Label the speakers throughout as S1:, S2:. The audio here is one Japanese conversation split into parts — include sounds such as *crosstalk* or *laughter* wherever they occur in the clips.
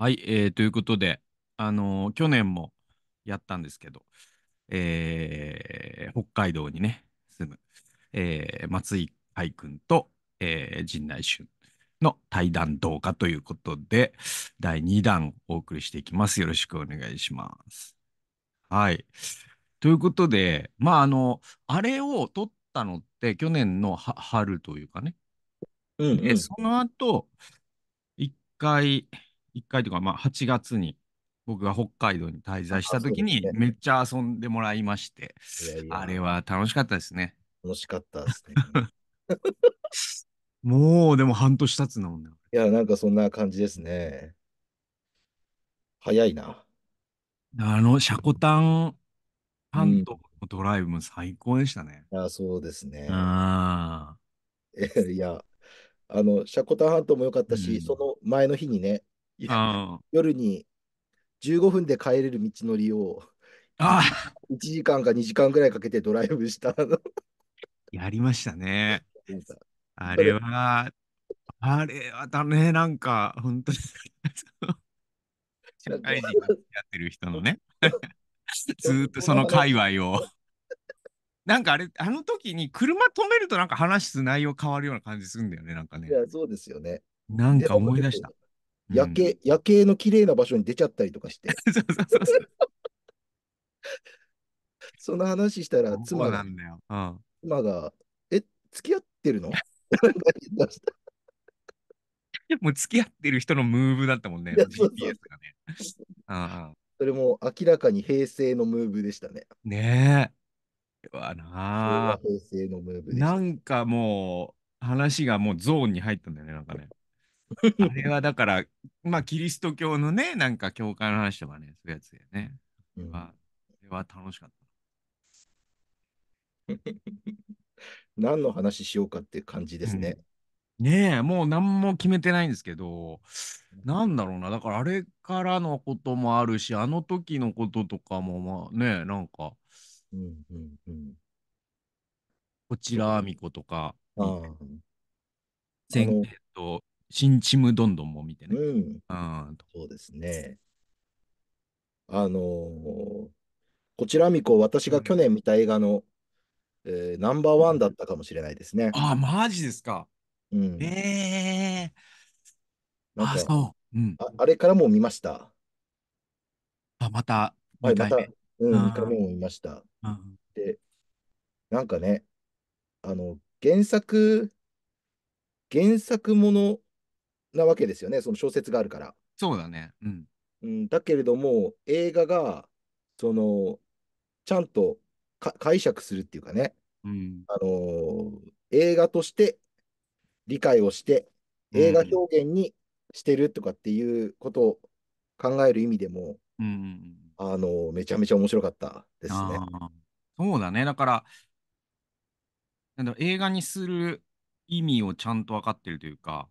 S1: はい、えー、ということで、あのー去年もやったんですけど、えー北海道にね、住む、えー松井海君と、えー陣内俊の対談動画ということで、第2弾お送りしていきます。よろしくお願いします。はい。ということで、まあ、あの、あれを撮ったのって、去年のは春というかね、うん、うでん。その後、一回、1回とか、まあ、8月に僕が北海道に滞在した時にめっちゃ遊んでもらいまして、ね、あれは
S2: 楽しかったですね。楽しかったですね。
S1: *laughs* もうでも半
S2: 年経つなもんね。いや、なんかそんな感じですね。早いな。
S1: あの、シャコタン関東のドライブも最高
S2: でしたね。うん、あそうですね。あ *laughs* いや、あの、シャコタン半島も良かったし、うん、その前の日にね、夜に15分で帰れる道のりを1時間か2時間ぐらいかけてドライブしたの。
S1: やりましたね。あれは、あれはだね、なんか、本当に。社会人やってる人のね、*laughs* ずっとその界隈を。なんかあれ、あの時に車止めるとなんか話す内容変わるような感じするんだよね、なんか
S2: ね。いや、そうですよね。なんか思い出した。夜景、夜景の綺麗な場所に出ちゃったりとかして。*laughs* その話したら妻が、うん、妻が、え、付き合ってるの *laughs*
S1: もう付き合ってる人のムーブだったもんね、GPS がね。
S2: それも明らかに平成のムーブでしたね。
S1: ねえ。わななんかもう、話がもうゾーンに入ったんだよね、なんかね。あれはだから、まあ、キリスト教のね、なんか教会の話と
S2: かね、そういうやつでね。うん、あれは楽しかった。*laughs* 何の話しようかって感じですね。
S1: うん、ねえ、もう何も決めてないんですけど、なんだろうな、だからあれからのこともあるし、あの時のこととかも、まあねえ、なんか、
S3: うんうんうん、
S1: こちらあみことか、ああ。先っ
S2: と新チムどんどんも見てね。うん。うん、そうですね。あのー、こちらみこ、私が去年見た映画の、うん、えー、ナンバーワンだったかもしれないですね。
S1: あマジですか。うん、え
S2: えー、あそう、うん、あ。あれからも見ました。あ、また、はい、また、うん、2回目も見ました。で、なんかね、あの、原作、原作ものなわけですよね、その小説があるから。
S1: そうだね。うん。
S2: うん、だけれども、映画が、その、ちゃんと解釈するっていうかね、うん、あのー、映画として理解をして、映画表現にしてるとかっていうことを考える意味でも、うん、あのー、めちゃめちゃ面白かったですね。
S1: そうだね。だから、なんだ映画にする意味をちゃんと分かってるというか、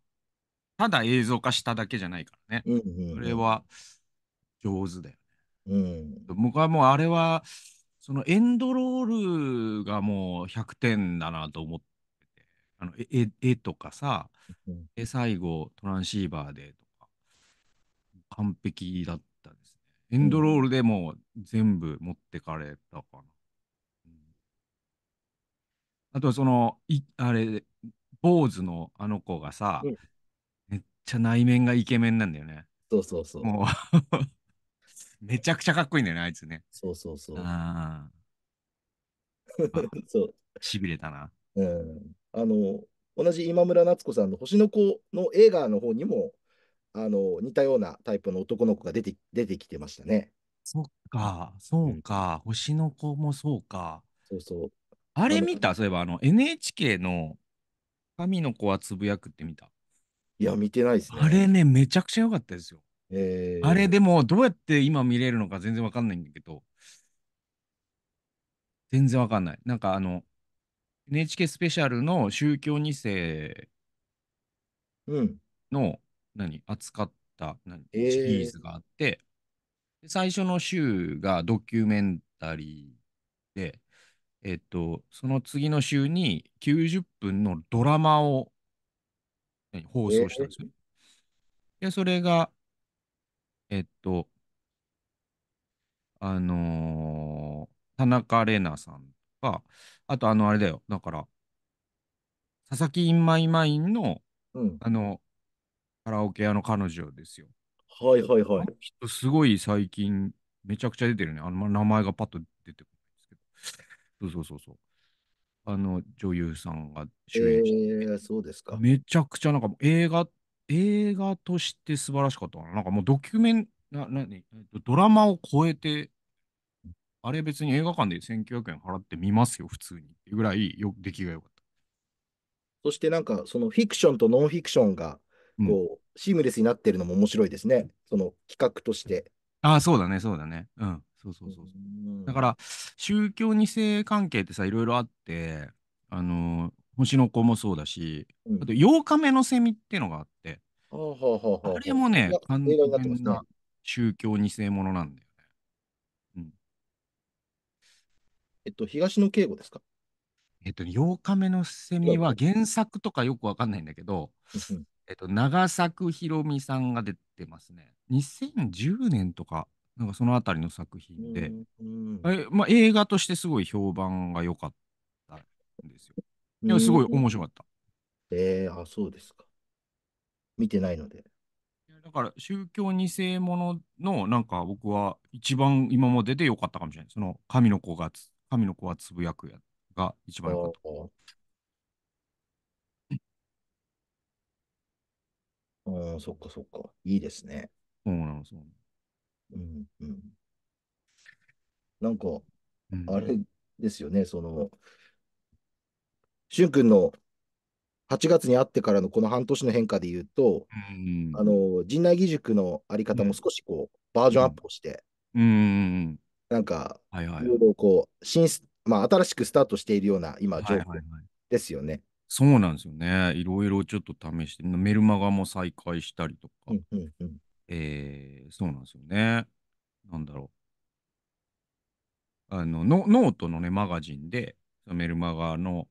S1: ただ映像化しただけじゃないからね。うんうんうん、それは上手だよね。うん、僕はもうあれは、そのエンドロールがもう100点だなと思ってて、あの絵絵とかさ、うん、最後トランシーバーでとか、完璧だったですね。エンドロールでも全部持ってかれたかな。うん、あとはその、いあれ、坊主のあの子がさ、うんちゃ内面がイケメンなんだよね。
S2: そうそうそう。も
S1: う *laughs* めちゃくちゃかっこいいんだよね、あいつね。そうそうそう。あ *laughs*
S2: そう。しびれたな。うん。あの、同じ今村夏子さんの星の子の映画の方にも、あの、似たようなタイプの男の子が出て出てきてましたね。そっ
S1: か、そうか、うん、星の子もそうか。そうそう。あれ見たそういえば、あの、NHK の神の子はつぶやくって見た。いや、見てないですね。あれね、めちゃくちゃ良かったですよ。
S2: えー、あ
S1: れでも、どうやって今見れるのか全然わかんないんだけど、全然わかんない。なんかあの、NHK スペシャルの宗教2世うんの、何、扱った何シリーズがあって、最初の週がドキュメンタリーで、えっと、その次の週に90分のドラマを放送したんですよ。で、それが、えっと、あのー田中玲奈さんとか、あとあの、あれだよ、だから、佐々木インマイマインの、うん。あの、カラオケ屋の彼女ですよ。
S2: はいはいはい。き
S1: っとすごい最近、めちゃくちゃ出てるね。あの、ま名前がパッと
S2: 出てこないで
S1: すけど。そうそうそう。あの女優さんが主演
S2: して、えー、そうです
S1: か。めちゃくちゃなんか映画、映画として素晴らしかったな。なんかもうドキュメン、な、ドラマを超えて、あれ別に映画館で1900円払って見ますよ、普通に。っていうぐらいよ出来が良かった。
S2: そしてなんか、そのフィクションとノンフィクションが、こう、シームレスになってるのも面白いですね。その企画として。
S1: ああ、そうだね、そうだね。うん。そうそうそう。だから、宗教二世関係ってさ、いろいろあって、あの、星の子もそうだし、あと8日目のセミってのがあって、
S2: うん、あれもね、完全な
S1: 宗教二世ものなんだよね。うん、
S2: えっと、東野敬吾ですか
S1: えっと、8日目のセミは原作とかよくわかんないんだけど、えっと、長作ひろみさんが出てますね。2010年とかなんかそのあたりの作品で、うんうん、えまあ、映画としてすごい評判が良かっ
S2: たんですよ。でもすごい面白かった。えー、あ、そうですか。見てないので。
S1: だから宗教2世もののなんか僕は一番今までで良かったかもしれない。その神の子が神の子はつぶやくや
S2: が一番良かった。うん、そっかそっか。いいですね。そうなの、そうなの。うんうん。なんか、あれですよね、その、しゅんくの8月に会ってからのこの半年の変化で言うと、うあの、陣内義塾のあり方も少しこう、バージョンアップをして、うん。なんか、はいはいろいろこう、新ス、まあ、新しくスタートしているような、今、状ははい。ですよね。
S1: そうなんですよね。いろいろちょっと試して、メルマガも再開したりと
S2: うか。んうんうん。
S1: えー、そうなんですよね。なんだろう。あの、のノートのね、マガジンで、メルマガの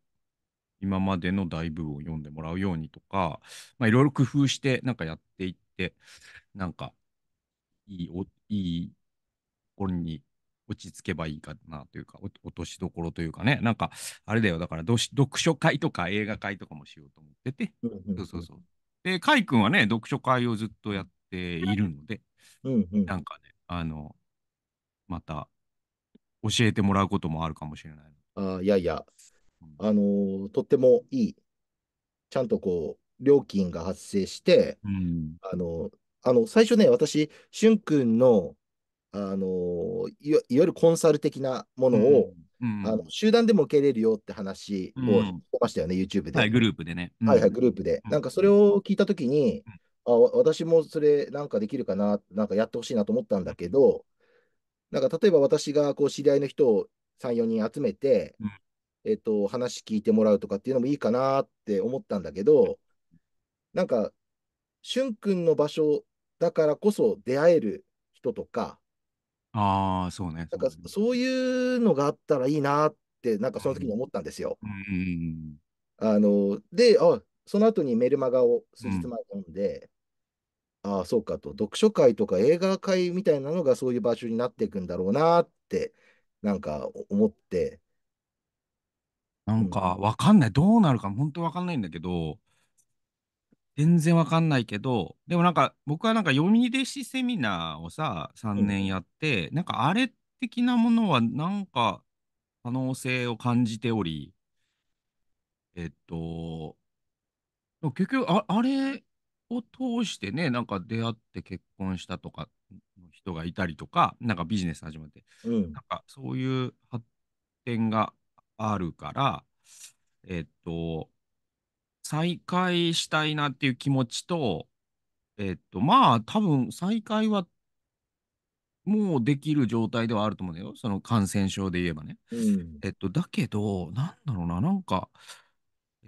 S1: 今までの大部を読んでもらうようにとか、まあ、いろいろ工夫して、なんかやっていって、なんか、いいお、いい、これに落ち着けばいいかなというか、落としどころというかね、なんか、あれだよ、だからどし、読書会とか映画会とかもしようと思ってて、そうそうそう。で、カイ君はね、読書会をずっとやっっているので、うんうん、なんかね、あの、
S2: また教
S1: えてもらうこと
S2: もあるかもしれない。あいやいや、あのー、とってもいい。ちゃんとこう、料金が発生して、うん、あの、あの、最初ね、私、しゅんくの、あのいわゆるコンサル的なものを、うんうん、あの集団でも受け入れるよって話をしてましたよね、うん、YouTube で。はい、グループでね。はいはい、グループで。なんかそれを聞いたときに、あ、私もそれなんかできるかな、なんかやってほしいなと思ったんだけど、なんか例えば私がこう知り合いの人を3、4人集めて、うん、えっと、話聞いてもらうとかっていうのもいいかなって思ったんだけど、なんか、しゅんくんの場所だからこそ出会える人とか、ああ、そうね。なんかそういうのがあったらいいなって、なんかその時に思ったんですよ。うん、あのであ、その後にメルマガを数日前読んで、ああ、そうかと、読書会とか映画会みたいなのがそういう場所になっていくんだろうなって、なんか思って。
S1: なんか、わかんない。どうなるか、本当わかんないんだけど、全然わかんないけど、でもなんか、僕はなんか、読み弟しセミナーをさ、3年やって、なんか、あれ的なものは、なんか、可能性を感じており、えっと、結局、あ、あれ、を通してね、なんか出会って結婚したとかの人がいたりとか、なんかビジネス始まって、うん、なんかそういう発展があるから、えっ、と、再会したいなっていう気持ちと、えっ、と、まあ、多分再会はもうできる状態ではあると思うんだよ、その感染症で言えばね。うん、えっと、だけど、なんだろうな、なんか、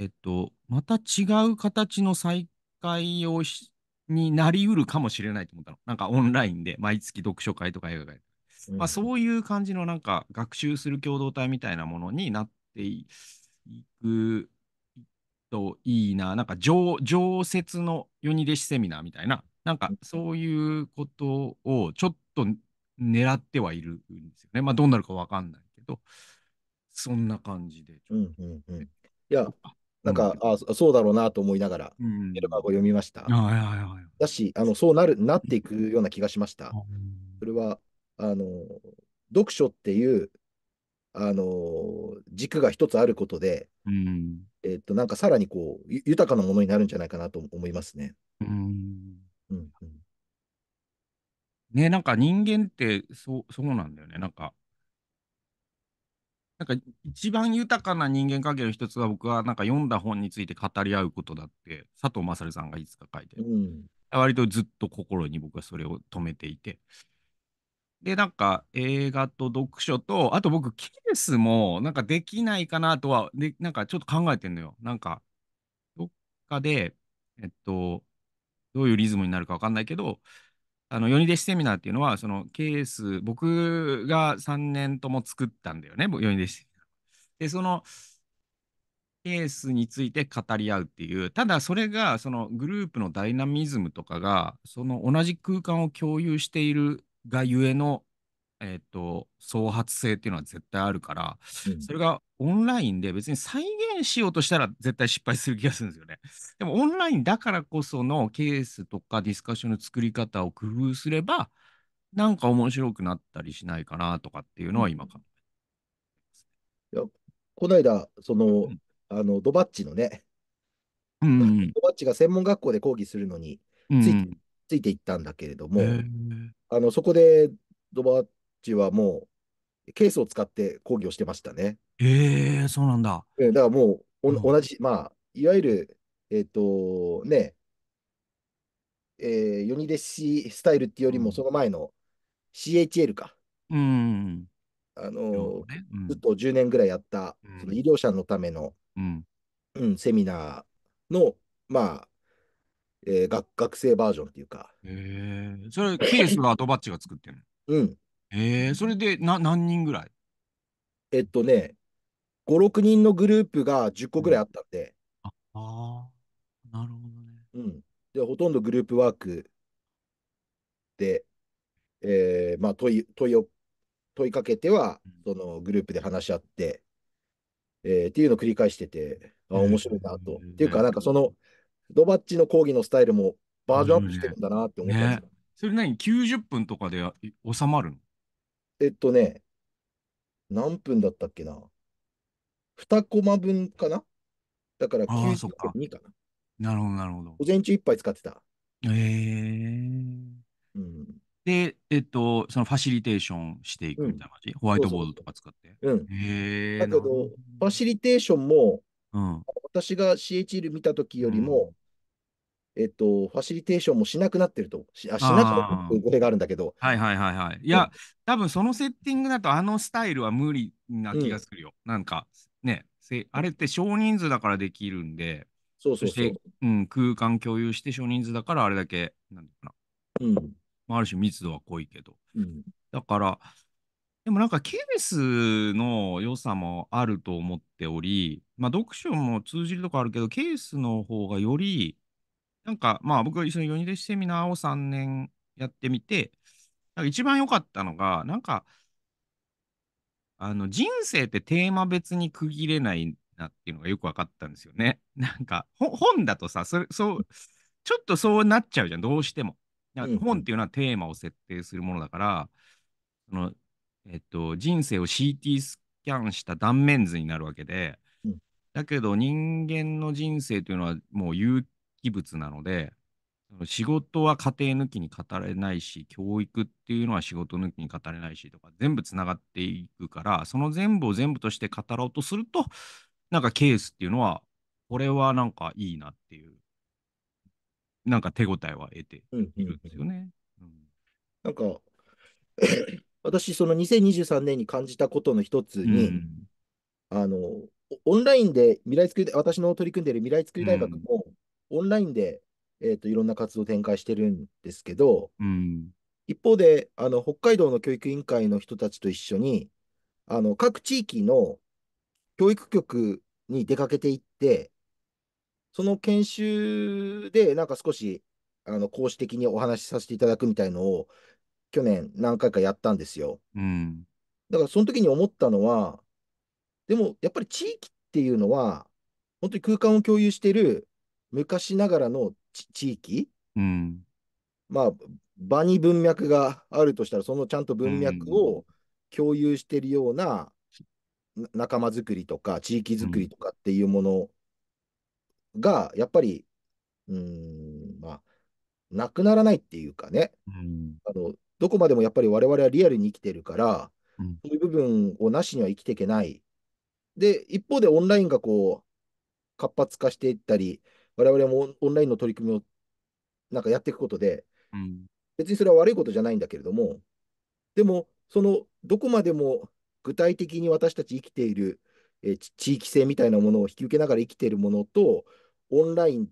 S1: えっと、また違う形の再会をしになりうるかもしれないと思ったの。なんかオンラインで毎月読書会とか映画会。うん、まあ、そういう感じのなんか学習する共同体みたいなものになっていくといいな。なんか常設の世に弟子セミナーみたいな。なんかそういうことをちょっと狙ってはいるんですよね。まあどうなるかわかんないけど、
S2: そんな感じで。うんうんうん、いや、なんか、うん、あそうだろうなと思いながら、うルマー語読みました。だしあの、そうなるなっていくような気がしました。それはあの読書っていうあの軸が一つあることで、うん、えっと、なんかさらにこう豊かなものになるんじゃないかなと思いますね。
S1: うんうんうん、ねなんか人間ってそうそうなんだよね。なんかなんか一番豊かな人間関係の一つは僕はなんか読んだ本について語り合うことだって佐藤勝さんがいつか書いて、うん、割とずっと心に僕はそれを止めていてでなんか映画と読書とあと僕ケースもなんかできないかなとはでなんかちょっと考えてんのよなんかどっかでえっとどういうリズムになるかわかんないけどあの、4人弟子セミナーっていうのは、そのケース、僕が3年とも作ったんだよね、4人弟子で、その、ケースについて語り合うっていう、ただそれが、そのグループのダイナミズムとかが、その同じ空間を共有しているがゆえのえーと、創発性っていうのは絶対あるから、うん、それがオンラインで別に再現しようとしたら絶対失敗する気がするんですよね。でもオンラインだからこそのケースとかディスカッションの作り方を工夫すればなんか面白くなったりしないかなとかっていうのは今考えてま
S2: す。いやこの間その、うん、あのドバッチのね、うん、*laughs* ドバッチが専門学校で講義するのに
S3: つ
S2: い,、ていったんだけれども、あのそこでドバッちはもう、ケースを使って講義をしてましたね。
S3: ええー、そうなん
S2: だ。えだからもう、お同じ、まあ、いわゆる、えっ、と、ね、えー、ヨニデシスタイルっていうよりも、その前の CHL か。うん。あの、ねうん、ずっと10年ぐらいやった、その医療者のための、うん、うん、セミナーの、まあ、えー、学学生バージョンっていうか。
S1: へえー、それケースはアドバッチが作ってるうん。ええ、それで、な何人ぐらい？えっとね、5、6人
S2: のグループが10個ぐらいあったんで。あ、ああ、なるほどね。うん。で、ほとんどグループワークで、ええ、まあ、問い問いを問いかけては、うん。そのグループで話し合って、ええ、っていうのを繰り返してて、あ、面白いなと。っていうか、なんかその、ドバッチの講義のスタイルもバージョンアップしてるんだなって思
S1: ったね。それ何、90分とかで、収まるの？
S2: えっとね、何分だったっけな。2コマ分かなだからああ、そっか9 2か
S1: な。なるほど、なるほど。午
S2: 前中いっぱい使ってた。
S1: えー。うん。で、えっと、そのファシリテーションしていくみたいな感じ、ホワイトボードとか使って。うん。ええだけど、
S2: ファシリテーションも、うん。私が CHL 見た時よりも、えっと、ファシリテーションもしなくなってると、しあしなくなってるこ弊があるんだけど。
S1: はいはいはいはい。いや、うん、多分そのセッティングだと、あのスタイルは無理な気がするよ。うん、なんか、ね、あれって少人数だからできるんで、
S2: そうそうして、
S1: うん、空間共有して少人数だから、あれだけ、なんだかな。うん。まあ、ある種密度は濃いけど。うん、だから、でもなんかケースの良さもあると思っており、まあ、読書も通じるとこあるけど、ケースの方がよりなんかまあ僕一緒に4人でセミナーを3年やってみて、なんか一番良かったのが、なんか、あの人生ってテーマ別に区切れないなっていうのがよく分かったんですよね。*laughs* なんか本だとさそれそうちょっとそうなっちゃうじゃんどうしても。本っていうのはテーマを設定するものだから、そのえっと、人生を CT スキャンした断面図になるわけで、だけど人間の人生というのはもう有器物なので、仕事は家庭抜きに語れないし、教育っていうのは仕事抜きに語れないしとか、全部つながっていくから、その全部を全部として語ろうとすると、なんかケースっていうのは、これはなんかいいなっていう、なんか手応えは得て
S2: いるんですよね。なんか、*coughs* 私、その2023年に感じたことの一つに、うん、あの、オンラインで未来作り、私の取り組んでいる未来作り大学も、オンラインで、えー、といろんな活動を展開してるんですけど、うん、一方であの北海道の教育委員会の人たちと一緒にあの各地域の教育局に出かけていってその研修でなんか少しあの講師的にお話しさせていただくみたいのを去年何回かやったんですよ。うん、だからその時に思ったのはでもやっぱり地域っていうのは本当に空間を共有している昔ながらの地域、うん、まあ場に文脈があるとしたらそのちゃんと文脈を共有しているような仲間づくりとか地域づくりとかっていうものがやっぱりうんまあなくならないっていうかね、うん、あのどこまでもやっぱり我々はリアルに生きてるから、うん、そういう部分をなしには生きていけない。で、一方でオンラインがこう活発化していったり、我々もオンラインの取り組みをなんかやっていくことで、うん、別にそれは悪いことじゃないんだけれども、でも、そのどこまでも具体的に私たち生きている、え地域性みたいなものを引き受けながら生きているものと、オンライン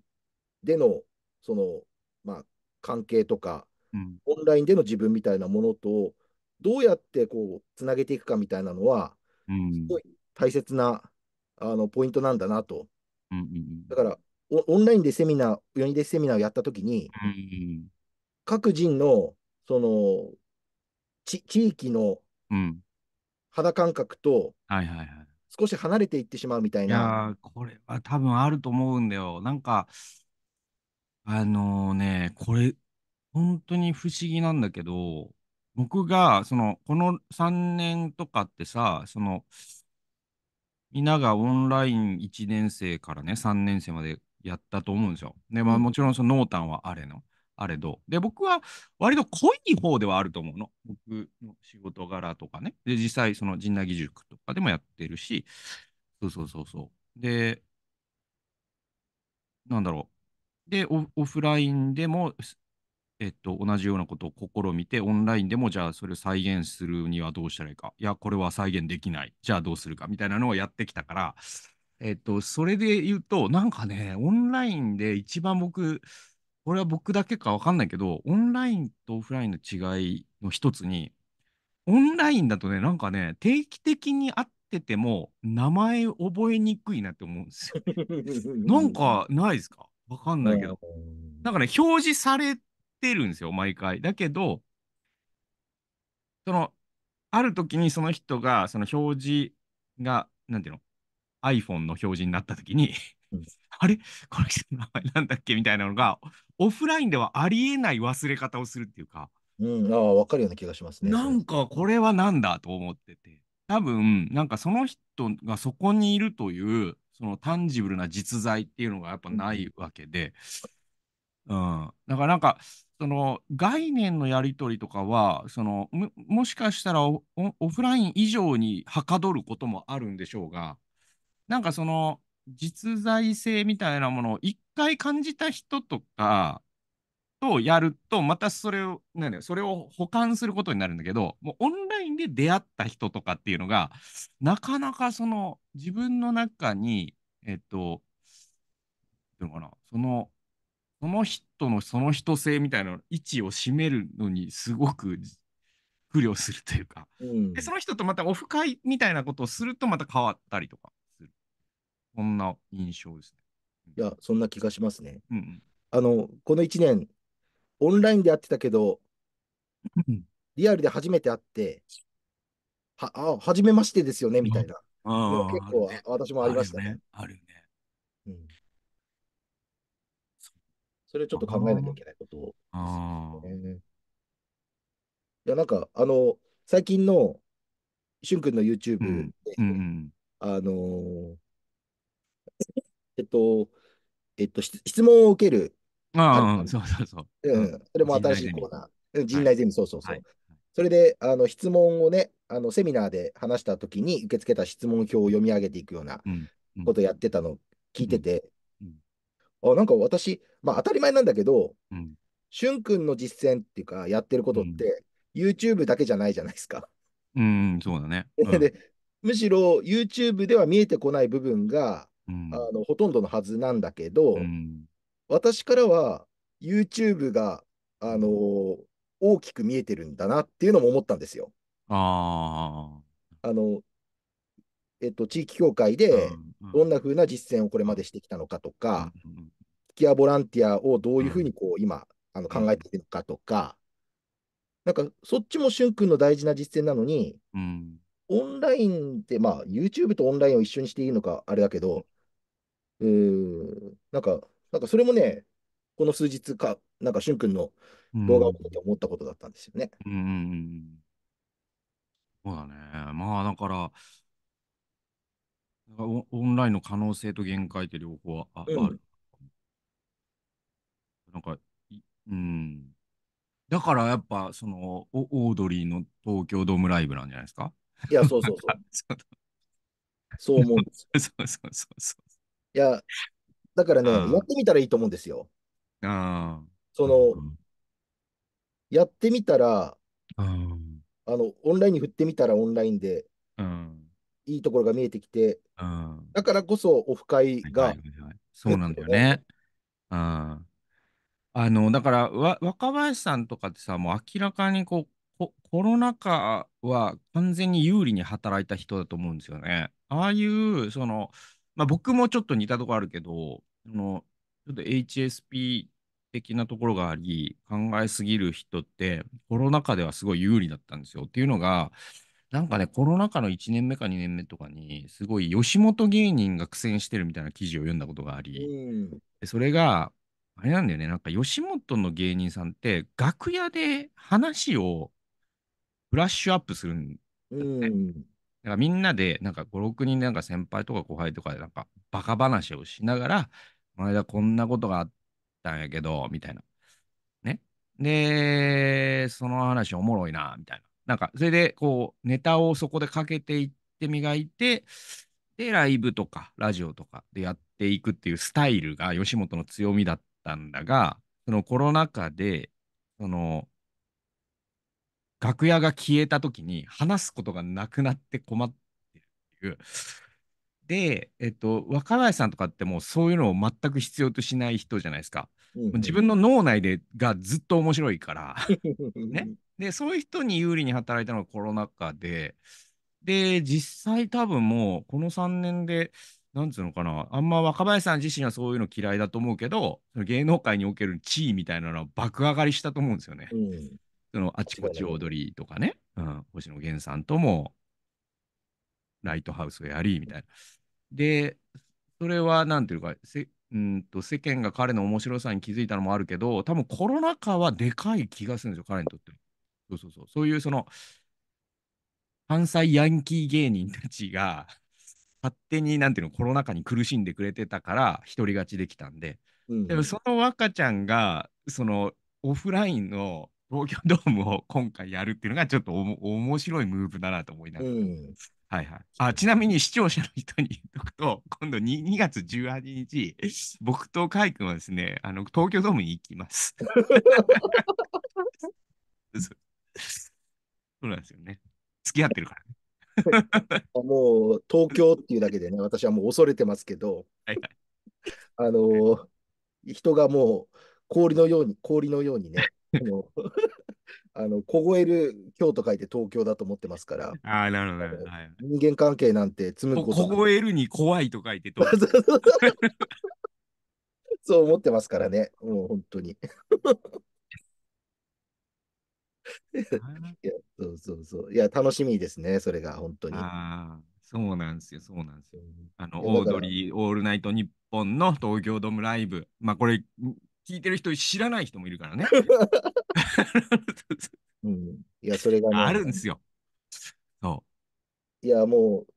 S2: でのその、まあ、関係とか、うん、オンラインでの自分みたいなものと、どうやってこうつなげていくかみたいなのは、すごい大切なあのポイントなんだなと。だから、オンラインでセミナー、4人でセミナーをやったときに、各人の、その、ち地域の肌感覚と、少し離れていってしまうみたいな。いやこ
S1: れは多分あると思うんだよ。なんか、あのー、ね、これ、本当に不思議なんだけど、僕が、その、この3年とかってさ、その、みんながオンライン1年生からね、3年生までやったと思うんですよ。で、まあ、もちろんその濃淡はあれの、あれど。で、僕は割と濃い方ではあると思うの。僕の仕事柄とかね。で、実際その陣内義塾とかでもやってるし、そうそうそうそう。で、なんだろう。で、オフラインでも、えっと、同じようなことを試みて、オンラインでも、じゃあそれを再現するにはどうしたらいいか。いや、これは再現できない。じゃあどうするか。みたいなのをやってきたから、えっと、それで言うと、なんかね、オンラインで一番僕、これは僕だけかわかんないけど、オンラインとオフラインの違いの一つに、オンラインだとね、なんかね、定期的に会ってても、名前覚えにくいなって思うんですよ。なんかないですかわかんないけど。なんかね、表示されてるんですよ、毎回。だけど、その、ある時にその人が、その表示が、なんていうの iPhone の表示になった時に *laughs* あれこの人の名前なんだっけみたいなのが *laughs* オフラインではありえない忘れ方をするっていうか、
S2: うん、ああかるような気がしますね。なんか
S1: これは何だと思ってて多分なんかその人がそこにいるというそのタンジブルな実在っていうのがやっぱないわけで、うん、だからなんかその概念のやり取りとかはそのもしかしたらオフライン以上にはかどることもあるんでしょうがなんかその実在性みたいなものを一回感じた人とかとやると、またそれを、ね、それを保管することになるんだけど、もうオンラインで出会った人とかっていうのが、なかなかその自分の中に、えっと、うかな、その、その人のその人性みたいな位置を占めるのにすごく苦慮するというか、うん、でその人とまたオフ会みたいなことをするとまた変わったりとか
S2: そんな印象ですね。いや、そんな気がしますね。うんうん、あの、この1年、オンラインで会ってたけど、リアルで初めて会って、は、あ、初めましてですよね、みたいな。ああ結構、ね、私もありましたね。あるね。ねうん、それをちょっと考えなきゃいけないことを、ね。いや、なんか、あの、最近の、しゅんくんの YouTube で、うんうん、あのーえっと、えっと、質問を受ける。ああ、そうそうそう。うん、それも新しいコーナー。陣内ゼミ、そうそうそう。それで、あの質問をね、あのセミナーで話したときに受け付けた質問票を読み上げていくようなことやってたのを聞いてて、あなんか私、まあ、当たり前なんだけど、しゅんくんの実践っていうか、やってることって、YouTube だけじゃないじゃないですか。
S1: うん、そうだね。うん、*laughs*
S2: でむしろ YouTube では見えてこない部分があのほとんどのはずなんだけど、うん、私からは YouTube が、あのー、大きく見えてるんだなっていうのも思ったんですよ。あのえっと、地域協会でどんなふうな実践をこれまでしてきたのかとか、うん、キアボランティアをどういうふうにこう、今あの考えているのかとか、なんかそっちもしゅんくんの大事な実践なのに、オンラインって、まあ、YouTube とオンラインを一緒にしていいのかあれだけど、うん、なんか、なんかそれもね、この数日か、なんかしゅんくんの動画を見て思ったことだったんですよね。
S1: うんうんうん。そうだね。まあだから、オオンラインの可能性と限界って両方あ、うある。なんか、いうん。だからやっぱ、その、おオードリーの東京ドームライブなんじゃないですかいや、そうそうそう。*laughs* そうそう思うんですよ。*laughs* そうそうそうそう。
S2: いや、だからね、やってみたらいいと思うんですよ。ああ。その、やってみたら、あの、オンラインに振ってみたらオンラインで、いいところが見えてきて、だからこそオフ会が、はいはいは
S1: いそうなんだよね。うん、あのだからわ若林さんとかってさもう明らかにこうコロナ禍は完全に有利に働いた人だと思うんですよね。ああいうそのまあ、僕もちょっと似たところあるけど、そのちょっと HSP 的なところがあり、考えすぎる人って、コロナ禍ではすごい有利だったんですよ。っていうのが、なんかね、コロナ禍の1年目か2年目とかに、すごい吉本芸人が苦戦してるみたいな記事を読んだことがあり、それが、あれなんだよね、なんか吉本の芸人さんって、楽屋で話をブラッシュアップするんだね。なんかみんなで、なんか5、6人なんか先輩とか後輩とかでなんかバカ話をしながら、この間こんなことがあったんやけど、みたいな。ね。で、その話おもろいな、みたいな。なんか、それでこう、ネタをそこでかけていって磨いて、で、ライブとかラジオとかでやっていくっていうスタイルが吉本の強みだったんだが、そのコロナ禍で、その、楽屋が消えた時に話すことがなくなって困ってるっていう。で、えっと、若林さんとかってもうそういうのを全く必要としない人じゃないですか。自分の脳内でがずっと面白いから、
S3: *laughs* ね。
S1: で、そういう人に有利に働いたのがコロナ禍で、で、実際多分もうこの3年で、なんつうのかな、あんま若林さん自身はそういうの嫌いだと思うけど、芸能界における地位みたいなのは爆上がりしたと思うんですよね。そのあちこち踊りとかね、うん、星野源さんともライトハウスをやりみたいな。で、それは何ていうか、せうんと世間が彼の面白さに気づいたのもあるけど、多分コロナ禍はでかい気がするんですよ、彼にとって。そうそうそう。そういうその、関西ヤンキー芸人たちが、勝手になんていうの、コロナ禍に苦しんでくれてたから、独り勝ちできたんで。うん、でもその若ちゃんが、そのオフラインの東京ドームを今回やるっていうのがちょっとおも *laughs* 面白いムーブだなと思いながら。はいはい、あちなみに視聴者の人に言っとくと、*laughs* 今度 2, 2月18日、僕と海君はですね、あの東京ドームに行きます。
S3: *laughs*
S2: そうなんですよね。付き合ってるからね。もう東京っていうだけでね、私はもう恐れてますけど、はいはい、あのー、人がもう氷のように、氷のようにね、*laughs* *laughs* あの凍える京と書いて東京だと思ってますから。ああ、なるほど、はい、人間関係なんて積むこと凍えるに怖いと書いて東京。*laughs* そう思ってますからね、もう本当に。いやそうそうそう。いや、楽しみですね、それが本当に。
S1: ああ、そうなんですよ、そうなんですよ。あの、オードリー、オールナイトニッポンの東京ドームライブ。まあ、これ、聞いてる人知らない
S2: 人もいるからね。*laughs* うん、いや、それが、ね、あるんですよ。そう。いや、もう、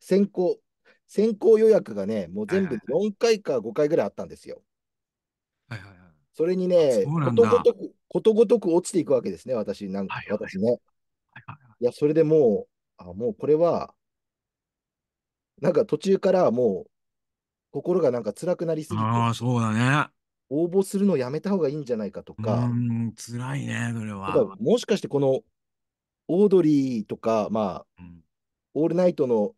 S2: 先行、先行予約がね、もう全部4回か5回ぐらいあったんですよ。はいはいはい。それにね、ことごとく、ことごとく落ちていくわけですね、私、なんか、はいはい私ね。いいや、それでもう、あ、もうこれは、なんか途中からもう、心がなんか辛くなりすぎて。
S1: ああ、そうだね。
S2: 応募するのやめた方がいいんじゃないかとか、うん、辛いね、それは。もしかしてこのオードリーとか、まあ、うん、オールナイトの、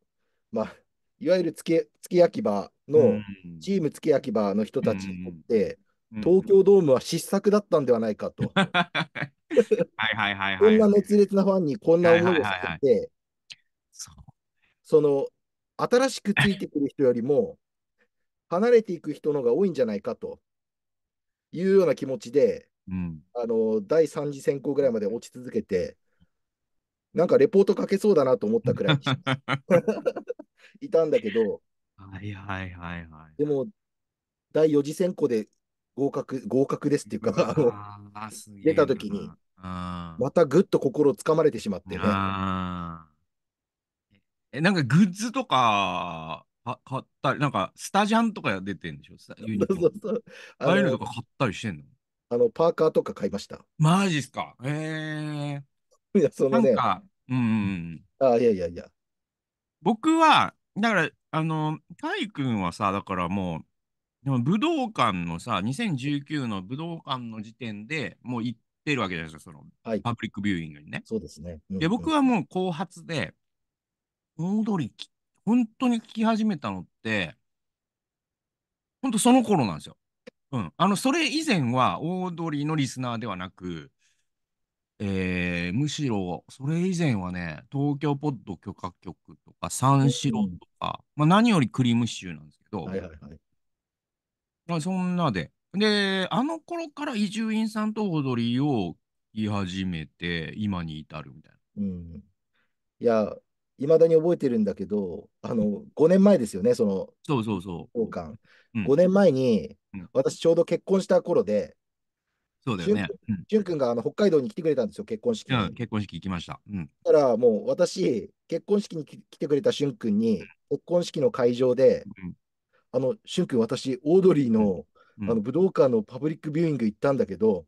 S2: まあ、いわゆる付け付け焼き場の、チーム付け焼き場の人たちにとって、うん、東京ドームは失策だったんではないかと。は
S3: いはいはいはい。こんな熱
S2: 烈なファンにこんな思いをさせて、その、新しくついてくる人よりも、離れていく人のが多いんじゃないかと。いうような気持ちで、うん、あの第3次選考ぐらいまで落ち続けて、なんかレポート書けそうだなと思ったくらい *laughs* いたんだけど、
S3: はいはいはいはい、
S2: でも、第4次選考で合格合格ですっていうか、あ出たときに、またぐっと心をつかまれてしまってね。
S1: えなんかグッズとかは買ったり、なんか、スタジャンとか出てんでしょユニフォ
S2: そうそうああいうのとの
S1: か買ったりしてんの
S2: あのパーカーとか買いました。
S1: マジっすかえ *laughs* いや、そー、なのねん、か、うんうんうん。あいやいやいや、僕は、だから、あの、タイ君はさ、だからもう、でも武道館のさ、2019の武道館の時点でもう行ってるわけじゃないですか、その、はいパブリックビューイングにね。そうですね。うんで、僕、はもう後発で、オードリー来本当に聞き始めたのって、本当その頃なんですよ。うん。あの、それ以前はオードリーのリスナーではなく、えー、むしろ、それ以前はね、東京ポッド許可局とか、三四郎とか、まあ、何よりクリームシチューなんですけど、はいはいはい、まあ、そんなで。で、あの頃か
S2: ら伊集院さんと
S1: オードリーを言い始めて、今に至るみたいな。
S2: うん、いや、いまだに覚えてるんだけど、あの、5年前ですよね、その、そうそうそう。交換。うん、5年前に、うん、私ちょうど結婚した頃で、そうだよね。しゅんくんがあの北海道に来てくれたんですよ、結婚式に。
S1: 結婚式行きました。うん。
S2: だからもう私、結婚式に来てくれたしゅんくんに、結婚式の会場で、うん、あの、しゅんくん、私、オードリーの、あの武道館のパブリックビューイング行ったんだけど、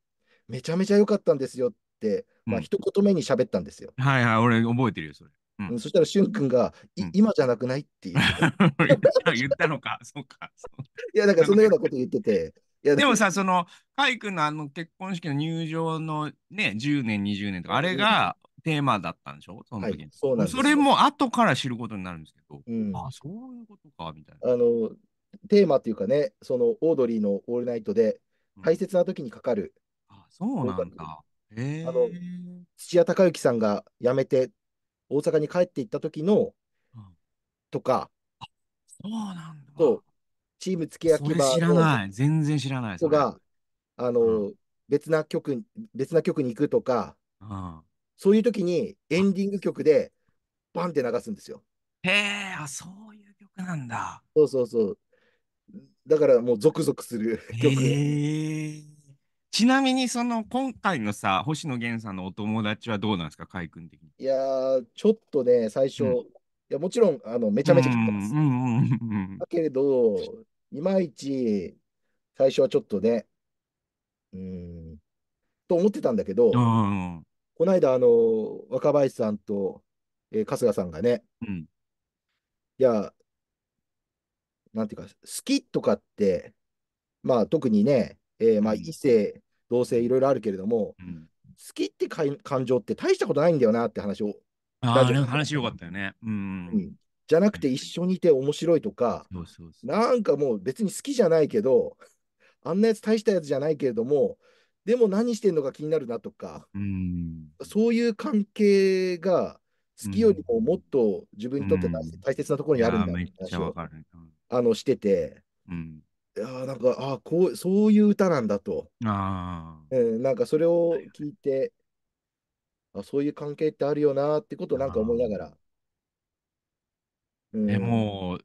S2: めちゃめちゃ良かったんですよって、まあ、一言目に喋ったんですよ。
S1: はいはい、俺覚えてるよ、それ。
S2: うん、そしたら、しゅん君が、うん、今じゃなくないっていう
S1: *laughs*
S2: 言ったのか、そうか。いや、だからそのようなこと言ってて。でもさ、その、
S1: いく君のあの結婚式の入場のね、10年、20年とか、あれがテーマだっ
S2: たんでしょその時、はい、そうなんですそれ
S1: も後から知ることになるんですけ
S2: ど、うん、あそういうことか、みたいな。あの、テーマっていうかね、その、オードリーのオールナイトで、大切な時にかかる。あ、そうなんだ。あの土屋隆之さんが辞めて大阪に帰っていった時の、うん、とか、そうなんだ。そう。チーム付け焼き場知らな
S1: い。全然知らない。人
S2: かあの、うん、別な曲、別な曲に行くとか、うん、そういう時にエンディング曲で、バンって流すんですよ。へえ、あ、そういう曲なんだ。そうそうそう。だからもうゾクゾクする曲。へえ。ち
S1: なみに、その今回のさ、星野源さんのお友達はどうなんですか、海君的
S2: に。いやー、ちょっとね、最初、うん、いやもちろんあのめちゃめちゃ聞いてます。だけれど、いまいち最初はちょっとね、うん、と思ってたんだけど、
S3: こ
S2: の間、あの若林さんと、えー、春日さんがね、うん、いや、なんていうか、好きとかって、まあ特にね、えー、まあ、異性、同性いろいろあるけれども、うん、好きってか感情って大したことないんだよなって話を。
S1: ああ、話よかったよね。うん、うん、
S2: じゃなくて一緒にいて面白いとか、なんかもう別に好きじゃないけど、あんなやつ大したやつじゃないけれども、でも何してんのか気になるなとか、
S3: うん、
S2: そういう関係が好きよりももっと自分にとって大,、切なところにあるんだってあのしてて、うん、いやなんか、あこう、そういう歌なんだと。
S1: あ
S2: うん、なんかそれを聞いて、あそういう関係ってあるよなってことをなんか思いながら。うえ、も
S1: う、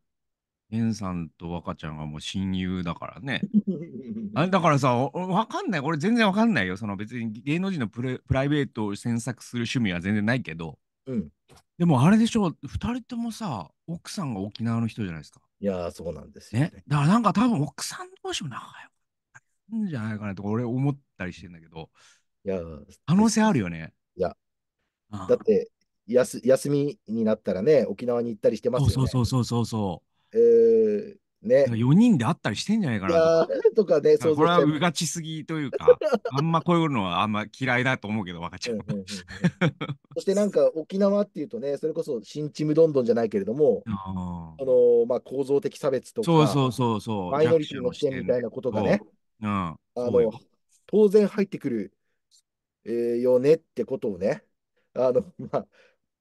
S1: エンさんと若ちゃんはもう親友だからね。
S2: *laughs*
S1: あだからさ、わかんない。俺全然わかんないよ。その別に芸能人のプレプライベートを詮索する趣味は全然ないけど。うん、でもあれでしょ、二人ともさ、奥さんが沖縄の人じゃないですか。
S2: いやそうなんです
S1: ね、ね、だからなんか多分奥
S2: さん同士も仲
S1: 良くんじゃないかなとか俺思ったりしてんだけど。いや可能性あるよね。
S2: いや。ああだってやす休みになったらね沖縄に行ったりしてますよね。そう
S1: そうそうそうそ
S2: う。えー、ね。
S1: 4人で会ったりしてんじゃないかな
S2: とかね、そこれはうがちすぎという
S1: か、*laughs* あんまこういうのはあんま嫌いだと思うけど、分かっちゃう。
S2: そしてなんか沖縄っていうとね、それこそ新ちムどんどんじゃないけれども、あのまあ、構造的差別とか、そうそう
S1: そうそうマイノリティの視点みたいなことがね、うん、あ
S2: の当然入ってくる、えー、よねってことをね、あのまあ、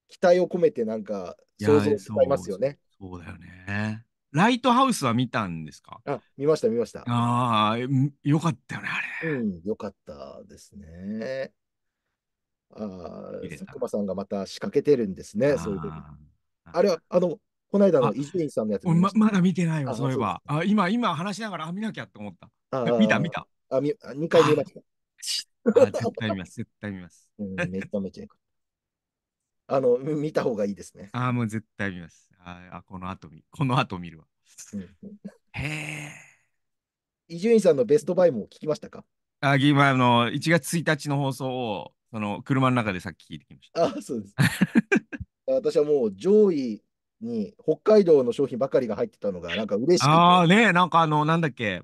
S2: 期待を込めてなんか想像しちゃいますよね。そう
S1: だよね。ライトハウスは見たんですか
S2: あ、見ました、見ました。
S1: ああ、よかったよね、
S2: あれ。うん、よかったですね。ああ、佐久間さんがまた仕掛けてるんですね、そういう時あれは、あの、この間の伊集院さんのやつままだ見てないわ、そういえば。
S1: あ今、今話しながら、あ、見なきゃと思っ
S2: た。あ見た、見た。あ、見、2回見ました。あ絶対見ます、絶対見ます。うん、めちゃめちゃあの、見た方がいいですね。
S1: ああ、もう絶対見ます。あ、この後見、*laughs* この後見るわ。へ
S2: え。伊集院さんのベストバイも聞きましたか
S1: あ、今、あの、1月1日の放送を、その、車の中でさっき聞いてきま
S2: した。あ、そうです。*laughs* 私はもう上位に北海道の商品ばかりが入ってたのが、なんか嬉しい。あ
S1: あ、ねなんかあの、なんだっけ、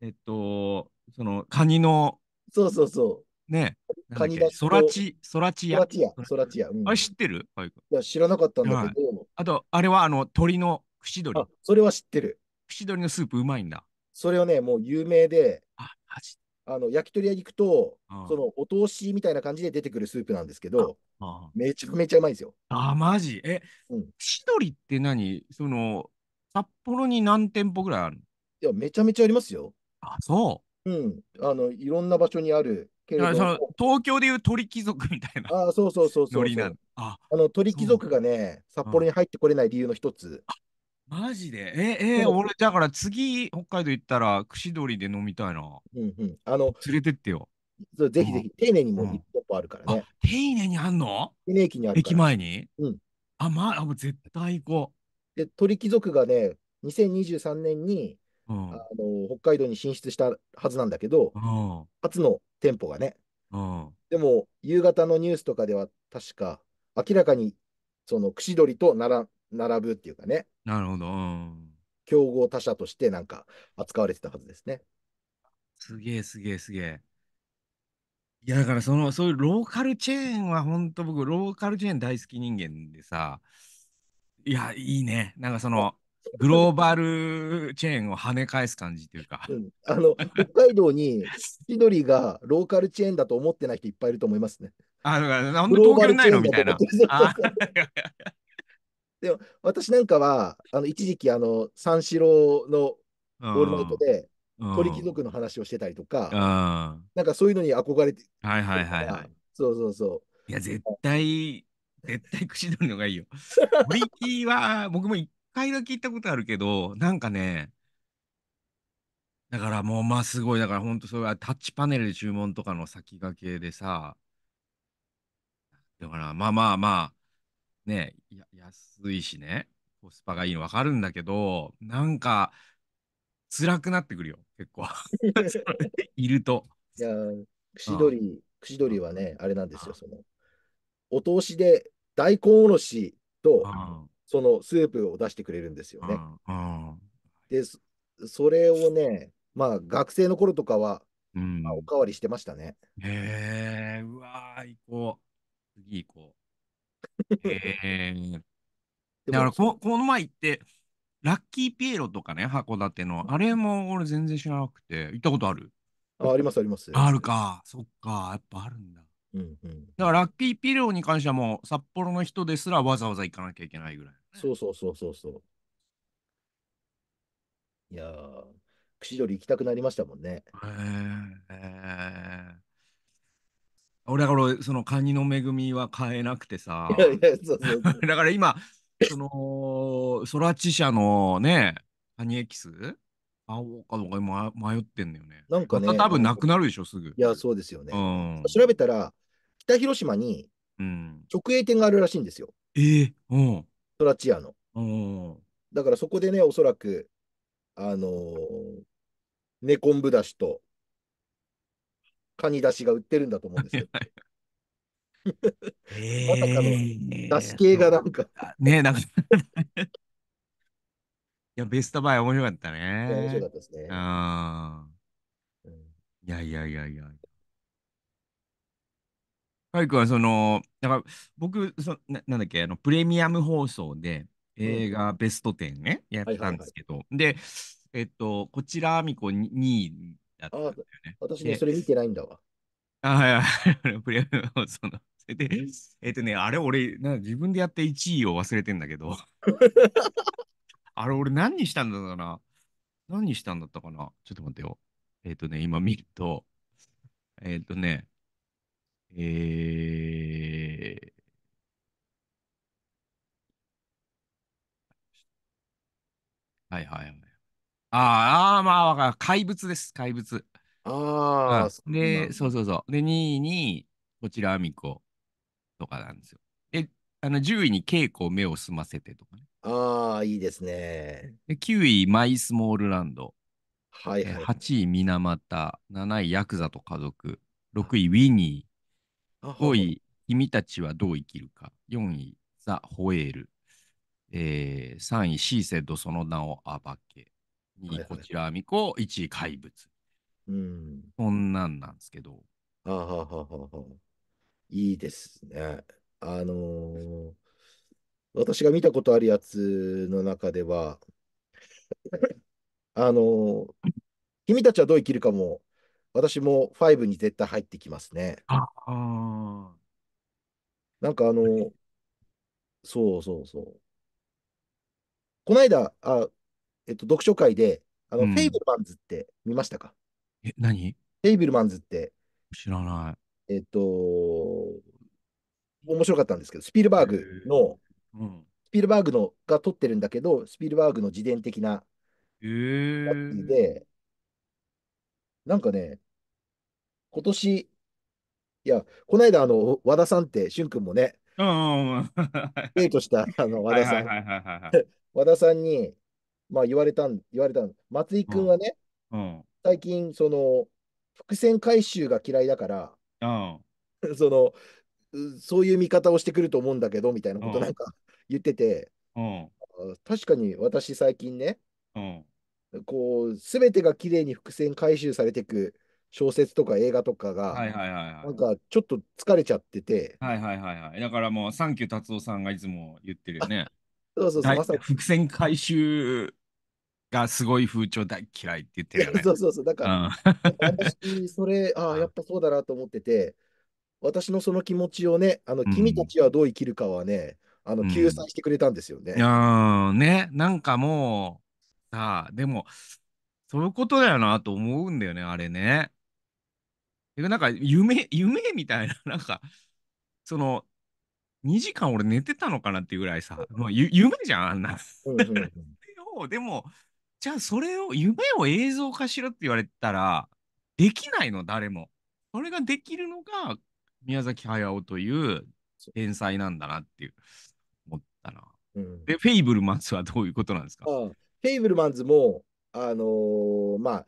S1: えっと、その、カニの。
S2: そうそうそう。
S1: ねカニだソラチ、ソラチヤ。
S2: ソラチヤ、あ知ってるいや、知らなかったんだけど、あと、あれはあの鳥の串鶏あ、それは知ってる。串鶏のスープうまいんだ。それはね、もう有名で、あ、マジあの焼き鳥屋に行くと、そのお通しみたいな感じで出てくるスープなんですけど、めちゃめちゃうまいですよ。
S1: あ、マジえ、うん、串鶏って何その、札幌
S2: に何店舗ぐらいあるのいや、めちゃめちゃありますよ。あ、そう。うん。あの、いろんな場所にあるけれども。東京でいう鳥貴族みたいな。あそうそうそうそうあの鳥貴族がね、札幌に入ってこれない理由の一つ。
S1: マジでえ、えー、俺、だから次、北海道行ったら、串鳥で飲みたいな。うんうん。あの、連れてってよ。
S2: そうぜひぜひ、丁寧にもう1歩あるからね。丁寧にあんの丁寧にある駅前にうん。あ、まあ、もう絶対行こう。で、鳥貴族がね、2023年にあの北海道に進出したはずなんだけど、初の店舗がね、でも夕方のニュースとかでは確か明らかにその串取りとなら並ぶっていうかねなるほど、競合他社としてなんか扱われてたはずですね
S1: すげえすげえすげえいやだからそのそういうローカルチェーンは本当僕ローカルチェーン大好き人間でさいやいいねなんかそのグローバルチェーンを跳ね返す感じというか、うん、あ
S2: の北海道に千鳥がローカルチェーンだと思ってない人いっぱいいると思いますね。
S1: あだからなんで東京ないのみたいな。
S2: でも私なんかはあの一時期あの三四郎の「オールナイト」で鳥貴族の話をしてたりと
S1: か、
S2: なんかそういうのに憧れて
S1: はいはいはい、はい、
S2: そうそうそう。いや絶
S1: 対絶対串取るのがいいよ。ブリキは僕も一回だけ行ったことあるけど、なんかね、だからもうまあすごい、だからほんとそれはタッチパネルで注文とかの先駆けでさ、だからまあまあまあ、ね、や安いしね、コスパがいいの分かるんだけど、な
S2: んか、辛くなってくるよ、結構。*laughs* いると。いや、串取り、串取りはね、あれなんですよ、その、お通しで大根おろしと、そのスープを出してくれるんですよね。うんうん、でそれをねまあ学生の頃とかは、うんまあ、おかわりしてましたね。
S1: へえうわー行こう次行こう。*laughs* へえだからここの前行ってラッキーピエロとかね函館のあれも俺全然知らなくて行ったことある
S2: あありますあります。あ
S1: るかそっかやっぱあるんだ。だからラッキーピローに関してはもう札幌の人ですらわざわざ行かなきゃいけないぐらい、ね、
S2: そうそうそうそうそう。いやー、串取り行きたくなりましたもんね。へ
S1: えー、俺だからそのカニの恵みは買えなくてさ。だから今、その、空知チ社のね、カニエキス買おうかどうか迷ってんだよね。なんかね。多分なくなるでしょ、すぐ。
S2: いや、そうですよね。うん、調べたら、北広島に直営店があるらしいんですよ。えー、うん。トラチアの。うん。だからそこでね、おそらく、あのー、根昆布だしと、カニだしが売ってるんだと思うんですよ。*laughs* *laughs* まさかの、だし系がなんかねえ、なんか *laughs* い
S1: や、ベストバイ面白かったね。面白かったですね。ああ。いやいやいやいやいや。カイクはその、なんか僕そな、なんだっけ、あのプレミアム放送で映画ベスト10ね、やってたんですけど、で、えっと、こちらアミコ2位
S2: だったんだよね。私ね、それ見てないんだわ。
S1: あはいはい、*laughs* プレミアム放送の。で、えっとね、あれ俺、な自分でやって1位を忘れてんだけど。*laughs* あれ俺何にしたんだろうな。何にしたんだったかな。ちょっと待ってよ。えっ、とね、今見ると、えっ、とね、えはいはいはい。あーあまあ、わかる。怪物です、怪物。ああ、うんで、そうそうそう。で、2位に、こちら、アミコとかなんですよ。で、あの10位に稽古目を澄ませてとか
S2: ね。ああ、いいですね。で、9
S1: 位、マイスモールランド。はいはい。8位、水俣。7位、ヤクザと家族。6位、ウィニー。5位、君たちはどう生きるか。4位、ザ・ホエール。えー、3位、シーセッド、その名を暴け。2位、こちらアミコ。1位、怪物。うん。こんなんなんですけど。
S2: ははははいいですね。あのー、私が見たことあるやつの中では、*laughs* あのー、君たちはどう生きるかも私も5に絶対入ってきますね。ああ。なんかあの、そうそうそう。この間、あ、えっと、読書会で、あの、うフェイブルマンズって見ましたかえ、何フェイブルマンズって、知らない。えっと、面白かったんですけど、スピルバーグの、うん。スピルバーグのが撮ってるんだけど、スピルバーグの自伝的なえやえで、なんかね、今年、いや、この間、あの、和田さんって、俊君もね、う
S3: んうん
S2: デートした、あの、和田はさいん、はいはいはいはい。*laughs* 和田さんに、まあ、言われたん、言われたん、松井君はね、うん。最近、その、伏線回収が嫌いだから、うん。*laughs* その、うそういう見方をしてくると思うんだけど、みたいなことなんか言ってて、あ確かに私最近ね、うん。こう、すべてが綺麗に伏線回収されていく小説とか映画とかが、はいはいはい、はい、なんかちょっと疲れちゃってて。
S1: はいはいはいはい。だからもう、サンキュー達夫さんがいつも言ってるよね。
S2: *laughs* そうそうそう、まさに。
S1: 伏線回収がすごい風潮大嫌いって言ってるよね。*laughs* そうそうそう、だから、
S2: うん、私、それ、ああ、やっぱそうだなと思ってて、私のその気持ちをね、あの、君たちはどう生きるかはね、あの、救済してくれたんですよね。う
S1: ん、ね、なんかもう、さあ、でも、そういうことだよなと思うんだよね、あれね。てかなんか、夢、夢みたいな、*laughs* なんか、その、2時間俺寝てたのかなっていうぐらいさ、まあ、ゆ夢じゃん、あんな。*laughs* でも、じゃあそれを、夢を映像化しろって言われたら、できないの、誰も。それができるのが、宮崎駿という天才なんだなっていう思ったな。うん、で、フェイブルマンスはどういうことなんですか、
S2: フェイブルマンズも、あのー、まあ、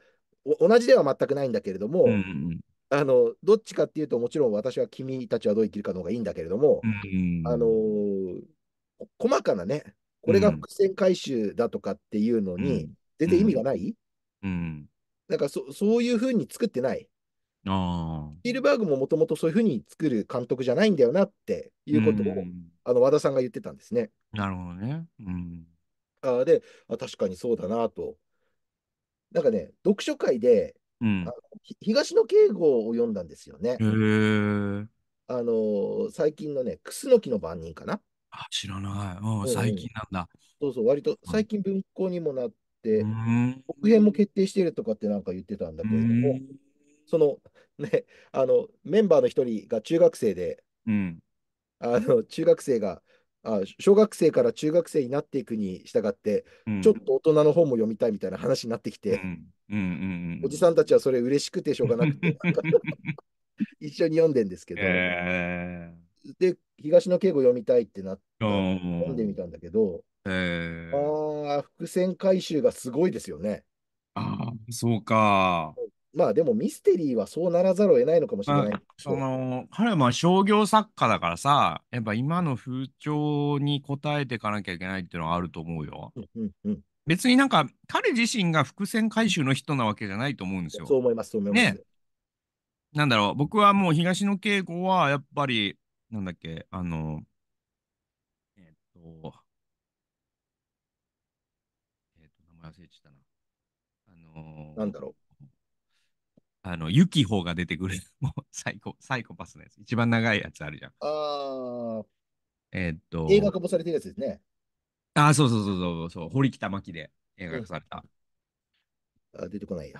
S2: 同じでは全くないんだけれども、うんうん、あのどっちかっていうと、もちろん私は君たちはどう生きるかの方がいいんだけれども、うんあのー、細かなね、これが伏線回収だとかっていうのに、全然意味がない、うん、うん、なんかそそういうふうに作ってない。
S3: あ
S2: スピルバーグももともとそういうふうに作る監督じゃないんだよなっていうことを、うん、あの和田さんが言ってたんですね。なるほどね。うん、あであ、確かにそうだなと。なんかね、読書会で、うん、あの東野敬吾を読んだんですよね。へ
S3: え。
S2: あの最近のね、楠木の番人かな。
S3: あ知らない。うん、最近
S2: なんだ。そうそう、割と最近文庫にもなって、続編も決定してるとかってなんか言ってたんだけれども、そのね、あのメンバーの一人が中学生で、うん、あの中学生があ小学生から中学生になっていくに従って、うん、ちょっと大人の本も読みたいみたいな話になってきて、おじさんたちはそれ嬉しくてしょうがなくて *laughs* 一緒に読んでんですけど、
S3: え
S2: ー、で東野敬吾読みたいってなって読んでみたんだけど、えー、ああ伏線回収がすごいですよね。ああそうか。まあでもミステリーはそうならざるを得ないのかもしれない。その
S1: 彼は商業作家だからさ、やっぱ今の風潮に応えていかなきゃいけないっていうのはあると思うよ。うんうん、別になんか彼自身が伏線回収の人なわけじゃないと思うんですよ。そう
S2: 思います、そう思います。
S1: ね。なんだろう、僕はもう東野圭吾はやっぱり、なんだっけ、あの、えー、っと、えー、っと、名前忘れちゃったな。あのー、なんだろう。あの、ユキホが出てくる。*laughs* もう、サイコ、サイコパスのやつ。一番長いやつあるじゃん。
S2: ああ。
S1: えー、っと。映画化
S2: もされてるやつですね。
S1: ああ、そうそうそうそうそう。堀北真希で映画化された。うん、あ出てこないや。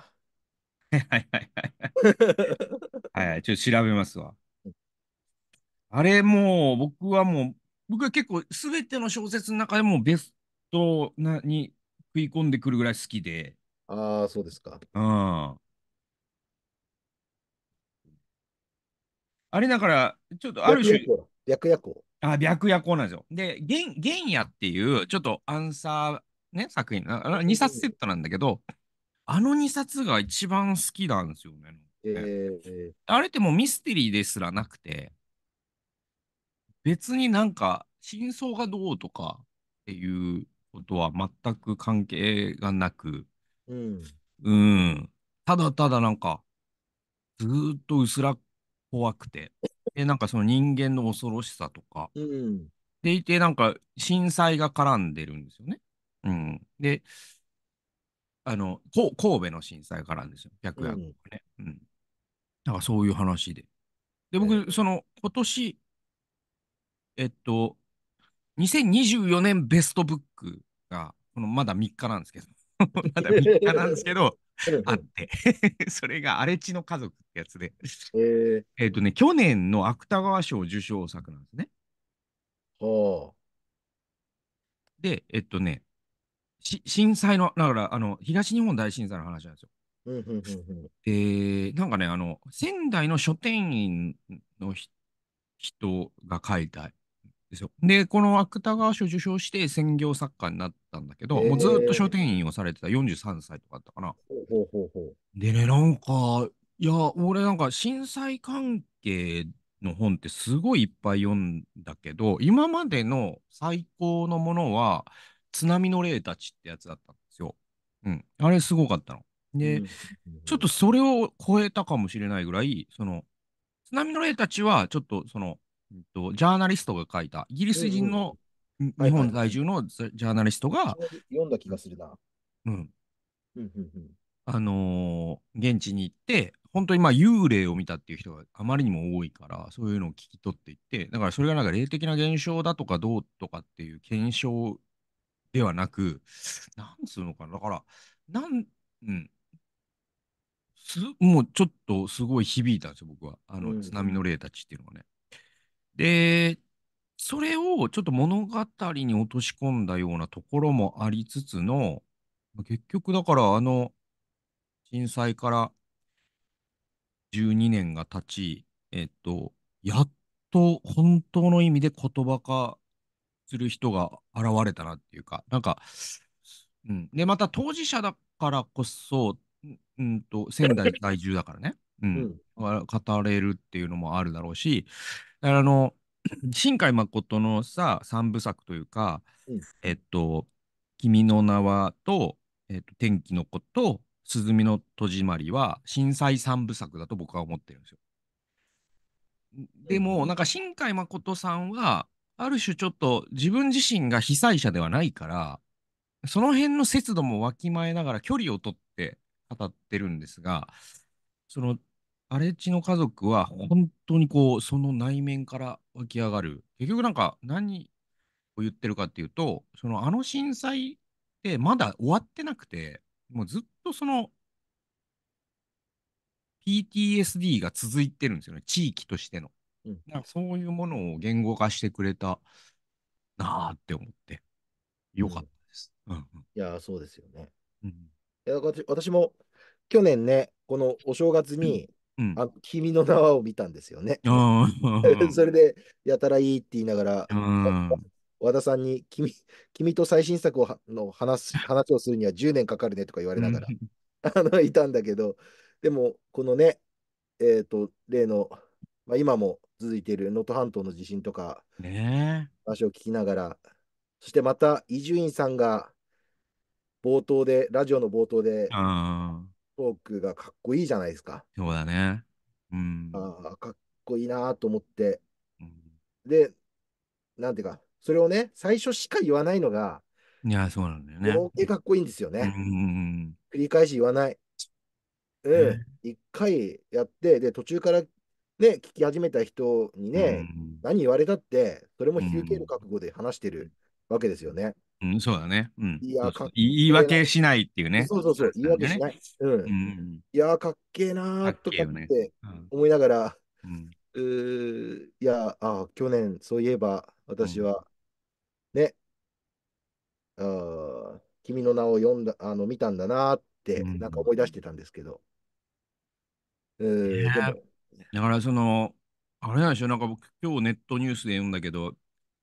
S1: はいはいはい。*laughs* はいはい。ちょっと調べますわ。あれもう、僕はもう、僕は結構すべての小説の中でもベストなに食い込んでくるぐらい好
S2: きで。ああ、そうですか。うん。あれだから、ちょっとある種。白夜行。
S1: あ、白夜行なんですよ。で、玄夜っていう、ちょっとアンサー、ね、作品、あ2冊セットなんだけど、あの2冊が一番好きなんですよね。
S2: えー、
S1: あれってもうミステリーですらなくて、別になんか真相がどうとかっていうことは全く関係がなく、うん、うん、ただただなんか、ずっと薄らっ怖くて。で、なんかその人間の恐ろしさとか。うん、でいて、なんか震災が絡んでるんですよね。うん。で、あの、こ神戸の震災からんですよ、百夜がね、うん。うん。かそういう話で。で、僕、その、今年、えっと、2024年ベストブックが、このまだ3日なんですけど、*laughs* まだ3日なんですけど、あって、*laughs* それが荒地の家族ってやつで、えー、えっとね、去年の芥川賞受賞作なんですね。はあ。で、えっとね、震災の、だからあの東日本大震災の話なんですよ。えなんかねあの仙台の書店員の人が書いたですよ。で、この芥川賞受賞して専業作家になったんだけど、えー、もうずっと書店員をされてた43歳とかだったかな。ほうほうほうでね、なんか、いや、俺なんか震災関係の本ってすごいいっぱい読んだけど、今までの最高のものは、津波の霊たちってやつだったんですよ。うん。あれすごかったの。で、うん、ちょっとそれを超えたかもしれないぐらい、その、津波の霊たちは、ちょっとその、と、ジャーナリストが書いた、イギリス人の日本在住のジャーナリストが、
S2: 読んだ気がするな。
S1: うん。あのー、現地に行って、本当にまあ幽霊を見たっていう人があまりにも多いから、そういうのを聞き取っていって、だからそれがなんか霊的な現象だとかどうとかっていう検証ではなく、なんつうのかな、だから、なん、うん、すもうちょっとすごい響いたんですよ、僕は。あの、津波の霊たちっていうのはね。で、それをちょっと物語に落とし込んだようなところもありつつの、結局だからあの震災から12年が経ち、えっと、やっと本当の意味で言葉化する人が現れたなっていうか、なんか、うん、で、また当事者だからこそ、うんと仙台在住だからね、うん、うん、語れるっていうのもあるだろうし、だからあの、新海誠のさ、三部作というか、うん、えっと、君の名はと、えっと、天気の子と、鈴見の戸締まりは、震災三部作だと僕は思ってるんですよ。でも、なんか新海誠さんは、ある種ちょっと自分自身が被災者ではないから、その辺の節度もわきまえながら距離をとって語ってるんですが、その荒れ地の家族は本当にこうその内面から湧き上がる結局なんか何を言ってるかっていうとそのあの震災ってまだ終わってなくてもうずっとその PTSD が続いてるんですよね地域としての、うん、なんかそういうものを言語化してくれた
S2: なあって思ってよかったです、うん、うん、いやそうですよね、うん、いや私も去年ねこのお正月に、うん、あ君の名はを見たんですよね。
S3: *laughs* そ
S2: れで、やたらいいって言いながら、和田さんに君君と最新作をの話 *laughs* 話をするには10年かかるねとか言われながら、*laughs* あのいたんだけど、でも、このね、えっ、ー、と、例の、まあ、今も続いている能登半島の地震とか、
S3: ね、
S2: 話を聞きながら、そしてまた伊集院さんが冒頭で、ラジオの冒頭で、トークがかっこいいじゃないですか。
S3: そうだね。うん。
S2: あかっこいいなと思って、うん。で、なんていうか、それをね、最初しか言わないのが、
S1: いや、そうなんだよね。余
S2: 計かっこいいんですよね。
S1: 繰
S2: り返し言わない。うん。一、回やって、で、途中からね、聞き始めた人にね、うん、何言われたって、それも引き受ける覚悟で話してるわけですよね。
S1: うん、そうだね。
S2: うん。いやそうそう言い訳
S1: しないっていうね。そうそうそう、
S2: 言い訳しない。うん。ういやー、かっけえなーとかって思いながら、うん。ういやー、あー、去年、そういえば、私は、ね、あ君の名を読んだ、あの、見たんだなーって、なんか思い出してたんですけど。うー
S1: でも、だからその、あれなんでしょう、なんか僕今日ネットニュースで読んだけど、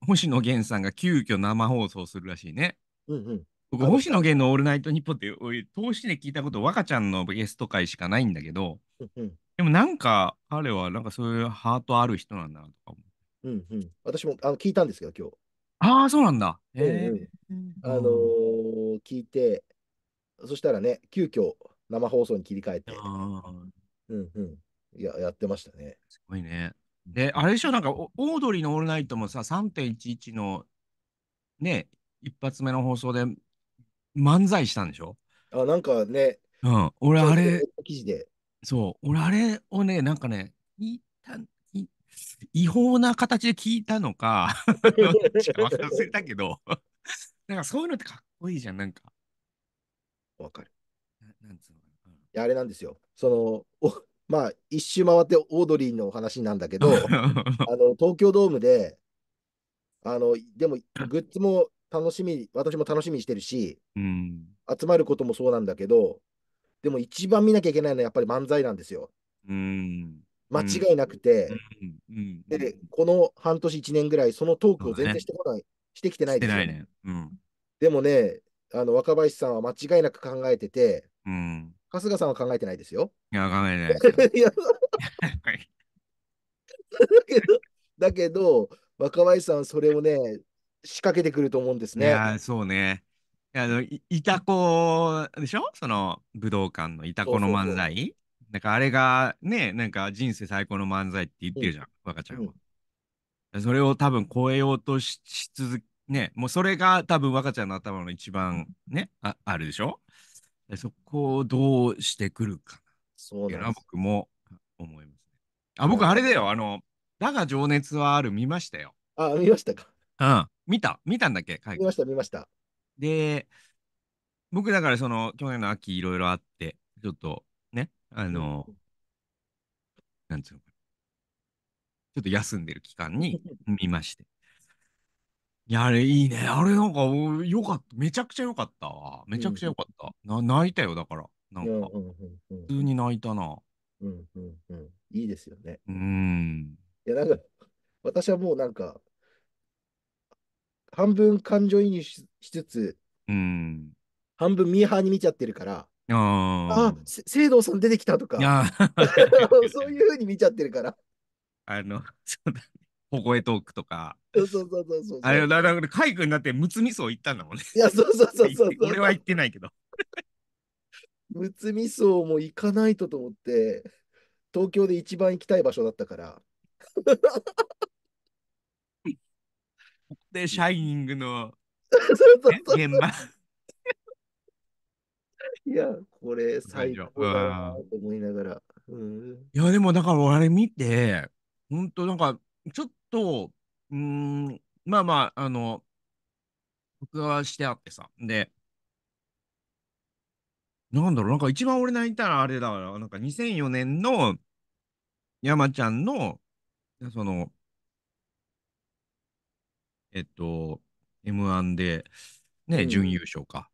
S1: 星野源さんが急遽生放送するらしいね。うんうん、僕、星野源の「オールナイトニッポン」って通しで聞いたこと、若ちゃんのゲスト会しかないんだけど、うんうん、でもなんか彼はなんかそういうハートある人なんだなとか思
S2: う。うんうん、私もあの聞いたんですけど、今日。
S1: ああ、そうなんだ。
S2: えー、あのー、聞いて、そしたらね、急遽生放送に切り替えて、うんうん、ややってましたね。す
S1: ごいね。で、あれでしょ、なんか、オードリーのオールナイトもさ、3.11のね、一発目の放送で漫才したんでしょ
S2: あ、なんかね、
S1: うん、俺あれ、記事で。そう、俺あれをね、なんかね、いた、違法な形で聞いたのか、*laughs*
S2: 忘れたけど、なんかそういうのってかっこいいじゃん、なんか。わかる。ななんつうのかな。いや、あれなんですよ。その、まあ、一周回ってオードリーの話なんだけど、*laughs* あの東京ドームで、あのでもグッズも楽しみ、私も楽しみにしてるし、うん、集まることもそうなんだけど、でも一番見なきゃいけないのはやっぱり漫才なんですよ。
S3: うん、間違いなくて、うん、
S2: で、この半年、1年ぐらい、そのトークを全然してこない、ね、してきてないですよ。ねでもね、あの若林さんは間違いなく考えてて、うん、春日さんは考えてないですよ。
S3: いや、考えないで
S2: すよ。だけど、*laughs* だけど、若林さんはそれをね、仕掛けてくると思うんですね。いや、
S1: そうね。あのいいた子でしょその武道館のいた子の漫才そうなんかあれがねなんか人生最高の漫才って言ってるじゃん、うん、若ちゃんは、うん、それを多分超えようとし続けねもうそれが多分若ちゃんの頭の一番ねああるでしょでそこをどうしてくるかな。そうな僕も思います、ね、あ、僕あれだよ、あの、だが情熱はある見ましたよ。
S2: あ、見ましたか。
S1: うん、見た、見たんだっけ、見
S2: ました、見ました。
S1: で、僕だからその、去年の秋いろいろあって、ちょっとね、あの、うん、なんつうのかな。ちょっと休んでる期間に見まして。いや、あれいいね。あれなんか、よかった。めちゃくちゃよかったわ。めちゃくちゃよかった。な泣いたよ、だから。
S2: なんか、普通
S1: に泣いたな。
S2: うんうんうん。いいですよね。
S1: うん。
S2: いや、なんか、私はもうなんか、半分感情移入しつつ、
S3: うん、
S2: 半分ミーハーに見ちゃってるから、
S1: あ
S2: あ、聖堂さん出てきたとか、*laughs* そういうふうに見ちゃってるから。
S1: あの、そうだこ声トークとか。
S2: そうそうそうそうあ
S1: れ、だから、くんになって、むつみそ行ったんだもんね。いや、そうそうそうそう *laughs* 俺は行ってないけど。
S2: むつみそも行かないとと思って、東京で一番行きたい場所だったから。*laughs*
S1: で、シャイニングの、現場。
S2: いや、これ最高だなと思いながら。うん、
S1: いや、でもだから俺見て、ほんとなんかちょっと、うん、まあまあ、あの、録画してあってさ、で、なんだろう、なんか一番俺泣いたらあれだから、なんか2004年の山ちゃんの、その、えっと、M1 で、ね、準優勝か。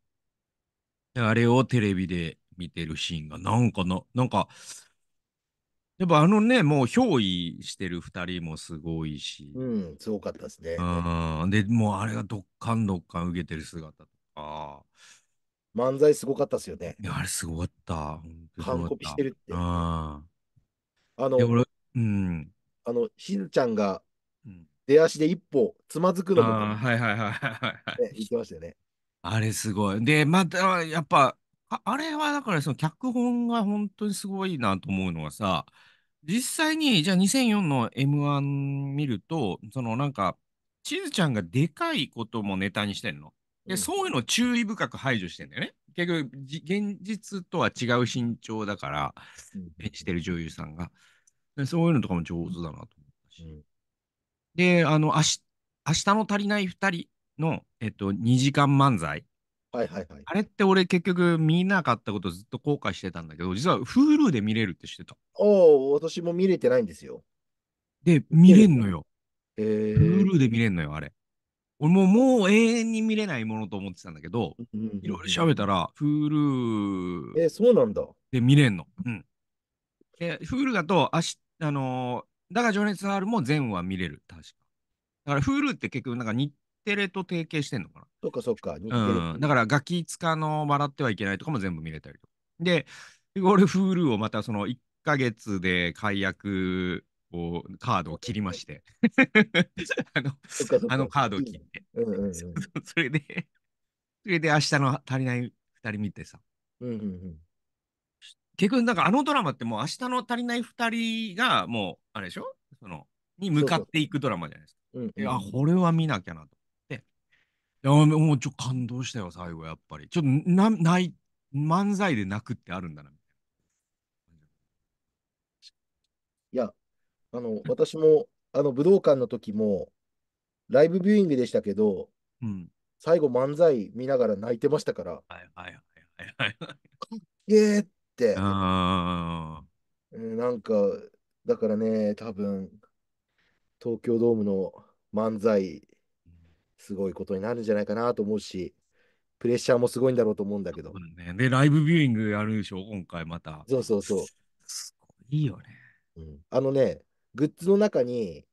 S1: あれをテレビで見てるシーンが、なんかな、なんか、やっぱあのね、もう憑依してる2人もすごいし。
S2: うん、すごかったですね。
S1: うん。で、もうあれがどっかんどっかん受けてる姿とか。
S2: 漫才すごかったっすよね。いや、あれすごかった。
S1: 完コピしてる
S2: って。うん。あの、うん。あの、しずちゃんが出足で一歩つまずくのも、はいはいはいはい、言ってましたよね。
S1: あれすごい。で、またやっぱああれはだからその脚本が本当にすごいなと思うのはさ、実際にじゃあ2004の M1 見ると、そのなんか、しずちゃんがでかいこともネタにしてんの。で、そういうのを注意深く排除してんだよね。結局、現実とは違う身長だから、演、してる女優さんが。でそういうのとかも上手だなと思ったし。で、あの、あし明日の足りない2人の、えっと、2時間漫才。はいはいはい。あれって俺結局見なかったことずっと後悔してたんだけど、実は Hulu で見れるって知ってた。
S2: おあ、私も見れてないんですよ。
S1: で、見れんのよ。えー、Hulu で見れんのよ、あれ。俺もうもう永遠に見れないものと思ってたんだけど、いろいろ喋ったら Hulu えそうなんだ。で見れんの。うん。で、Hulu だと、あし、あのーだが情熱はあるも全話見れる、確か。だから Hulu って結局なんか日
S2: テレと提携してんのかな。そっかそっか、うん。だ
S1: からガキ使の笑ってはいけないとかも全部見れたりとか。で、俺、フールをまたその1ヶ月で解約を、カードを切りまして。*laughs*
S2: あの、あのカードを切っ
S1: て。*laughs* それで、それで明日の足りない2人見てさ。うんうんうん結局、なんかあのドラマってもう明日の足りない2人がもう、あれでしょその、に向かっていくドラマじゃないですか。いや、これは見なきゃなと。やもうちょ感動したよ最後やっぱりちょっとなない漫
S2: 才で泣くってあるんだなみたいないやあの私もあの武道館の時もライブビューイングでしたけど、うん、最後漫才見ながら泣いてましたから、はいはいはいはいはいかっけーってあなんかだからね多分東京ドームの漫才すごいことになるんじゃないかなと思うし、プレッシャーもすごいんだろうと思うんだけど。
S1: ね、で、ライブビューイングやるでしょ、今回また。そうそうそう。す
S2: ごいよね。うん、あのね、グッズの中に、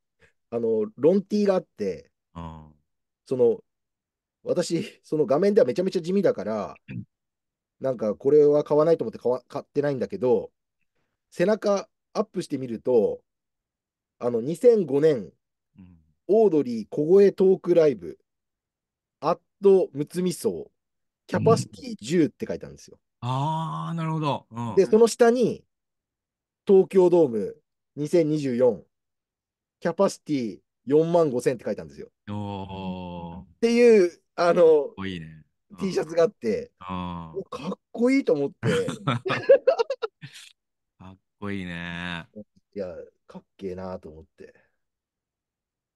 S2: あの、ロンティーがあって、その、私、その画面ではめちゃめちゃ地味だから、なんかこれは買わないと思って買わ買ってないんだけど、背中アップしてみると、あの、2005年、うん、オードリー小声トークライブ、アットむつみ荘、キャパシティ10って書いたんですよ。うん、ああ、なるほど、うん、で、その下に、東京ドーム2024、キャパシティ4万5千って書いたんですよ。っていう、あの、いいね、T シャツがあって、かっこいいと思って。*laughs* かっこいいね。いや、かっけえなと思って、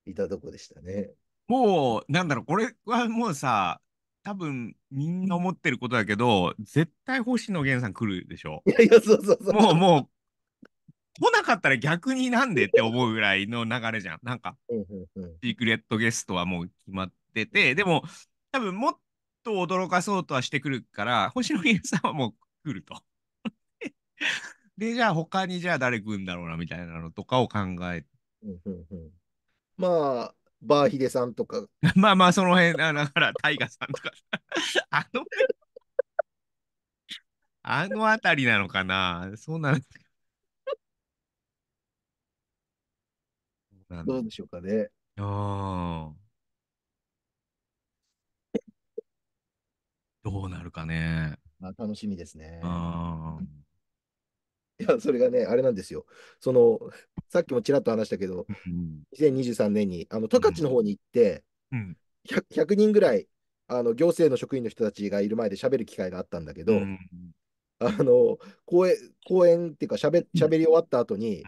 S2: いたとこでしたね。もう、なん
S1: だろう、これはもうさ、多分みんな思ってることだけど、絶対星野源さん来るでしょ。いやいや、そうそうそう。もう、もう、来なかったら逆になんでって思うぐらいの流れじゃん。なんか、うんうんうん、シークレットゲストはもう決まってて、でも、多分もっと驚かそうとはしてくるから、星野源さんはもう来ると。*laughs* で、じゃあ他にじゃあ誰来るんだろうなみたいなのとかを考えて。うんうんうん、
S2: まあ、バーヒデさんとか。
S1: *laughs* まあまあ、その辺、だから、タイガさんとか。*laughs* あの、あの辺りなのかなそうなんですか。なんどう
S2: でしょうかね。
S1: ああ。どうなるかね。
S2: まあ楽しみですね。あーいや、それがね、あれなんですよ。その、さっきもちらっと話したけど、うん、2023年に、あの、十勝の方に行って、うん、100, 100, 人ぐらい、あの、行政の職員の人たちがいる前で喋る機会があったんだけど、うん、あの、公演、公演っていうか、喋、喋り終わった後に、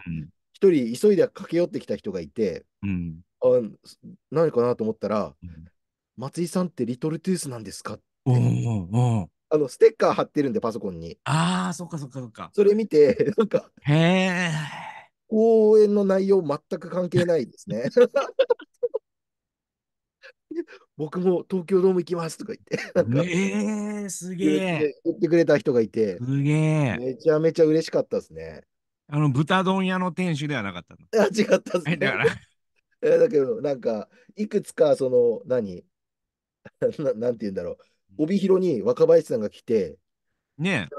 S2: 一、人急いで駆け寄ってきた人がいて、
S3: あ
S2: 何かなと思ったら、松井さんってリトルトゥースなんですかって。あのステッカー貼ってるんで、パソコンに。ああ、そっかそっかそっか。それ見て、*laughs* なんか、へえ。応援の内容、全く関係ないですね。*laughs* 僕も東京ドーム行きますとか言って。ええ、すげえ。言ってくれた人がいて。すげえ。めちゃめちゃ嬉しかったですね。あの、豚丼屋の店主ではなかったの。あ、違ったっすね。だから。*laughs* だけど、なんか、いくつか、その、何ななんて言うんだろう。帯広に若林さんが来て、ねなんか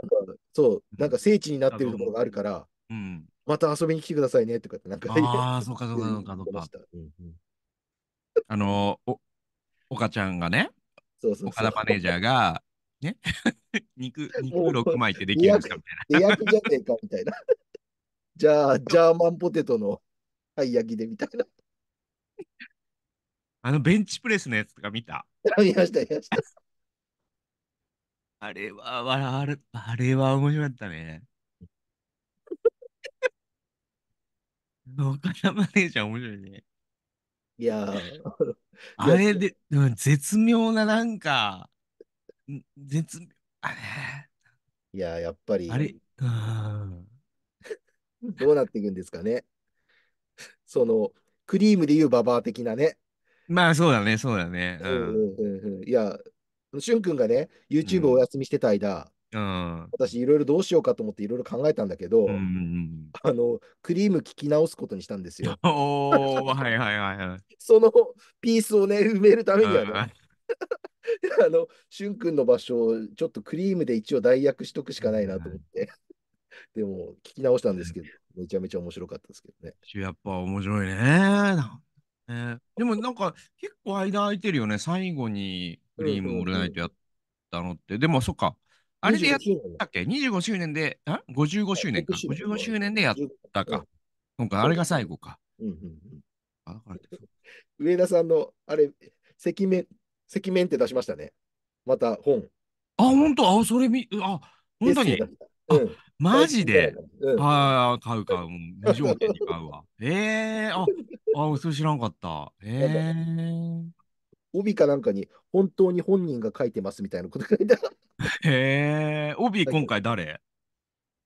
S2: そう、なんか聖地になってるところがあるから、うん、また遊びに来てくださいねとかって、なんか、ああ、そうかそうかそうかそうか。うんうん、
S1: あのお、岡ちゃんがね、
S2: そうそう岡田マネージ
S1: ャーが、ね、
S2: *laughs* 肉、肉
S1: 6枚ってできるんですかみ
S2: たいな。予約じゃねえかみたいな。*laughs* じゃあ、ジャーマンポテトのはい焼きでみたいな。
S1: あのベンチプレスのやつとか見た
S2: *laughs* 見ました、見ました。
S1: あれは、あれあれは面白かったね。岡 *laughs* 田マネージャー面白いね。いやー、*laughs* あれで、でも絶妙ななんか、ん絶妙、あれ、
S2: いやー、やっぱりあ、れ、うん。*laughs* どうなっていくんですかね。その、クリームでいうババア的なね。
S1: まあそうだね、そうだね。うん。うん
S2: うんうんいや、しゅんくんがね、YouTube お休みしてた間、うん、私、いろいろどうしようかと思っていろいろ考えたんだけど、うんうん、あの、クリーム聞き直すことにしたんですよ。*laughs* おー、はいはいはいはい。そのピースをね、埋めるためにはね、*laughs* あの、しゅんくんの場所をちょっとクリームで一応代役しとくしかないなと思って。*laughs* でも、聞き直したんですけど、めちゃめちゃ面白かったですけどね。
S1: やっぱ面白いね。えー、でもなんか、結構間空いてるよね、最後に。クリームオールナイトやったのって。でも、そっか。あれでやったっけ ?25 周年で、あ ?55 周年か。55周年でやったか。今回、あれが
S2: 最後か。上田さんの、あれ、赤面、赤面って出しましたね。また本。あ、本当あ、それみ、あ、本当に。
S1: マジで、ああ、買うか。無条件に買うわ。ええあ、あ、それ知らんかった。え
S2: え帯かなんかに、本当に本人が書いてますみたいなこと書いてある。
S1: へえ、帯今回誰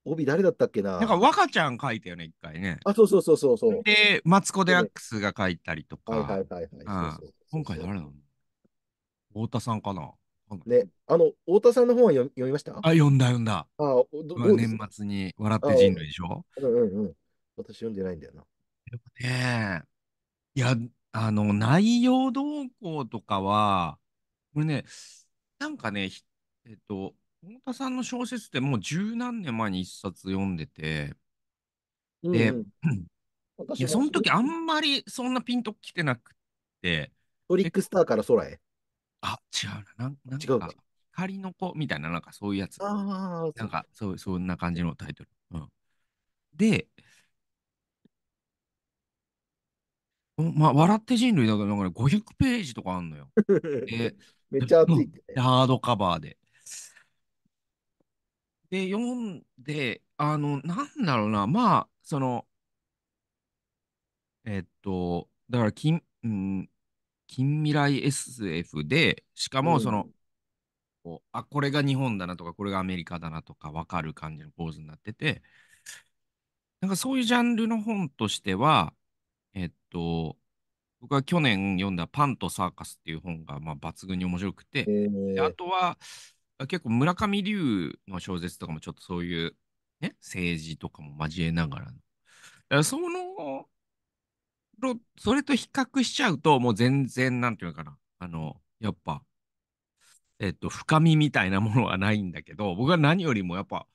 S2: 帯誰だったっけななんか
S1: 若ちゃん書いたよね、一回ね。
S2: あ、そうそうそうそうそう。
S1: で、マツコ・デラックスが書いたりとか。はいはいはいはい。今回誰なの太田さんかな
S2: ね、あの、太田さんの本は読みましたあ、読んだ読んだ。あどど年
S1: 末に笑って人類でしょ
S2: うんうんうん。私読んでないんだよな。
S1: ねいや、あの、内容動向とかは、これね、なんかね、えっと、太田さんの小説ってもう十何年前に一冊読んでて、で、うん。いや、その時あんまりそんなピンときてなくて、
S2: トリックスターから空へ。
S1: あ、違うな、なん、なん違うか、光の子みたいな、なんかそういうやつ。
S2: ああ、
S1: なんか、そう、そんな感じのタイトル。うん。で、おまあ、笑って人類だとなかね、500ページとかあんのよ。
S2: で *laughs* めっちゃ熱い、ね、
S1: ハードカバーで。で、読んで、あの、なんだろうな、まあ、その、えっと、だから近、うん、近未来 SF で、しかもその、うん、あ、これが日本だなとか、これがアメリカだなとか分かる感じのポーズになってて、なんかそういうジャンルの本としては、えっと、僕は去年読んだ「パンとサーカス」っていう本がまあ抜群に面白くて、であとは結構村上龍の小説とかもちょっとそういう、ね、政治とかも交えながらだからそのそれと比較しちゃうともう全然なんていうのかなあのやっぱえっと深みみたいなものはないんだけど僕は何よりもやっぱ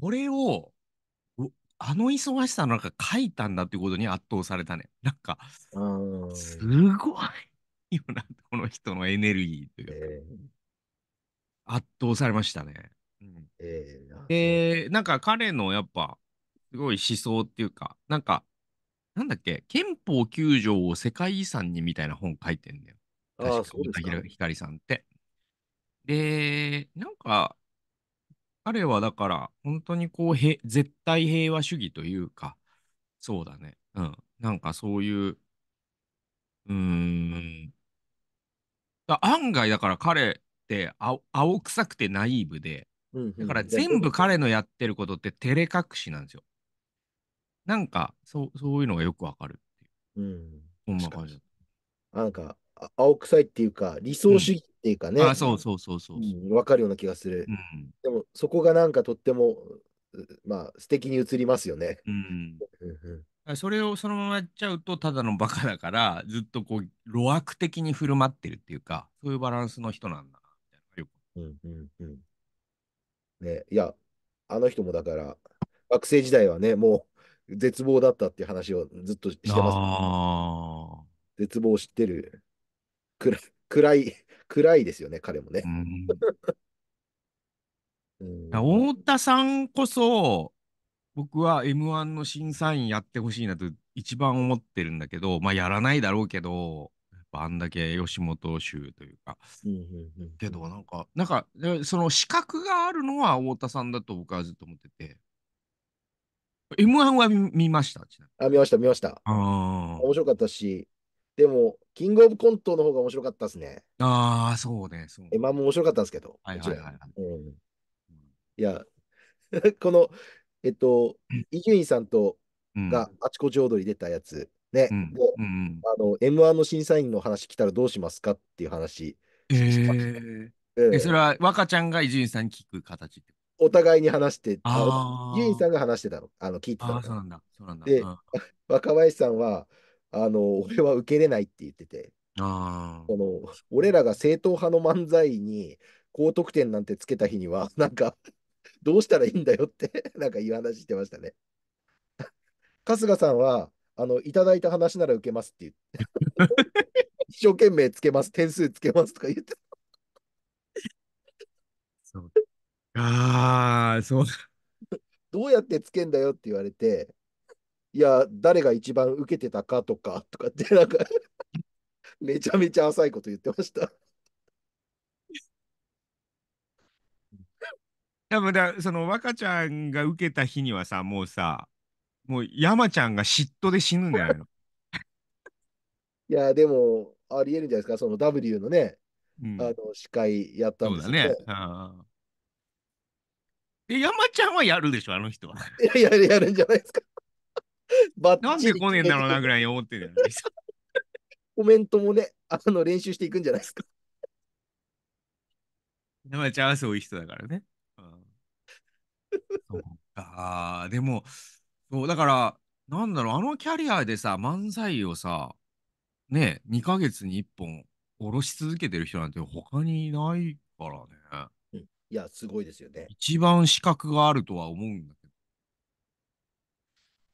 S1: これをあの忙しさの中書いたんだっていうことに圧倒されたね。なんか、すごいよな、この人のエネルギーというか、えー、圧倒されましたね。ええー、で、なんか彼のやっぱ、すごい思想っていうか、なんか、なんだっけ、憲法9条を世界遺産にみたいな本書いてんだよ。確か、ひかさんって。で、なんか、彼はだから、本当にこうへ、絶対平和主義というか、そうだね。うん。なんかそういう、うーん。だ案外だから彼って青青臭くてナイーブで、
S3: うんうんだから全部
S1: 彼のやってることって照れ隠しなんですよ。なんか、そう、そういうのがよ
S2: くわかるっていう。うん。そんな感じなんか、青臭いっていうか、理想主義っていうかね。うん、あ、そうそうそうそう。わ、うん、かるような気がする。うん、でも、そこがなんかとっても、まあ、素敵に映りますよね。うん。それを
S1: そのままやっちゃうと、ただのバカだから、ずっとこう、路悪的に振る舞ってるっていうか、そういうバランスの人なんだ
S2: な、うんうんうん。ね、いや、あの人もだから、学生時代はね、もう絶望だったっていう話をずっとしてます、ね、絶望を知ってる。暗い、暗いですよね、彼もね。*laughs* 太
S1: 田さんこそ、僕は M1 の審査員やってほしいなと一番思ってるんだけど、まあやらないだろうけど、あんだけ吉本集というか。けどなんか、なんか、その資格があるのは太田さんだと
S2: 僕はずっと思ってて。M1 は見ましたあ、見ました、見ました。面白かったし、でも、キングオブコントの方が面白かったですね。
S1: ああ、そうね。そう
S2: エマも面白かったんですけど。
S1: はいはいはい、はいうん。い
S2: や、*laughs* この、えっと、伊集院さんとがあちこち踊り出たやつ、ね、うん、うん、あの、M1 の審査員の話来たらどうしますかっていう話
S1: ええそれは若ちゃんが伊集院さんに聞く形って
S2: お互いに話して、伊集院さんが話してたの、あの聞いてたの。そう
S1: なんだ、そうなん
S2: だ。で、若林さんは、あの、俺は受けれないって言ってて、あこの、俺らが正統派の漫才に高得点なんてつけた日には、*laughs* なんかどうしたらいいんだよって *laughs* なんかいう話してましたね。*laughs* 春日さんは、あの、いただいた話なら受けますって言って、一生懸命つけます、点数つけますとか言ってそう
S1: ああ、そう。
S2: どうやってつけんだよって言われて、いや、誰が一番受けてたかとか、とかって、なんか *laughs* めちゃめちゃ浅いこと言ってました。
S1: *laughs* でもだその若ちゃんが受けた日にはさもうさもう山ちゃんが嫉妬で死ぬんじゃないの
S2: いやでもありえるんじゃないですかその W のね、うん、あの司会やったんですよね。そうだね。で
S1: 山ちゃんはやるでしょあの人は。
S2: *laughs* いややるやるんじゃないですか。*laughs* バなんで来ねえんだろうな
S1: ぐらい思ってるよ、ね。
S2: コメントもね、あの練習していくんじゃないですか。
S1: 山ちチャンス多い人だからね。うん、そうか。でも、そうだから、なんだろう、あのキャリアでさ、漫才をさ、ね、2ヶ月に1本下ろし続けてる人なんて他にいないからね。
S2: いや、すごいですよね。
S1: 一番資格があるとは思うんだけ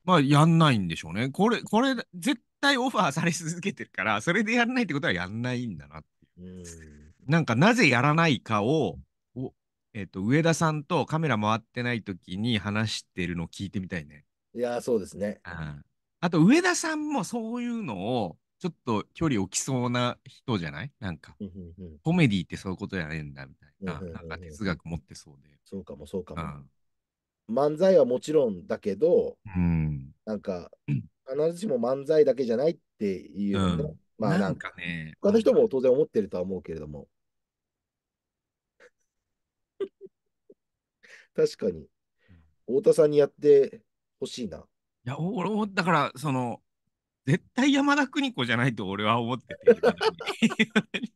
S1: まあ、やんないんでしょうね。これ、これ、絶対オファーされ続けてるから、それでやんないってことはやんないんだなっていう。うなんか、なぜやらないかを、おえっ、ー、と、上田さんとカメラ回ってない時に話してるのを聞いてみたいね。
S2: いや、そうですね。ああと、上田
S1: さんもそういうのを、ちょっと距離置きそうな人じゃないなんか、コメディってそういうことやねんだみたいな、なんか哲学持ってそうで。そうかも、そうかも。
S2: 漫才はもちろんだけど、うん、なんか、*clears throat* 必ずしも漫才だけじゃないっていうね、うん、まあなんかね、他の人も当然思ってるとは思うけれども。*laughs* 確かに、太田さんにやってほしいな。い
S1: や、俺、も、だから、その、絶対山田邦子じゃないと俺は思ってて。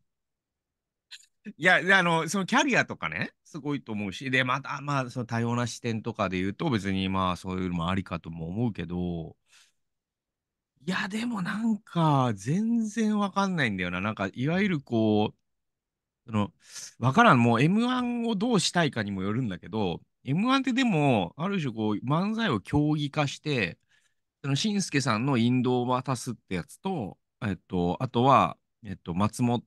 S1: いや、あの、そのキャリアとかね、すごいと思うし、で、また、まあ、その多様な視点とかで言うと、別に、まあ、そういうのもありかとも思うけど、いや、でもなんか、全然わかんないんだよな。なんか、いわゆるこう、その、わからん、もう M1 をどうしたいかにもよるんだけど、M1 ってでも、ある種こう、漫才を競技化して、その、しんすけさんの引導を渡すってやつと、えっと、あとは、えっと、松本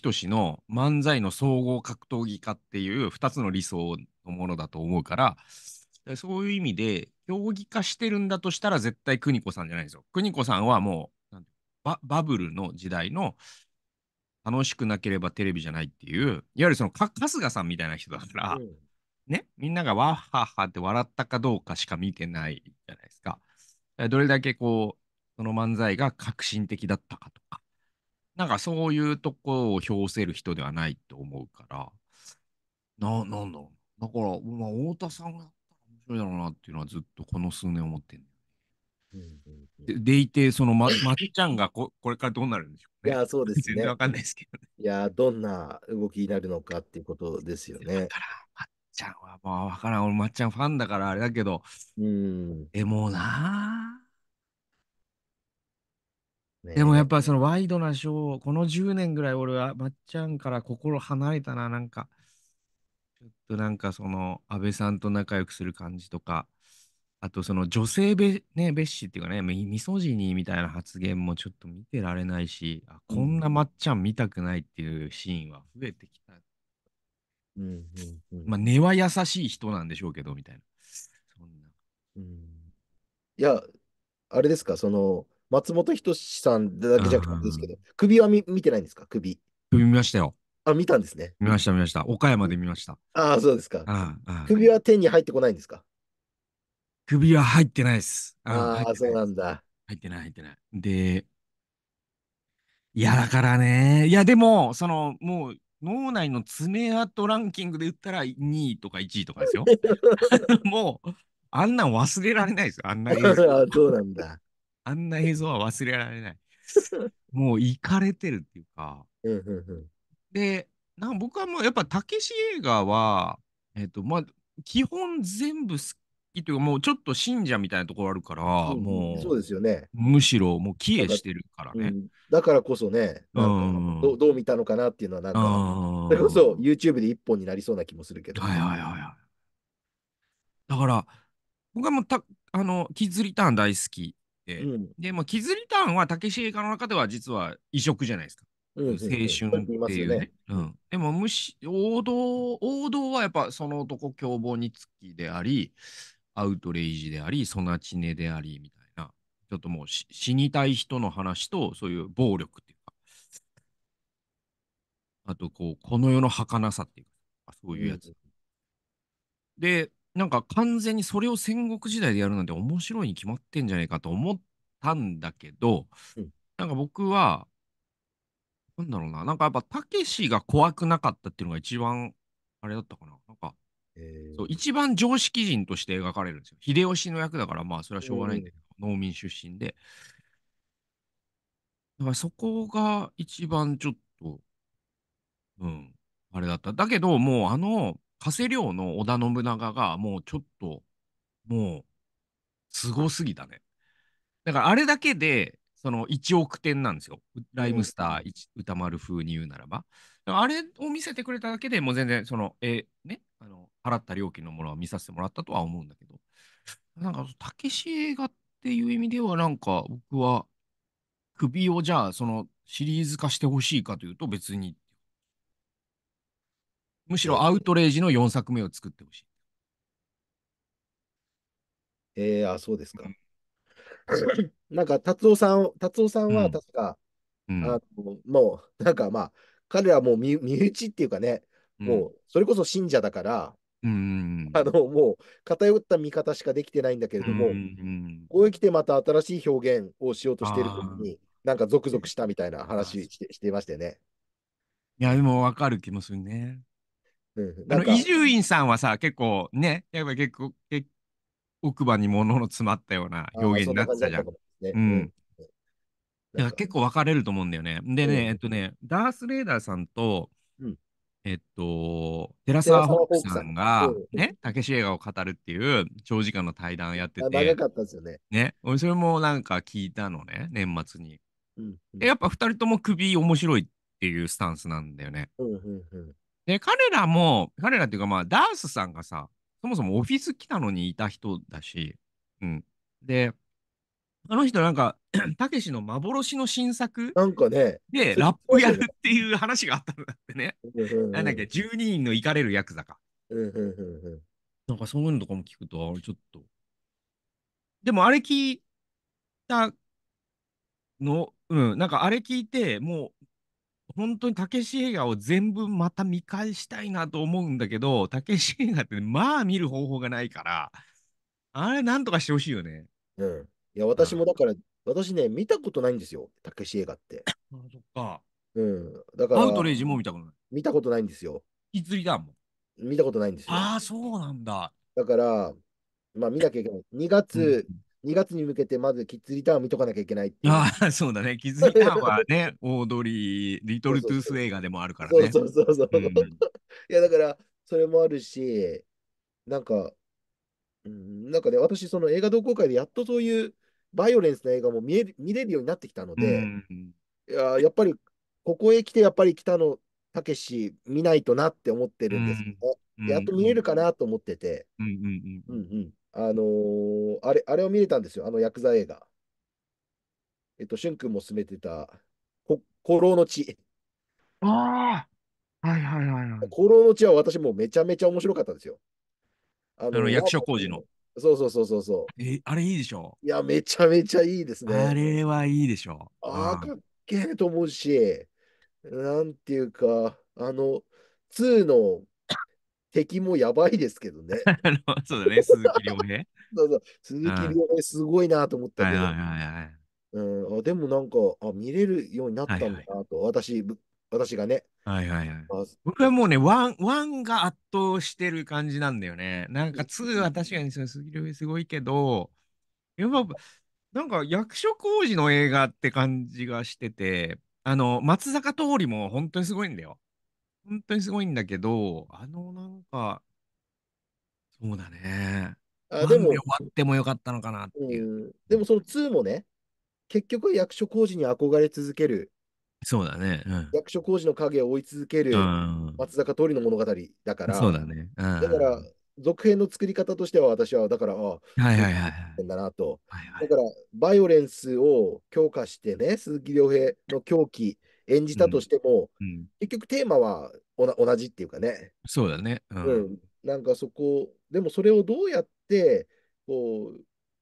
S1: と仁の漫才の総合格闘技化っていう2つの理想のものだと思うからそういう意味で競技化してるんだとしたら絶対邦子さんじゃないですよ。邦子さんはもうババブルの時代の楽しくなければテレビじゃないっていういわゆるその春日さんみたいな人だから、うん、ねみんながわっはっはって笑ったかどうかしか見てないじゃないですか。どれだけこうその漫才が革新的だったかとかなんかそういうとこを評せる人ではないと思うから、な、なんだろう。だから、まあ、太田さんが面白いだろうなっていうのはずっとこの数年思ってんだよででいて、そのま、まちちゃんがここれからどうなるんでし
S2: ょうね。いや、そうですね。全然わかんないですけどね。いや、どんな動きになるのかっていうことですよね。だから、まっちゃんは、まあ、わからん。俺、まっ
S1: ちゃんファンだからあれだけど、うん。え、もうなぁ。でもやっぱそのワイドなショー、この10年ぐらい俺はまっちゃんから心離れたな、なんか、ちょっとなんかその安倍さんと仲良くする感じとか、あとその女性べ、ね、蔑視っていうかね、ミミソジニーみたいな発言もちょっと見てられないし、あこんなまっちゃん見たくないっていうシーンは増えてきた。うん、うん、まあ根は優しい人なんでしょうけど、みたいな。そんな。
S2: うん、いや、あれですか、その、松本人志さんだけじゃなくてですけど、首は見見てないんですか首。
S1: 首見ましたよ。
S2: あ、見たんですね。
S1: 見ました、見ました。岡山で見ました。
S2: ああ、そうですか。首は手に入ってこないんですか
S1: 首は入ってないです。
S2: ああ、そうなんだ。入ってない、入
S1: ってない。で、いや、だからね、いや、でも、その、もう、脳内の爪痕ランキングで言ったら2位とか1位とかですよ。*laughs* もう、あんなん忘れられないですよ、あんな映像。*laughs*
S2: そうなんだ。
S1: あんな映像は忘れられない。*laughs* もう行かれてるっていうか。で、なん僕はもうやっぱ、たけし映画は、えっ、ー、と、まあ、基本全部好きというか、もうちょっと信者みたいなところあるから、もう、そうですよね。むしろ、もう、帰依してるからね
S2: だから、こそね、
S1: ど
S2: どう見たのかなっていうのは、なん
S1: か、それこそ
S2: YouTube で一本になりそうな気もするけ
S1: ど。はいはいはいはい。だから、僕はもうた、あの、キッズリターン大好き
S2: て、うん、で、も、
S1: キズリターンは武志映画の中では実は異色じゃないですか。うん、青春っていうね。うん、でもむし王道、王道はやっぱその男凶暴につきであり、アウトレイジであり、ソナチネでありみたいな、ちょっともう死にたい人の話と、そういう暴力っていうか、あとこう、この世の儚さっていうか、そういうやつ。うん、で、なんか完全にそれを戦国時代でやるなんて面白いに決まってんじゃないかと思ったんだけど、うん、なんか僕は、なんだろうな、なんかやっぱたけしが怖くなかったっていうのが一番あれだったかな。なんか、えー、そう一番常識人として描かれるんですよ。秀吉の役だからまあそれはしょうがないんだけど、農民出身で。だからそこが一番ちょっと、うん、あれだった。だけどもうあの、加瀬亮の織田信長がもうちょっと、もう、すごすぎたね。だからあれだけで、その1億点なんですよ。ライムスター、うん、歌丸風に言うならば。あれを見せてくれただけでもう全然、その、えー、ね、あの、払った料金のものは見させてもらったとは思うんだけど、なんか、たけし映画っていう意味では、なんか、僕は、首をじゃあ、その、シリーズ化してほしいかというと、別にむしろアウトレイジの4作目を作ってほしい。
S2: ええー、あ、そうですか。*clears throat* なんか、達夫さん、達夫さんは確か、うん、あもう、なんかまあ、彼はもう身 *laughs* 身内っていうかね、もう、それこそ信者だから、
S3: うん、
S2: あのもう偏った見方しかできてないんだけれども、う
S3: ん、
S2: ここへ来てまた新しい表現をしようとしているきに、なんかゾクゾクしたみたいな話してしてましたよね。
S1: いや、でも分かる気もするね。あの伊
S2: 集院さんはさ、結構ね、やっぱ結
S1: 構結奥歯に物の詰まったような表現になってたじゃん。うん。結構分かれると思うんだよね。でね、うん、えっとね、ダース・レーダーさんと、うん、えっと、寺澤ホークさんが、ね、たけし映画を語るっていう長時間の対談やってて、長かったですよね。ね、俺それもなんか聞いたのね、年末に。うん、うん、やっぱ2人とも首面白いっていうスタンスなんだよね。うんうんうんで、彼らも、彼らっていうかまあ、ダースさんがさ、そもそもオフィス来たのにいた人だし、うん。で、あの人なんか、*clears throat* たけしの幻の新作なんかね、で、ラップやるっていう話があったんだってね。なんだっけ、12人の行かれるヤクザか。なんかそういうのとかも聞くと、ちょっと。でもあれ聞いたの、うん、なんかあれ聞いて、もう本当にたけし映画を全部また見返したいなと思うんだけど、たけし映画って、ね、まあ見る方法がないから、あれなんとかしてほしいよね。
S2: うん。いや、私もだから、私ね、見たことないんですよ、たけし映画って。あ、そっか。うん。だから、アウトレイジも見たことない。見たことないんですよ。いつりだもん。見たことないんですよ。ああ、そうなんだ。だから、まあ見なきゃいけない。2月、2月に向けてまずキッズリターンを見とかなきゃいけない
S1: ああ、そうだね。キッズリターンはね、*laughs* オードリー、リトルトゥース映画でもあるからね。そうそうそうそう。うん、*laughs* い
S2: や、だから、それもあるし、なんか、うん、なんかね、私、その映画同好会でやっとそういうバイオレンスな映画も見える見れるようになってきたので、うん、いややっぱり、ここへ来て、やっぱり北たけし、見ないとなって思ってるんですけど、やっと見えるかなと思ってて。
S3: うんうん
S2: うん。うんうんあのーあれ、あれを見れたんですよ、あのヤクザ映画。えっと、しゅんくんも勧めてた、こ、孤の地。ああ、はいはいはいはい。孤狼の地は私もめちゃめちゃ面白かったですよ。ああの、役所工事の。そうそうそうそうそえ、あれいいでしょう。いや、めちゃめちゃいいですね。あれ
S1: はいいでしょ
S2: う。ああ、かっけえと思うし、なんていうか、あの、2の敵もやばいですけどね。*laughs* そうだね、鈴木亮平。*laughs* そうそう鈴木亮平すごいなと思ったけど。うん、あ。でもなんかあ、見れるようになったんだなと、はいはい、私、私がね。
S1: はいはいはい。僕はもうね、ワン、ワンが圧倒してる感じなんだよね。なんか2は確かに鈴木亮平すごいけど、やっぱ、なんか役所工事の映画って感じがしてて、あの、松坂桃李も本当にすごいんだよ。本当にすごいんだけど、あの、なんか、そうだね。あでも、終わってもよかったのかなっ
S2: ていう。うん、でもその2もね、結局は役所工事に憧れ続ける。
S1: そうだね。う
S2: ん、役所工事の影を追い続ける松坂桃李の物語だから。そうだね。だから、続編の作り方としては私は、だから、ああ、はいはいはい。だなと。はいはい、だから、バイオレンスを強化してね、鈴木亮平の狂気。演じたとしても、うん、結局テーマは同じっていうかね。
S1: そうだね、うん、うん、
S2: なんかそこ、でもそれをどうやって、こ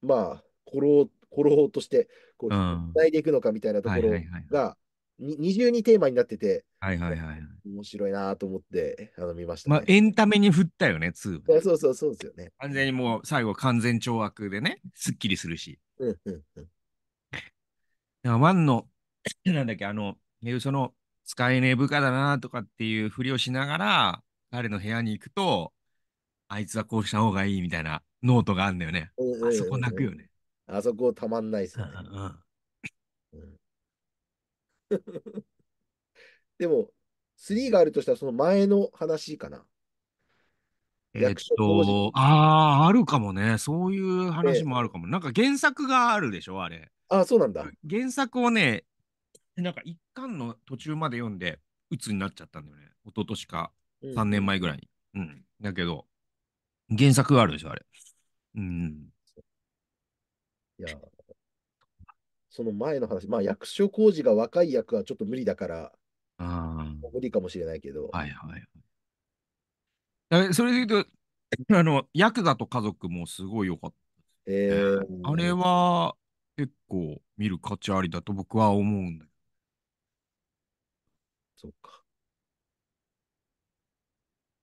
S2: う、まあ、転ろコロとして、こう、つないでいくのかみたいなところが、二重にテーマになってて、
S1: はいはいはい、面
S2: 白いなと思ってあの見ました、ね、
S1: まあ、エンタメに振ったよね、2。
S2: そうそうそうですよね。
S1: 完全にもう最後完全懲悪でね、すっきりするし。うんうんうん。1の、*clears throat* なんだっけ、あの、で、その使えねえ部下だなとかっていうふりをしながら、彼の部屋に行くと、あいつはこうした方がいいみたいなノートがあるんだよね。
S2: あそこ泣くよね。あそこたまんないさ、すね。*laughs* でも、3があるとしたらその前の話かな。
S1: えっと、ああ、あるかもね。そういう話もあるかも。えなんか原作があるでしょ、あれ。あそうなんだ。原作をね、なんか一巻の途中まで読んで、鬱になっちゃったんだよね。一昨年か、3年前ぐらいに。うん。だけど、原作があるでしょ、あれ。うん。
S2: いや、その前の話、まあ役所広司が若い役はちょっと無理だから、あ無理かもしれないけど。はいはい。
S1: だそれで言うと、*laughs* あの、ヤクザと家族もすごい良かった。
S2: えー、あれ
S1: は結構見る価値ありだと僕は思うんだけど。
S2: そうか。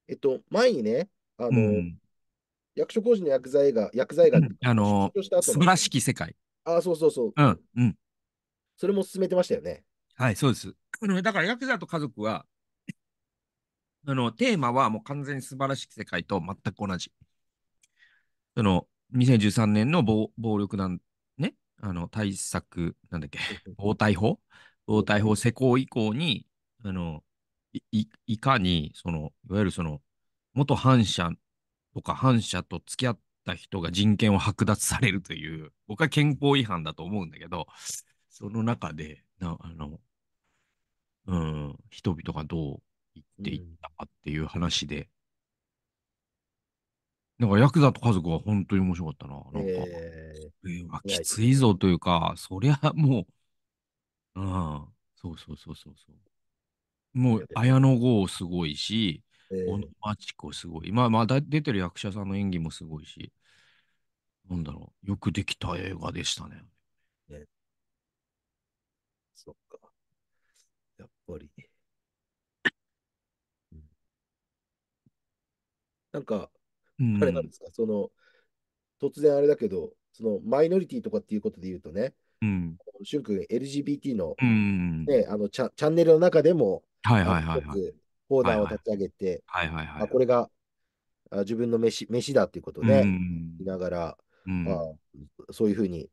S2: えっと、前にね、あの、うん役所工事の薬剤が、薬剤が、うん
S1: あの素晴らしき世界。
S2: ああ、そうそうそう。うん、うん。それも進めてましたよね。はい、そうです。だから、薬剤と家族は、
S1: あの、テーマはもう完全に素晴らしき世界と全く同じ。その、2013年の暴暴力団、ね、あの、対策、なんだっけ、暴対法暴対法施行以降に、あの、い、いかに、その、いわゆるその、元反社とか反社と付き合った人が人権を剥奪されるという、僕は憲法違反だと思うんだけど、*laughs* その中で、なあの、うん、人々がどう言っていったかっていう話で、うん、なんかヤクザと家族は本当に面白かったな。なんか、えー、きついぞというか、そりゃもう、うん、そうそうそうそうそう。もう綾野剛すごいし、えー、小野真知子すごい。まあ、まだ出てる役者さんの演技もすごいし、なんだろう、よくできた映画でしたね。
S2: ねそっか。やっぱり。ん、なんか、
S3: あれ
S2: なんですか、その、突然あれだけど、そのマイノリティとかっていうことで言うとね、うん、しゅんくん LGBT の,、ね、うん、あのチャチャンネルの中でも、はいはいはいはい。ーダーを立ち上げて、はいはいはい。あこれがあ自分の飯飯だっていうことで、いながら、うんまあ、そういうふうに、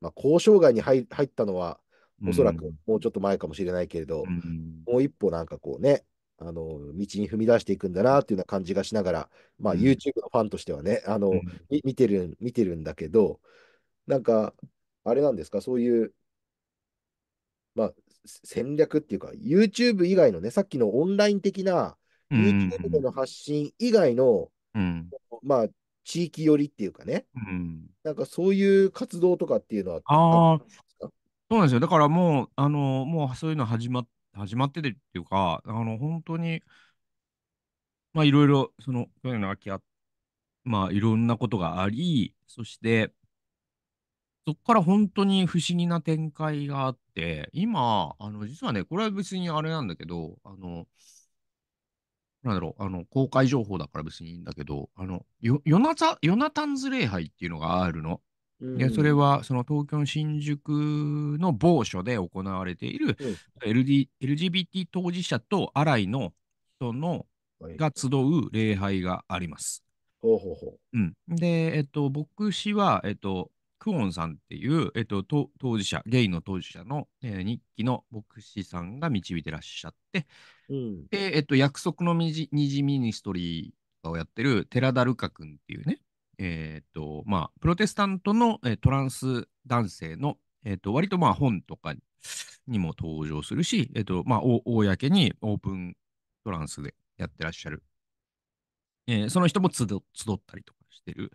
S2: まあ、交渉外に入入ったのは、おそらくもうちょっと前かもしれないけれど、うん、もう一歩なんかこうね、あの道に踏み出していくんだなっていうような感じがしながら、まあ、YouTube のファンとしてはね、あの、うん、見てる見てるんだけど、なんか、あれなんですか、そういう、まあ、戦略っていうか、YouTube 以外のね、さっきのオンライン的な、YouTube での発信以外の、うん、まあ、地域寄りっていうかね、うん、なんかそういう活動とかっていうのは
S1: あそうなんですよ。だからもう、あのもうそういうの始ま始まっててっていうか、あの本当に、まあいろいろ、その去年の秋あまあいろんなことがあり、そして、そこから本当に不思議な展開があって、今、あの実はね、これは別にあれなんだけど、あの、なんだろう、あの公開情報だから別にいいんだけど、あのヨナザヨナタンズ礼拝っていうのがあるの。でそれはその東京の新宿の某所で行われている LD、LGBT 当事者と新井の人のが集う礼拝があります。
S2: ほうほうほう
S1: うん、で、えっと、牧師は、えっと、クオンさんっていう、えっと、当事者、ゲイの当事者の、えー、日記の牧師さんが導いてらっしゃって、うん、で、えっと、約束の虹ミニストリーとかをやってる寺田ルカ君っていうね、えー、っと、まあ、プロテスタントの、えー、トランス男性の、えっと、割とまあ本とかにも登場するし、えっと、まあ、公にオープントランスでやってらっしゃる。えー、その人も集ったりとかしてる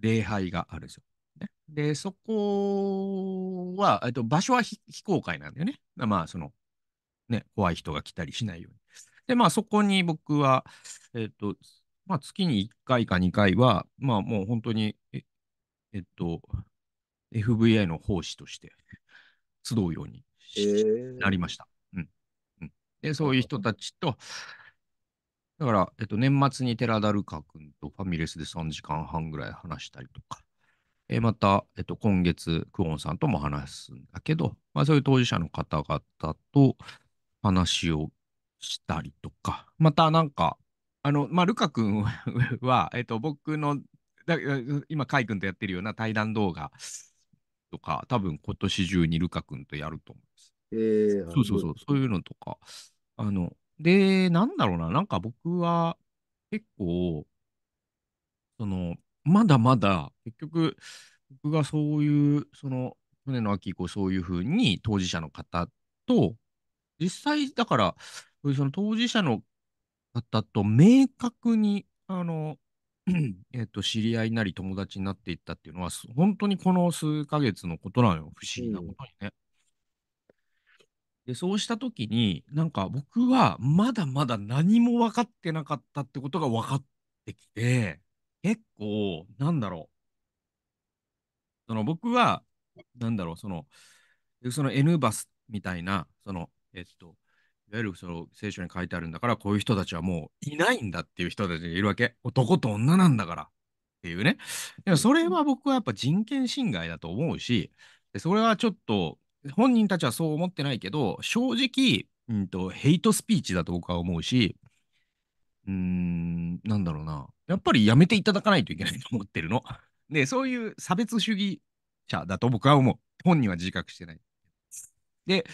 S1: 礼拝があるんですよ。ね、で、そこは、えっと、場所は非公開なんだよね。まあ、その、ね、怖い人が来たりしないように。で、まあ、そこに僕は、えっと、まあ、月に1回か2回は、まあ、もう本当に、ええっと、FBI の奉仕として集うようになりました。えー、うんうん、で、そういう人たちと、だから、えっと、年末に寺田ルカ君とファミレスで3時間半ぐらい話したりとか、えー、また、えっと、今月、クオンさんとも話すんだけど、まあ、そういう当事者の方々と話をしたりとか、またなんか、あの、まあ、ルカ君 *laughs* は、えっと、僕の、今、カイ君とやってるような対談動画とか、多分今年中にルカ君とやると思うんで
S2: す。えー、そうそうそう、そ
S1: ういうのとか、あの、で、なんだろうな、なんか僕は結構、その、まだまだ、結局、僕がそういう、その、船の秋以降、そういうふうに当事者の方と、実際、だから、その当事者の方と明確に、あの、*clears throat* えっと、知り合いなり友達になっていったっていうのは、本当にこの数ヶ月のことなのよ、不思議なことにね。で、そうしたときに、なんか僕はまだまだ何も分かってなかったってことが分かってきて、結構、なんだろう。その僕は、なんだろう、その、その N バスみたいな、その、えっと、いわゆるその聖書に書いてあるんだから、こういう人たちはもういないんだっていう人たちがいるわけ。男と女なんだからっていうね。でもそれは僕はやっぱ人権侵害だと思うし、それはちょっと本人たちはそう思ってないけど、正直、うんと、ヘイトスピーチだと僕は思うし、うーん、なんだろうな。やっぱりやめていただかないといけないと思ってるの。*laughs* で、そういう差別主義者だと僕は思う。本人は自覚してない。で、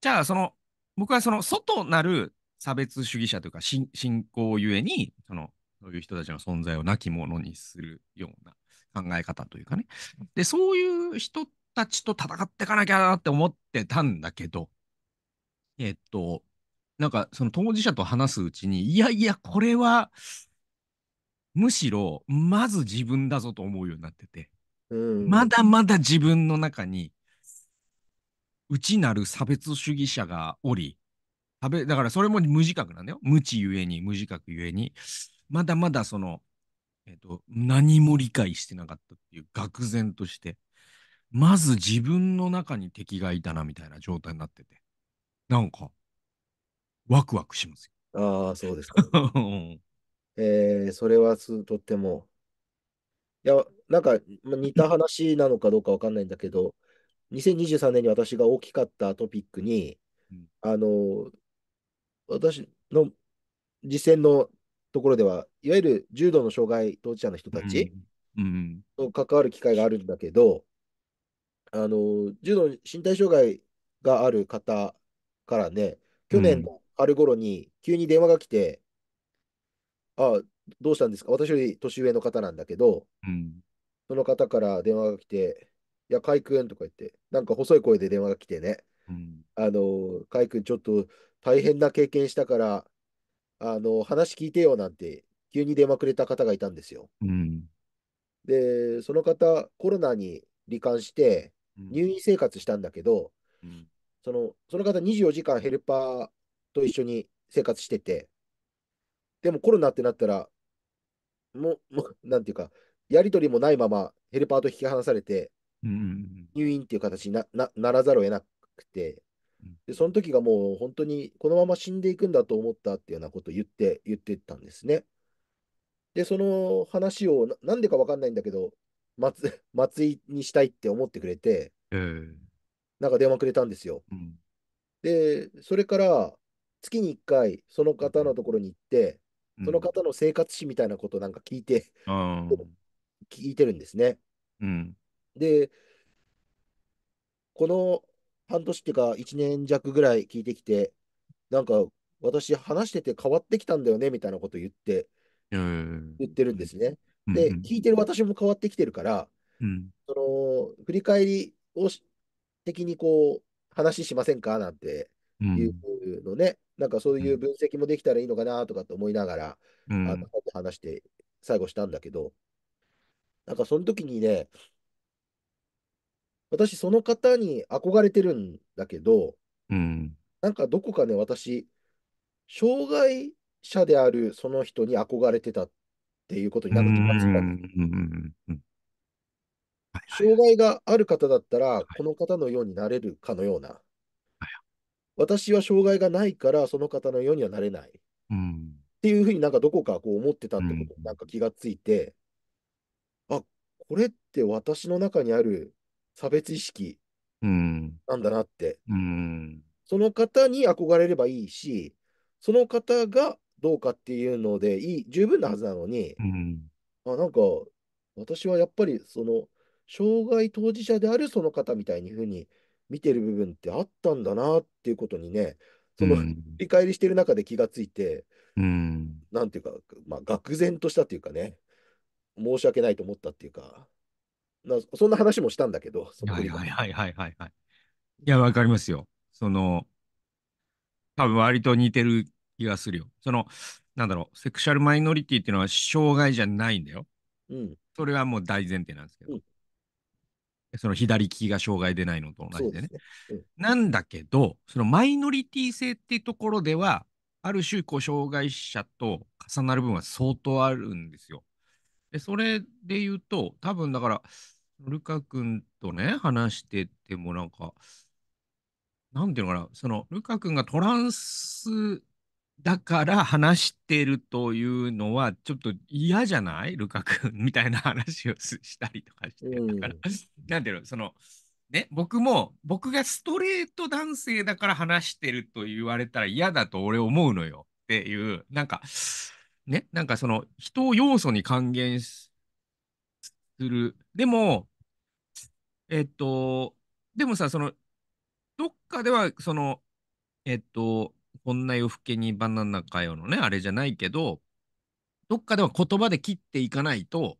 S1: じゃあ、その、僕はその、外なる差別主義者というか、信仰ゆえに、その、そういう人たちの存在をなきものにするような考え方というかね。で、そういう人たちと戦っていかなきゃなって思ってたんだけど、えっと、なんかその当事者と話すうちに、いやいや、これは、むしろ、まず自分だぞと思うようになってて、うん、まだまだ自分の中に、内なる差別主義者がおり、だからそれも無自覚なんだよ。無知ゆえに、無自覚ゆえに、まだまだその、えっ、と、何も理解してなかったっていう、愕然として。まず自分の中に敵がいたなみたいな状態になってて、なんか、ワクワクします
S2: よ。ああ、そうですか。*laughs* えー、それはすとっても。いや、なんか似た話なのかどうかわかんないんだけど、2023年に私が大きかったトピックに、あの、私の実践のところでは、いわゆる重度の障害当事者の人たちと関わる機会があるんだけど、あの、重度の身体障害がある方からね、去年の春頃に急に電話が来て、あ、どうしたんですか私より年上の方なんだけど、うん。その方から電話が来て、いや、海君とか言って、なんか細い声で電話が来てね、うん。あの、海君ちょっと大変な経験したから、あの、話聞いてよなんて、急に電話くれた方がいたんですよ。うん。で、その方、コロナに罹患して、入院生活したんだけど、うん、そのその方24時間ヘルパーと一緒に生活してて、でもコロナってなったら、もう、もなんていうか、やり取りもないままヘルパーと引き離されて、入院っていう形になならざるを得なくて、で、その時がもう本当にこのまま死んでいくんだと思ったっていうようなことを言って、言ってたんですね。で、その話をな、なんでかわかんないんだけど、松 *laughs* 松井にしたいって思ってくれて、えー、なんか電話くれたんですよ。うん、で、それから月に1回、その方のところに行って、その方の生活史みたいなことなんか聞いて、うん、*laughs* 聞いてるんですね。うん、で、この半年っていうか、1年弱ぐらい聞いてきて、なんか私、話してて変わってきたんだよねみたいなこと言って、
S3: うん、
S2: 言ってるんですね。で、聞いてる私も変わってきてるから、うん、その振り返りを的にこう話しませんかなんていうのね、うん、なんかそういう分析もできたらいいのかなとかって思いながら、うん、あの話して最後したんだけど、なんかその時にね、私その方に憧れてるんだけど、うん、なんかどこかね、私、障害者であるその人に憧れてたっっていうことになると思
S3: いま
S2: す。障害がある方だったら、この方のようになれるかのような。私は障害がないから、その方のようにはなれない。うん、っていうふうになんかどこかこう思ってたってことになんか気がついて、あ、これって私の中にある差別意識なんだなって。その方に憧れればいいし、その方がどうかっていうのでいい十分なはずなのに、うん、あなんか私はやっぱりその障害当事者であるその方みたいにふうに見てる部分ってあったんだなっていうことにねその、うん、振り返りしてる中で気がついて、うん、なんていうか、まあ、愕然としたというかね申し訳ないと思ったっていうかなそんな話もしたんだけど
S1: はいはいはいはいはいはいいやわかりますよその多分割と似てる気がするよ。その、なんだろう、セクシャルマイノリティっていうのは障害じゃないんだよ。うん。それはもう大前提なんですけど。うん、その左利きが障害でないのと同じでね。でねうん、なんだけど、そのマイノリティ性っていうところでは、ある種、こう、障害者と重なる部分は相当あるんですよ。で、それで言うと、多分だから、ルカ君とね、話しててもなんか、なんていうのかな、その、ルカ君がトランスだから話してるというのはちょっと嫌じゃないルカ君みたいな話をしたりとかして、だから、*laughs* なんていうの、その、ね、僕も、僕がストレート男性だから話してると言われたら嫌だと俺思うのよっていう、なんか、ね、なんかその人を要素に還元する。でも、えっと、でもさ、その、どっかでは、その、えっと、こんな夜更けにバナナかよのね、あれじゃないけど、どっかでは言葉で切っていかないと、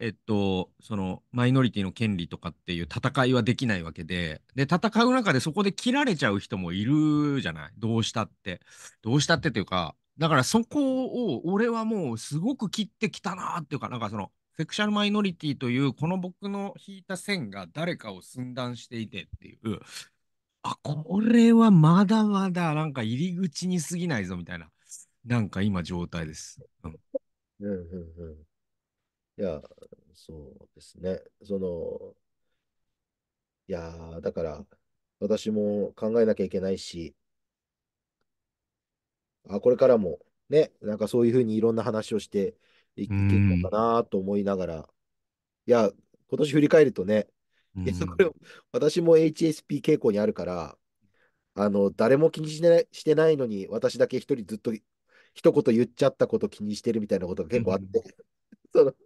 S1: えっと、そのマイノリティの権利とかっていう戦いはできないわけで、で、戦う中でそこで切られちゃう人もいるじゃないどうしたって。どうしたってというか、だからそこを俺はもうすごく切ってきたなっていうか、なんかその、セクシャルマイノリティという、この僕の引いた線が誰かを寸断していてっていう、あ、これはまだまだなんか入り口に過ぎないぞみたいな、なんか今状態です。うん、
S2: うん、うん。いや、そうですね。その、いやだから私も考えなきゃいけないし、あ、これからもね、なんかそういうふうにいろんな話をしていけるのかなと思いながら、いや、今年振り返るとね、いや、れ、私も HSP 傾向にあるから、あの、誰も気にしない、してないのに、私だけ一人ずっと一言言っちゃったこと気にしてるみたいなことが結構あって、*laughs* その、だか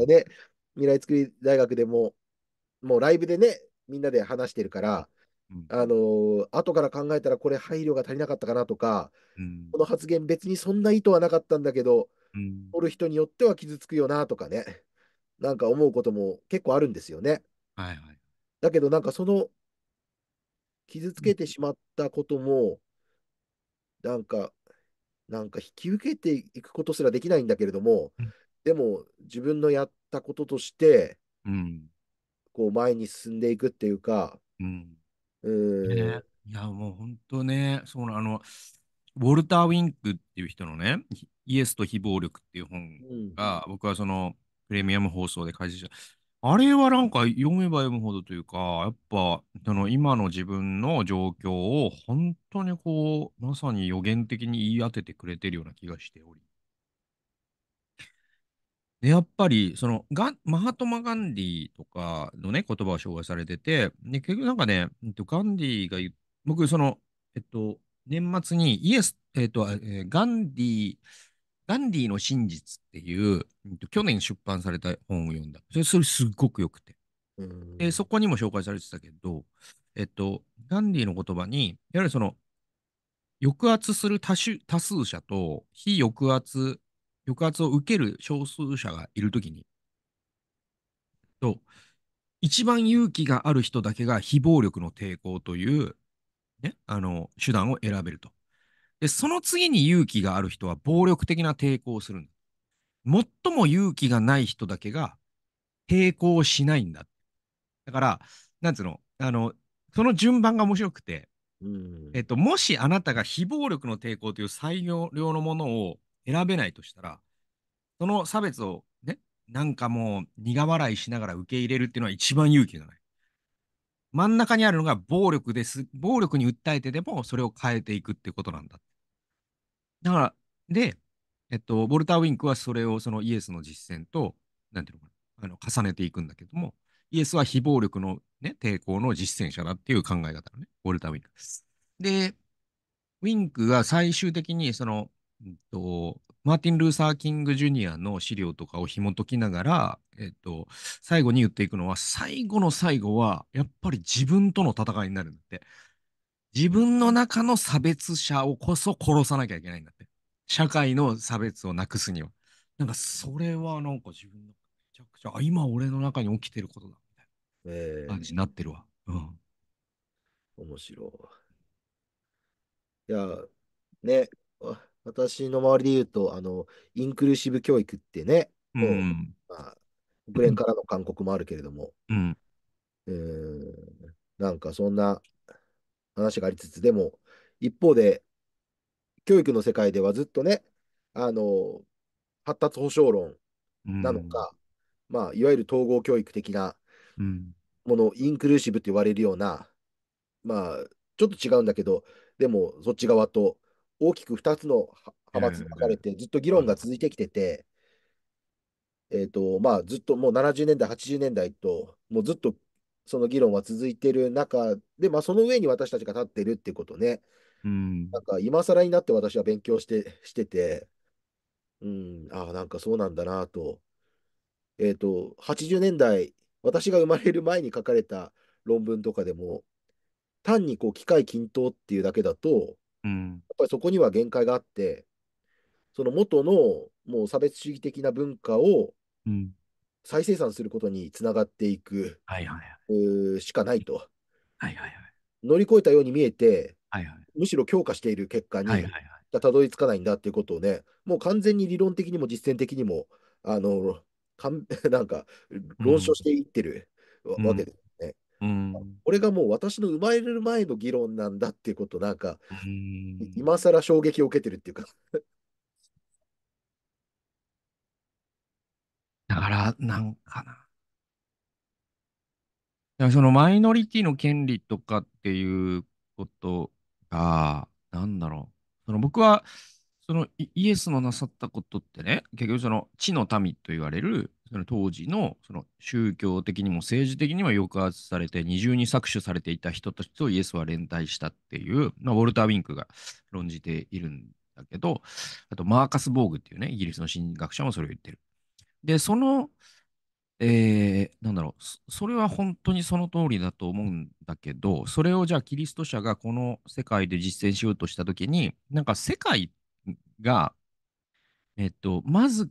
S2: らね、未来くり大学でも、もうライブでね、みんなで話してるから、あのー、後から考えたらこれ配慮が足りなかったかなとか、この発言別にそんな意図はなかったんだけど、おる人によっては傷つくよなとかね、なんか思うことも結構あるんですよね。はいはい。だけどなんかその傷つけてしまったことも、なんか、なんか引き受けていくことすらできないんだけれども、うんでも自分のやったこととして、うん、こう前に進んでいくっていうか、
S1: うん、いやもう本当ねそのあのウォルター・ウィンクっていう人のね「イエスと非暴力」っていう本が、うん、僕はそのプレミアム放送で開示したあれはなんか読めば読むほどというか、やっぱあの今の自分の状況を本当にこう、まさに予言的に言い当ててくれてるような気がしており。で、やっぱり、そのガマハトマ・ガンディとかのね、言葉を紹介されてて、で結局なんかね、えっと、ガンディが言僕、その、えっと、年末にイエス、えっと、えー、ガンディガンディの真実っていう、去年出版された本を読んだ。それ、それすっごく良くて。で、そこにも紹介されてたけど、えっと、ガンディの言葉に、やはりその、抑圧する多種多数者と、非抑圧、抑圧を受ける少数者がいるときに、と、一番勇気がある人だけが非暴力の抵抗という、ね、あの、手段を選べると。で、その次に勇気がある人は暴力的な抵抗をするんだ。最も勇気がない人だけが抵抗しないんだ。だから、なんつうの、あの、その順番が面白くて、うん、えっと、もしあなたが非暴力の抵抗という最良のものを選べないとしたら、その差別をね、なんかもう苦笑いしながら受け入れるっていうのは一番勇気がない。真ん中にあるのが暴力です。暴力に訴えてでもそれを変えていくってことなんだ。だから、で、えっと、ボルター・ウィンクはそれをそのイエスの実践と、なんていうのかな、あの重ねていくんだけども、イエスは非暴力の、ね、抵抗の実践者だっていう考え方のね、ボルター・ウィンクです。で、ウィンクが最終的にその、えっと、マーティン・ルーサー・キング・ジュニアの資料とかを紐解きながら、えっと、最後に言っていくのは、最後の最後は、やっぱり自分との戦いになるんだって。自分の中の差別者をこそ殺さなきゃいけないんだって。社会の差別をなくすには。なんかそれはなんか自分のめちゃくちゃ、あ、今俺の中に起きてることだみたいな感じになってるわ。えー、うん。
S2: 面白い。いや、ね、私の周りで言うと、あの、インクルーシブ教育ってね、うん。まあ、国連からの勧告もあるけれども、うん。えー、なんかそんな話がありつつ、でも、一方で、教育の世界ではずっとね、あの、発達保障論なのか、うん、まあ、いわゆる統合教育的なもの、うん、インクルーシブって言われるような、まあ、ちょっと違うんだけど、でも、そっち側と大きく2つの派閥に分かれて、ずっと議論が続いてきてて、えーとまあ、ずっともう70年代、80年代と、もうずっとその議論は続いてる中で、まあ、その上に私たちが立ってるってことね。うん、なんか今更になって私は勉強してしてて、うん、ああ、なんかそうなんだなと。えっ、ー、と、80年代、私が生まれる前に書かれた論文とかでも、単にこう機械均等っていうだけだと、うん、やっぱりそこには限界があって、その元のもう差別主義的な文化を、うん、再生産することにつながっていく、はいはいはい、しかないと、はいはいはい、乗り越えたように見えて、はいはい、むしろ強化している結果に、たどり着かないんだっていうことをね、もう完全に理論的にも実践的にも、あのかん *laughs* なんか論証していってるわけですね。うん、これがもう私の生まれる前の議論なんだっていうこと、なんか、今更衝撃を受けてるっていうか
S1: だから、なんかな。だからそのマイノリティの権利とかっていうことが、なんだろう。その僕は、そのイエスのなさったことってね、結局その地の民と言われる、その当時のその宗教的にも政治的にも抑圧されて二重に搾取されていた人たちとイエスは連帯したっていう、まあ、ウォルター・ウィンクが論じているんだけど、あとマーカス・ボーグっていうね、イギリスの神学者もそれを言ってる。で、その、えー、なんだろう、それは本当にその通りだと思うんだけど、それをじゃあキリスト者がこの世界で実践しようとしたときに、なんか世界が、えっと、まず、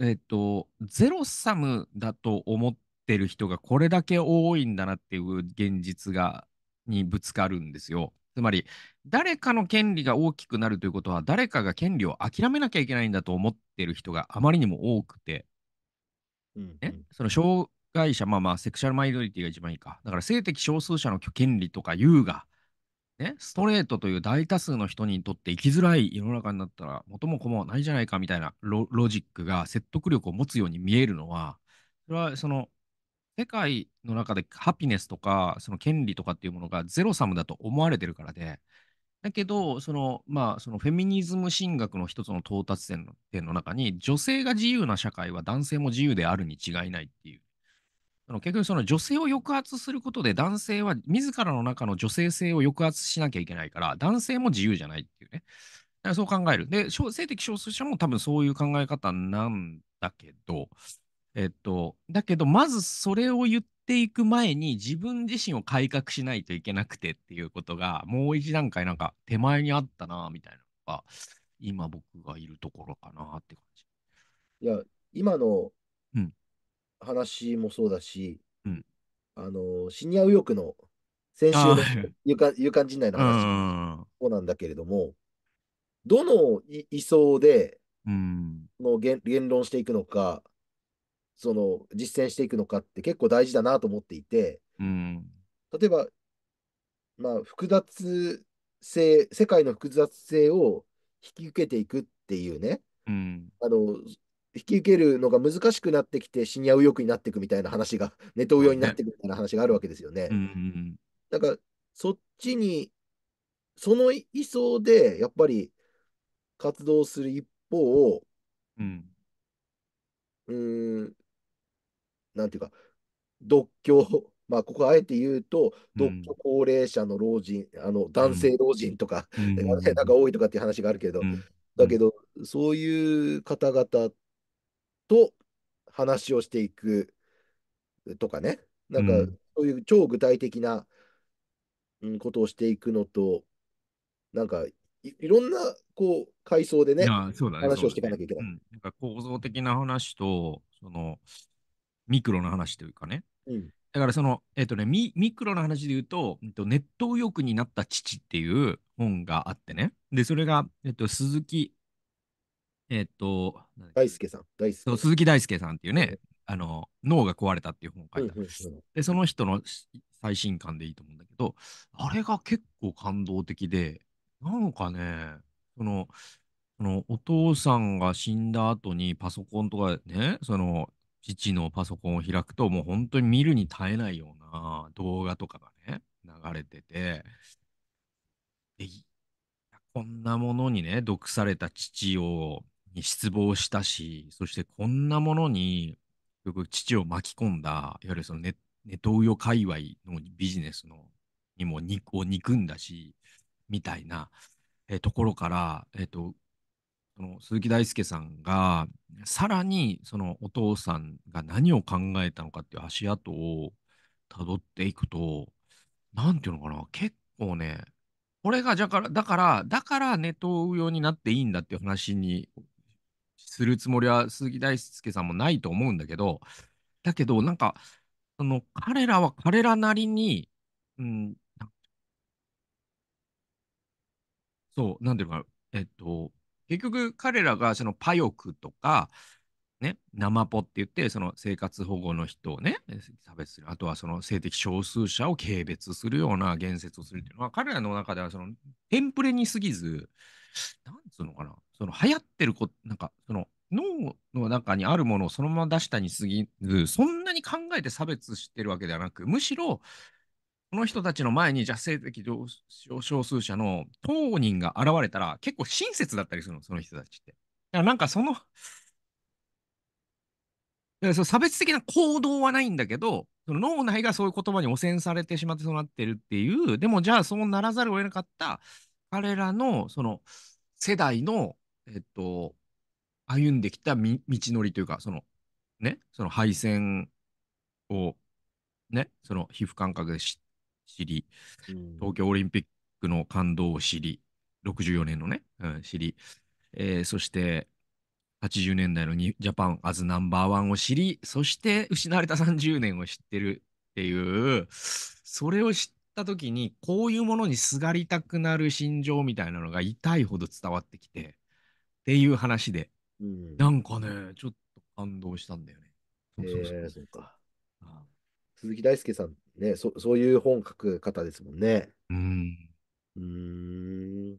S1: えっと、ゼロサムだと思ってる人がこれだけ多いんだなっていう現実が、にぶつかるんですよ。つまり、誰かの権利が大きくなるということは、誰かが権利を諦めなきゃいけないんだと思ってる人があまりにも多くて、うんね、その障害者、まあまあ、セクシャルマイノリティが一番いいか。だから、性的少数者の権利とか優雅、ね、ストレートという大多数の人にとって生きづらい世の中になったら、元も子もないじゃないかみたいなロジックが説得力を持つように見えるのは、それはその世界の中でハピネスとか、その権利とかっていうものがゼロサムだと思われてるからで、だけど、その、まあ、そのフェミニズム神学の一つの到達点の点の中に、女性が自由な社会は男性も自由であるに違いないっていう。結局、その女性を抑圧することで、男性は自らの中の女性性を抑圧しなきゃいけないから、男性も自由じゃないっていうね。だからそう考える。で、性的少数者も多分そういう考え方なんだけど、えっと、だけど、まずそれを言っていく前に、自分自身を改革しないといけなくてっていうことが、もう一段階、なんか手前にあったな、みたいなのが、今僕がいるところかなって感じ。
S2: いや、今の話もそうだし、うん、あの、シニア右翼の先週の有感陣内の
S3: 話も
S2: そうなんだけれども、どの位相で、
S3: うん、
S2: の言言論していくのか、その実践していくのかって結構大事だなと思っていて、うん、例えば、まあ、複雑性世界の複雑性を引き受けていくっていうね、うん、あの引き受けるのが難しくなってきてシニア右翼になっていくみたいな話が *laughs* ネトウヨになっていくみたいな話があるわけですよね。うん、なんかそっちにその位相でやっぱり活動する一方を、うん、うんなんていうか、独居、*laughs* まあ、ここあえて言うと、独居高齢者の老人、あの男性老人とか、*laughs* なんか多いとかっていう話があるけど、だけど、そういう方々と話をしていくとかね、なんか、そういう超具体的なことをしていくのと、なんかい、いろんなこう階層でね、ね話をしていかなきゃいけない。うん、
S1: なんか構造的な話と、その、ミクロの話というかね。うん、だからその、えっ、ー、とねミ、ミクロの話で言うと、ネット右翼になった父っていう本があってね。で、それが、えっ、ー、と、鈴木、えっ、と、
S2: 大輔さん。大
S1: 輔鈴木大輔さんっていうね、うん、あの、脳が壊れたっていう本を書いた、うんうんうん、で、その人の最新刊でいいと思うんだけど、あれが結構感動的で、なんかね、その、そのお父さんが死んだ後にパソコンとかね、その父のパソコンを開くと、もう本当に見るに耐えないような動画とかがね、流れてて、でこんなものにね、毒された父をに失望したし、そしてこんなものに、よく父を巻き込んだ、いわゆるそのネネトウヨ界隈のビジネスのにも肉を憎んだし、みたいな、えところから、えっ、ー、と、その鈴木大輔さんがさらにそのお父さんが何を考えたのかっていう足跡をたどっていくと何ていうのかな結構ねこれがだからだからだからネトウヨになっていいんだっていう話にするつもりは鈴木大輔さんもないと思うんだけどだけどなんかその彼らは彼らなりに、うん、そう、なんていうのかな、えっと、結局彼らがそのパヨクとか、ね、生ポって言って、その生活保護の人をね、差別する、あとはその性的少数者を軽蔑するような言説をするっていうのは、彼らの中ではそのテンプレに過ぎず、なんつうのかな、その流行ってること、なんかその脳の中にあるものをそのまま出したに過ぎず、そんなに考えて差別してるわけではなく、むしろこの人たちの前に、じゃあ性的少数者の当人が現れたら、結構親切だったりするの、その人たちって。だからなんかその、そ差別的な行動はないんだけど、その脳内がそういう言葉に汚染されてしまってそうなってるっていう、でもじゃあそうならざるを得なかった彼らのその世代の、えっと、歩んできた道のりというか、そのね、その敗戦をね、その皮膚感覚で知知り、東京オリンピックの感動を知り、64年のね、うん、知り、えー、そして80年代のジャパンアズナンバーワンを知り、そして失われた30年を知ってるっていう、それを知った時に、こういうものにすがりたくなる心情みたいなのが痛いほど伝わってきて、っていう話で、
S2: うん、なんかね、
S1: ちょっと感動したんだよね。
S2: そうそうそうえー、そうか。鈴木大輔さんね、そそういう本書く方ですもんね。うん。うん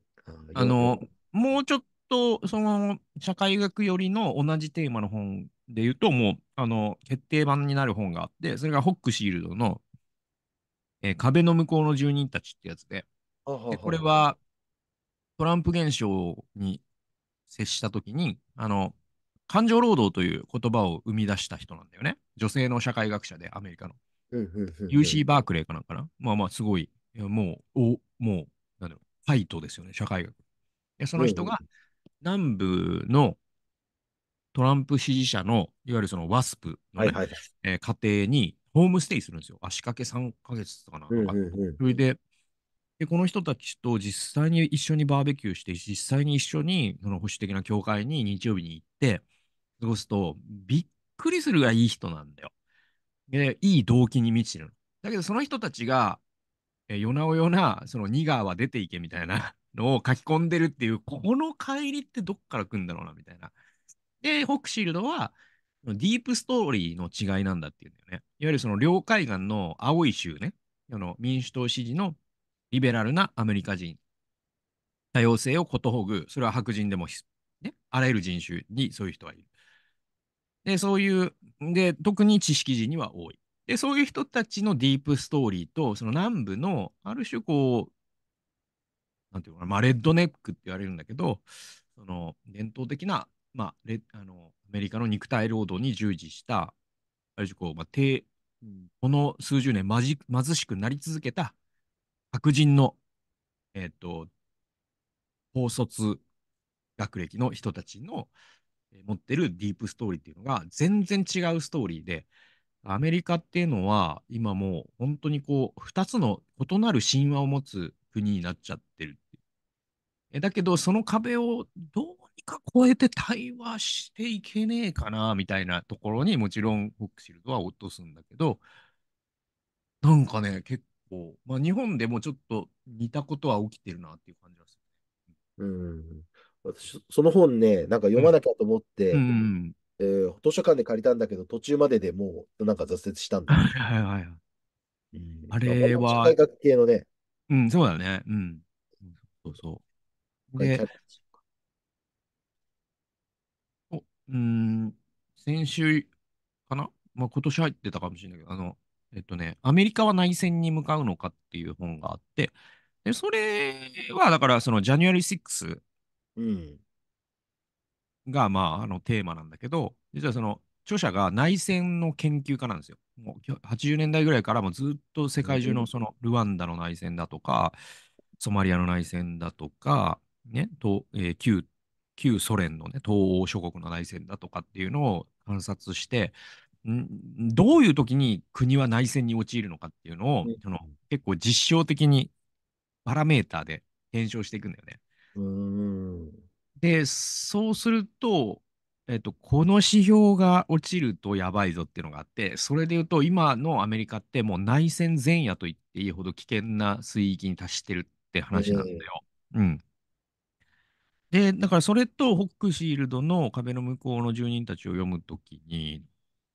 S2: あの、
S1: もうちょっと、その、社会学寄りの同じテーマの本で言うと、もう、あの、決定版になる本があって、それがホックシールドの、えー、壁の向こうの住人たちってやつで、でこれは、トランプ現象に接したときに、あの、感情労働という言葉を生み出した人なんだよね。女性の社会学者で、アメリカの。UC バークレーかなんかな。まあまあ、すごい、いもう、おもう、なんだろう、ファイトですよね、社会学。でその人が南部のトランプ支持者の、いわゆるそのワスプのね、はいはいえー、家庭にホームステイするんですよ。足掛け3ヶ月とかな、んうそれでで、この人たちと実際に一緒にバーベキューして、実際に一緒にその保守的な教会に日曜日に行って過ごすと、びっくりするがいい人なんだよ。で、いい動機に満ちてるの。だけど、その人たちが、え夜なおな、そのニガーは出ていけみたいな *laughs* のを書き込んでるっていう、この帰りってどっから来るんだろうな、みたいな。で、ホックシールドは、ディープストーリーの違いなんだっていうんだよね。いわゆるその両海岸の青い州ね、あの民主党支持のリベラルなアメリカ人。多様性をことほぐ、それは白人でも、ね、あらゆる人種にそういう人はいる。で、そういう、で、特に知識人には多い。で、そういう人たちのディープストーリーと、その南部の、ある種こう、なんていうかな、まあ、レッドネックって言われるんだけど、その伝統的な、まあ、レあのアメリカの肉体労働に従事した、ある種こう、まあ、低この数十年貧しくなり続けた白人の、えっ、ー、と、高卒学歴の人たちの、持ってるディープストーリーっていうのが全然違うストーリーで、アメリカっていうのは今もう本当にこう2つの異なる神話を持つ国になっちゃってるえ。だけどその壁をどうにか越えて対話していけねえかなみたいなところにもちろんフォックシルドは落とすんだけど、なんかね、結構、まあ、日本でもちょっと似たことは起きてるなっていう感じがする。うん
S2: 私、その本ね、なんか読まなきゃと思って、うん、えー、図書館で借りたんだけど、途中まででもう、なんか挫折したんだ。
S1: はいはいはい。うん、あれは。社
S2: 会学系のね。
S1: うん、そうだね。うん。そうそう。で、おうん、先週かなまあ、今年入ってたかもしれないけど、あの、えっとね、アメリカは内戦に向かうのかっていう本があって、で、それは、だから、その、ジャニュアリー6うん。が、まあ、あのテーマなんだけど、実はその著者が内戦の研究家なんですよ。もう80年代ぐらいからもずっと世界中のそのルワンダの内戦だとか、ソマリアの内戦だとか、ね、とえー旧旧ソ連の、ね、東欧諸国の内戦だとかっていうのを観察して、んどういう時に国は内戦に陥るのかっていうのを、うんその結構実証的にパラメーターで検証していくんだよね。で、そうすると、えっと、この指標が落ちるとやばいぞっていうのがあって、それで言うと、今のアメリカってもう内戦前夜と言っていいほど危険な水域に達してるって話なんだよ。うん。で、だからそれとホックシールドの壁の向こうの住人たちを読むときに、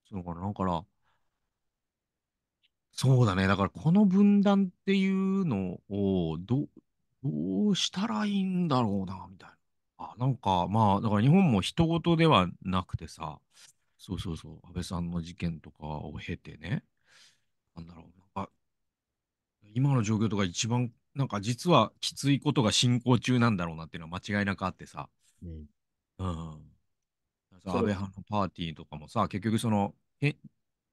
S1: そのかな、だから、そうだね、だからこの分断っていうのをど、どうしたらいいんだろうな、みたいな。あ、なんか、まあ、だから日本も人事ではなくてさ、そうそうそう、安倍さんの事件とかを経てね、なんだろう、なんか、今の状況とか一番、なんか実はきついことが進行中なんだろうなっていうのは間違いなくあってさ、うん。うん。安倍派のパーティーとかもさ、結局その、え、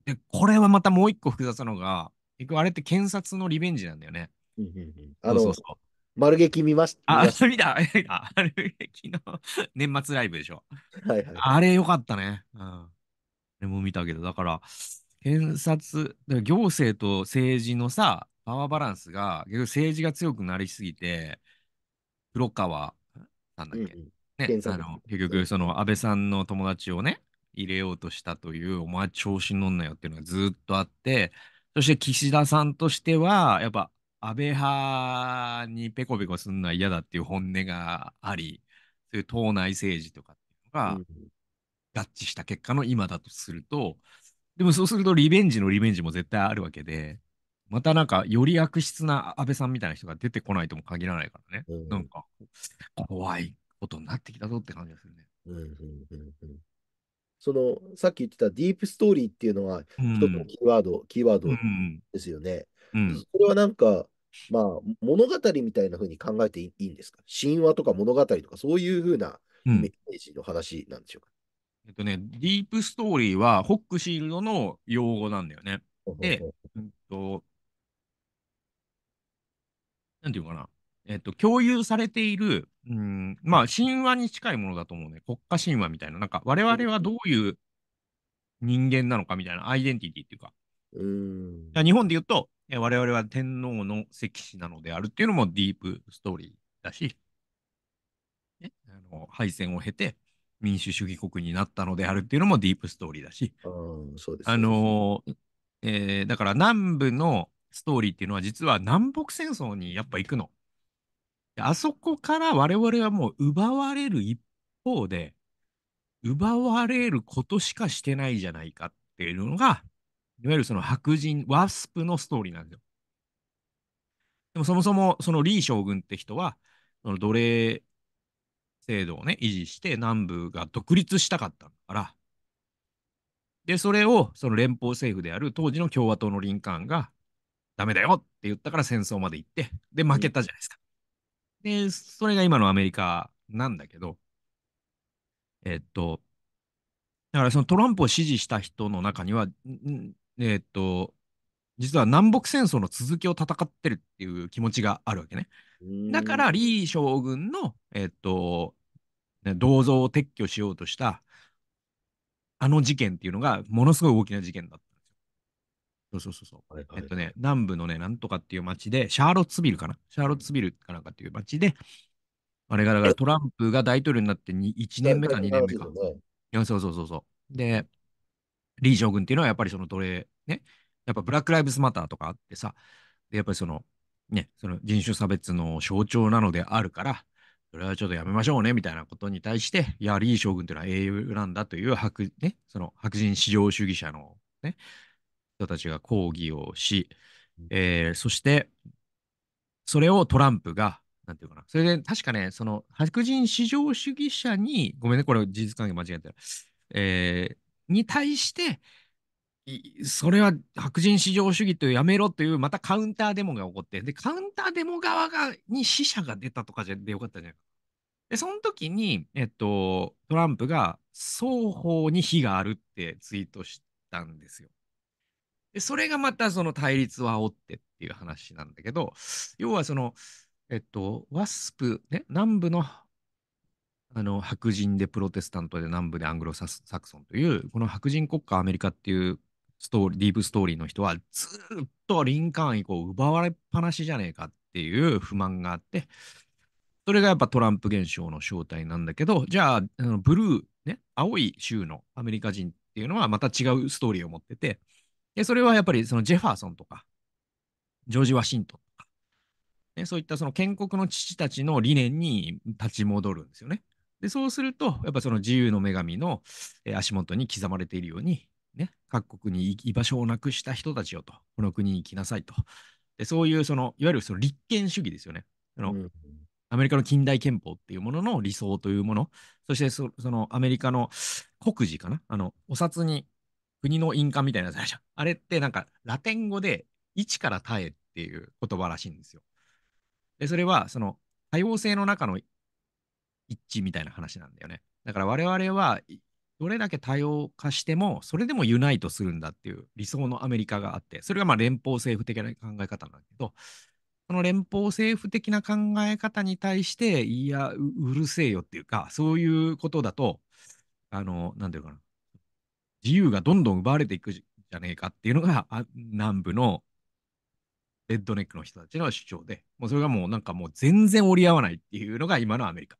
S1: で、これはまたもう一個複雑なのが、結局あれって検察のリベンジなんだよね。
S2: うんうんうん、あのそうそうそう丸劇見ました。あ、
S1: 見た。*laughs* 丸劇の年末ライブでしょ。
S2: はいはい、あれよかったね。うん。あれ
S1: も見たけど、だから、検察、行政と政治のさ、パワーバランスが、結局政治が強くなりすぎて、黒川なんだっけ、うんうんね、あの結局、その安倍さんの友達をね、入れようとしたという、お前調子に乗んなよっていうのがずっとあって、そして岸田さんとしては、やっぱ安倍派にペコペコすんのは嫌だっていう本音があり、そういう党内政治とかっていうのが合致した結果の今だとすると、でもそうするとリベンジのリベンジも絶対あるわけで、またなんかより悪質な安倍さんみたいな人が出てこないとも限らないからね、うん、なんか怖い
S2: ことになってきたぞって感じがするね。うんうんうんうん、そのさっき言ってたディープストーリーっていうのは一つのキーワード、うん、キーワードですよね。うん、これはなんか、まあ、物語みたいな風に考えていいんですか神話とか物語とか、そういう風なイメージの話なんでしょうか、
S1: うん、えっとね、ディープストーリーは、ホックシールドの用語なんだよね。
S2: で、えっ
S1: と、なんていうかな。えっと、共有されている、うん、まあ、神話に近いものだと思うね。国家神話みたいな。なんか、我々はどういう人間なのかみたいな、アイデンティティっていうか。うん日本で言うと、我々は天皇の席子なのであるっていうのもディープストーリーだし、ね、あの敗戦を経て民主主義国になったのであるっていうのもディープストーリーだし、うんそうですあのー、えー、だから南部のストーリーっていうのは実は南北戦争にやっぱ行くの。あそこから我々はもう奪われる一方で奪われることしかしてないじゃないかっていうのがいわゆるその白人、ワスプのストーリーなんですよ。でもそもそもその李将軍って人は、その奴隷制度をね、維持して南部が独立したかったから、で、それをその連邦政府である当時の共和党のリンカーンが、ダメだよって言ったから戦争まで行って、で、負けたじゃないですか。で、それが今のアメリカなんだけど、えっと、だからそのトランプを支持した人の中には、えー、っと、実は南北戦争の続きを戦ってるっていう気持ちがあるわけね。だから、李将軍の、えー、っと、ね、銅像を撤去しようとした、あの事件っていうのが、ものすごい大きな事件だったんですよ。そうそうそうそう、えっとね、南部のね、なんとかっていう町で、シャーロッツビルかなシャーロッツビルかなんかっていう町で、あれがだからトランプが大統領になって1年目か2年目か。そうそうそうそう。で、リー将軍っていうのはやっぱりその奴隷、ね、やっぱブラック・ライブズ・マターとかあってさ、でやっぱりその、ね、その人種差別の象徴なのであるから、それはちょっとやめましょうねみたいなことに対して、いや、リー将軍ていうのは英雄なんだという白,、ね、その白人至上主義者の、ね、人たちが抗議をし、えー、そして、それをトランプが、なんていうかな、それで確かね、その白人至上主義者に、ごめんね、これ事実関係間違えたら、えー、に対して、それは白人至上主義というやめろという、またカウンターデモが起こって、で、カウンターデモ側がに死者が出たとかじゃでよかったじゃないか。で、その時に、えっと、トランプが双方に非があるってツイートしたんですよ。で、それがまたその対立を煽ってっていう話なんだけど、要はその、えっと、ワスプ、ね、南部のあの白人でプロテスタントで南部でアングロサクソンというこの白人国家アメリカっていうストーリーディープストーリーの人はずっとリンカーン以降奪われっぱなしじゃねえかっていう不満があってそれがやっぱトランプ現象の正体なんだけどじゃああのブルーね青い州のアメリカ人っていうのはまた違うストーリーを持っててでそれはやっぱりそのジェファーソンとかジョージ・ワシントンとか、ね、そういったその建国の父たちの理念に立ち戻るんですよね。で、そうすると、やっぱその自由の女神の、えー、足元に刻まれているように、ね、各国に居場所をなくした人たちよと、この国に来なさいと。で、そういうその、いわゆるその立憲主義ですよね。あの、うん、アメリカの近代憲法っていうものの理想というもの、そしてそのアメリカの国事かな、あの、お札に国の印鑑みたいなやつあるじゃん。あれってなんかラテン語で一から耐えっていう言葉らしいんですよ。で、それはその多様性の中の一致みたいな話なんだよね。だから我々はどれだけ多様化してもそれでもユナイトするんだっていう理想のアメリカがあってそれがまあ連邦政府的な考え方なんだけどその連邦政府的な考え方に対していやうるせえよっていうかそういうことだとあの何て言うかな自由がどんどん奪われていくじゃねえかっていうのが南部のレッドネックの人たちの主張でもうそれがもうなんかもう全然折り合わないっていうのが今のアメリカ。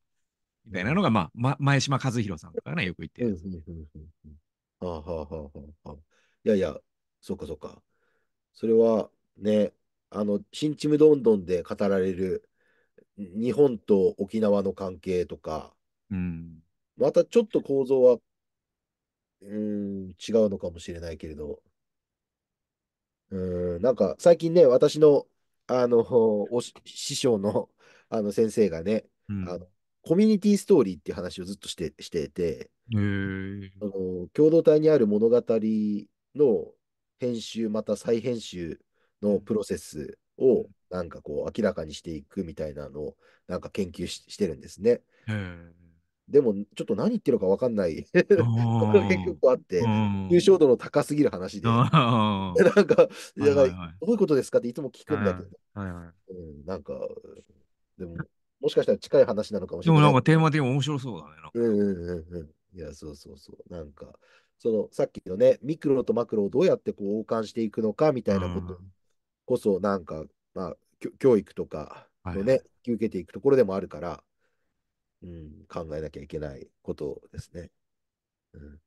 S1: みたいなのが、まあ、ま、前島和弘さんとかね、
S2: よく言ってる。はあはあはあはあ。いやいや、そっかそっか。それはね、あの、新ちむどんどんで語られる日本と沖縄の関係とか、うん、またちょっと構造は、うん、違うのかもしれないけれど、うん、なんか最近ね、私の、あの、お師匠の、あの先生がね、うん、あのコミュニティストーリーっていう話をずっとしてしてて、あの共同体にある物語の編集、また再編集のプロセスをなんかこう明らかにしていくみたいなのをなんか研究してるんですね。でもちょっと何言ってるか分かんない *laughs* 結局あって、優勝度の高すぎる話
S1: で、*laughs* なんか、
S2: どういうことですかっていつも聞くんだけど、なんか、でももしかしたら近い話なのかもしれない。でもな
S1: んかテーマ的に面
S2: 白そうだね。うんうんうんうん。いや、そうそうそう。なんか、そのさっきのね、ミクロとマクロをどうやってこう謳歌していくのかみたいなことこそ、なんか、まあ、教育とかのね、はい、受けていくところでもあるから、うん、考えなきゃいけないことですね。うん、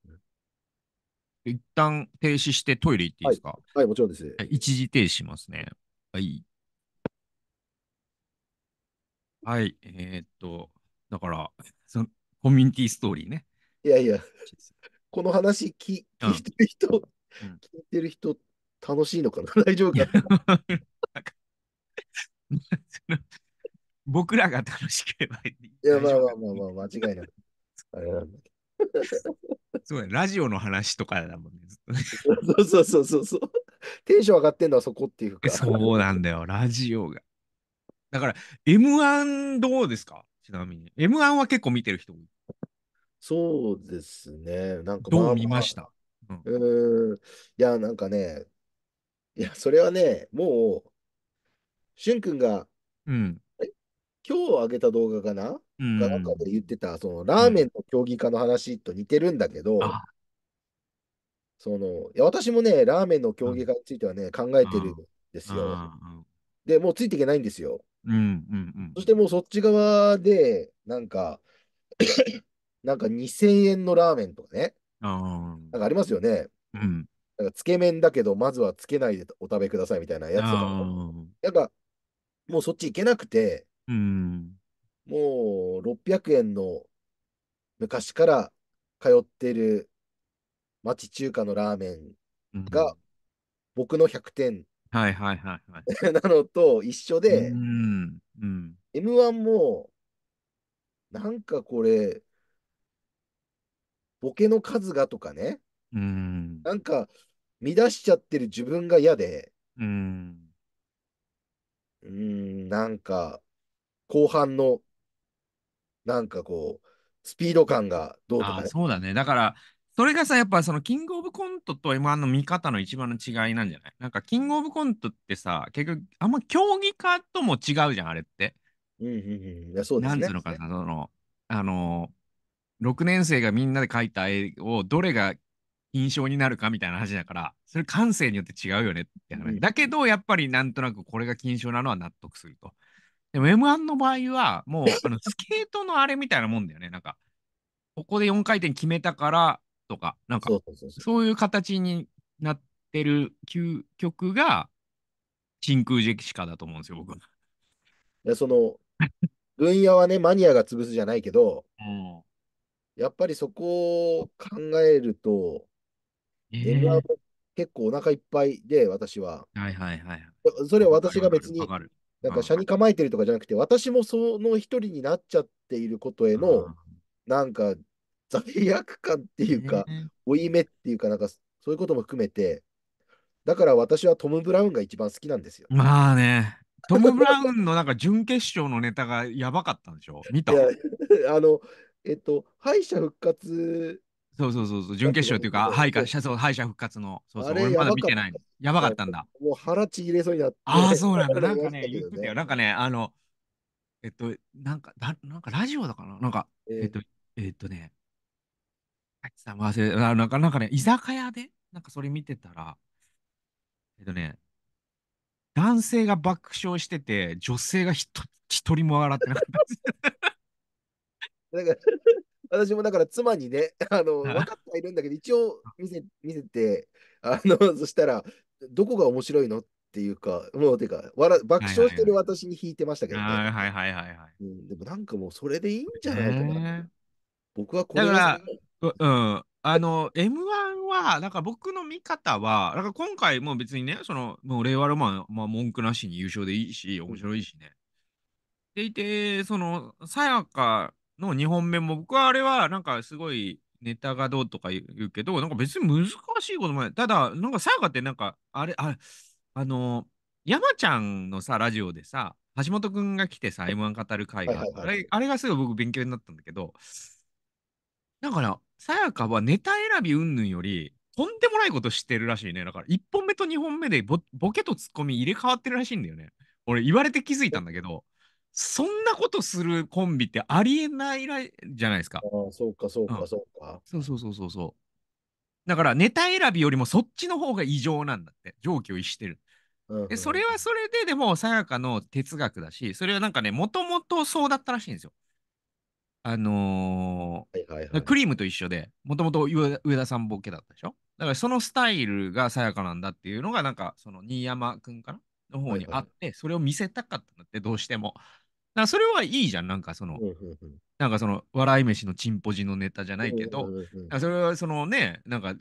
S2: 一
S1: 旦停止してトイレ行っていいですか、は
S2: い、はい、もちろんです。
S1: 一時停止しますね。はい。はい、えー、っと、だから、*laughs* そのコミュニティストーリー
S2: ね。いやいや、*laughs* この話聞聞いてる人、うん、聞いてる人、楽しいのかな *laughs* 大丈夫かな
S1: 僕らが楽しければいい。いや、まあまあまあまあ、
S2: 間違いなく。あれなんだ
S1: すごい、ラジオの話とかだもんね、ずっ
S2: とね。そうそうそうそう。テンション上がってんのはそこっていう
S1: か。そうなんだよ、ラジオが。だから、M1 どうですかちなみに。M1 は結構見て
S2: る人多い。そうですね。なんか、まあまあ、どう見ましたうん、ん。いや、なんかね、いや、それはね、もう、しゅんくんが、うん、今日上げた動画かな、うん、がなんかで言ってた、そのラーメンの競技家の話と似てるんだけど、うん、そのいや私もね、ラーメンの競技家についてはね、考えてるん
S3: ですよ。
S2: で、もうついていけないんですよ。
S3: うんうんうん、そ
S2: してもうそっち側で、なんか *coughs* なんか2000円のラーメンとかね、
S3: あなんかありますよね。う
S2: ん、なんかつけ麺だけど、まずはつけないでお食べくださいみたいなや
S3: つとかも。
S2: なんか、もうそっち行けなくて、うん、もう600円の昔から通ってる町中華のラーメンが、僕の100点
S1: はいはいはいはい。
S2: *laughs* なのと一緒で、う
S1: ん。
S2: うん。M1 も、なんかこれ、ボケの数がとかね、
S3: うん。
S2: なんか乱しちゃってる自分が嫌で、うん。うーん、なんか、後半の、なんかこう、スピード感がどうとか、あ、そ
S1: うだね。だから、それがさ、やっぱそのキングオブコントと M1 の見方の一番の違いなんじゃないなんかキングオブコントってさ、結局あんま競技家とも違うじゃん、あれって。
S2: うんうんうん。そうですね。なんつう
S1: のかさ、その、あのー、6年生がみんなで描いた絵をどれが印象になるかみたいな話だから、それ感性によって違うよねって話、うん。だけど、やっぱりなんとなくこれが金賞なのは納得すると。でも M1 の場合は、もうあのスケートのあれみたいなもんだよね。なんか、ここで4回転決めたから、とか、なんか、そういう形になってる究極が、真空ジェシカだと思うんです
S2: よ、僕は。いや、その、分野はね、マニアが潰すじゃないけど、うんやっぱりそこを考えると、えー、結構お腹いっぱいで、私は。
S3: はいはいはい。
S2: それは私が別に、なんか、車に構えてるとかじゃなくて、私もその一人になっちゃっていることへの、なんか、罪悪感っていうか、負い目っていうか、なんかそういうことも含めて、だから私はトム・ブラウンが一番好きなんですよ。
S1: まあね、トム・ブラウンのなんか準決勝のネタがやばかったんでしょ *laughs* 見た *laughs* あの、
S2: えっと、敗者復活。
S1: そうそうそうそう、準決勝っていうか、敗者敗者復活の。そうそう、俺まだ見てないの。やばかったんだ。
S2: もう腹ちぎれそうになって。ああ、そうなんだ。*laughs* なんかね、言ってたよ。
S1: なんかね、あの、えっと、なんか、だなん
S2: かラジオだか
S1: ななんか、えっと、えっとね、あってた忘れな、なんか、なんかね、居酒屋で、なんかそれ見てたら、えっとね、男性が爆笑してて、女性がひ一人も笑ってなかった
S2: *laughs* なんか私もだから妻にね、あの、分かってはいるんだけど、一応見せ見せて、あの、*laughs* そしたら、どこが面白いのっていうか、もうてか、笑爆笑してる私に引いてましたけどね。
S1: はいはいはいはいうん。でもなんかもうそれでいいんじゃないかな。僕はこれだから、うん、あの、M1
S2: は、なんか僕の
S1: 見方は、なんか今回も別にね、その、もう令和ロマン、まあ文句なしに優勝でいいし、面白いしね。でいて、その、さやかの2本目も、僕はあれは、なんかすごい、ネタがどうとか言うけど、なんか別に難しいこともない。ただ、なんかさやかってなんか、あれ、あれ、あの、山ちゃんのさ、ラジオでさ、橋本君が来てさ、M1 語る会があ、はいはい、あれ、あれがすごい僕勉強になったんだけど、だから、さやかはネタ選び云々より、とんでもないことしてるらしいね。だから、1本目と2本目でボケとツッコミ入れ替わってるらしいんだよね。俺、言われて気づいたんだけど、そんなことするコンビってありえないじゃな
S2: いですか。ああ、そうか、そうか、そ
S1: うか。そうそうそうそうそう。だから、ネタ選びよりもそっちの方が異常なんだって。常軌を逸してる。でそれはそれででもさやかの哲学だしそれはなんかねもともとそうだったらしいんですよ。あのーはいはいはい、クリームと一緒で、もともと上田さんボケだったでしょだからそのスタイルがさやかなんだっていうのが、なんかその新山くんかなの方にあって、はいはい、それを見せたかったんだって、どうしても。だそれはいいじゃん、なんかその、なんかその笑い飯のチンポジのネタじゃないけど、それはそのね、なんか、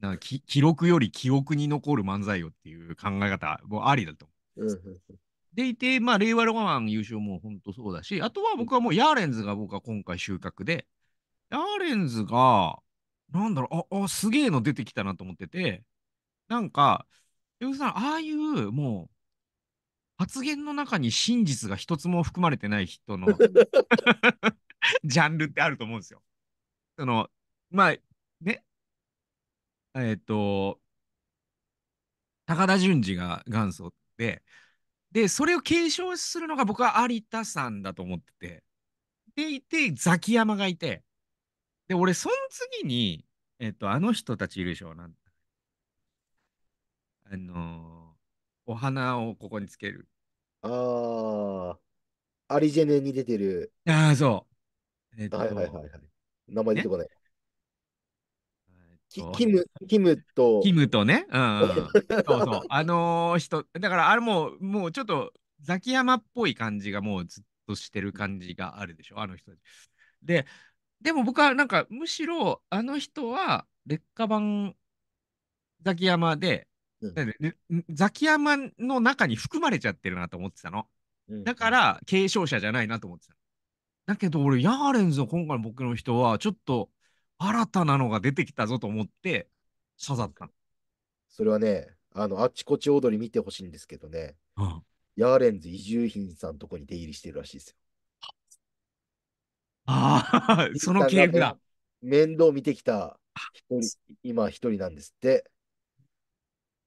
S1: なんか記録より記憶に残る漫才よっていう考え方もありだと思うでいて、まあ、令和ロマン優勝も本当そうだし、あとは僕はもうヤーレンズが僕は今回収穫で、ヤーレンズが、なんだろう、あ、あ、すげえの出てきたなと思ってて、なんか、要するに、ああいうもう、発言の中に真実が一つも含まれてない人の *laughs* ジャンルってあると思うんですよ。その、まあ、ね、えっ、ー、と、高田純次が元祖で、で、それを継承するのが僕は有田さんだと思ってて。でいて、ザキヤマがいて。で、俺、その次に、えっ、と、あの人たちいるでしょ。なんあのー、お花をここにつける。
S2: ああ、アリジェネに出てる。ああ、そう。えっ、と、はいはいはいはい。名前出てこない。ねキキム、
S1: キムと。キムと
S2: ね。うん、うん。*laughs* そうそう。
S1: あのー、人、だからあれもう、もうちょっとザキヤマっぽい感じがもうずっとしてる感じがあるでしょ、あの人で、でも僕はなんかむしろあの人は劣化版ザキヤマで、うん、ザキヤマの中に含まれちゃってるなと思ってたの。だから継承者じゃないなと思ってた。だけど俺、ヤーレンズの今回の僕の人はちょっと新たなのが出てきたぞと思って、サザった
S2: それはね、あの、あっちこっち踊り見てほしいんですけどね、うん、ヤーレンズ移住品さんとこに出入りしてるらしいですよ。
S3: あ
S2: あ、その系譜だ。面倒見てきた一人、今一人なんですって。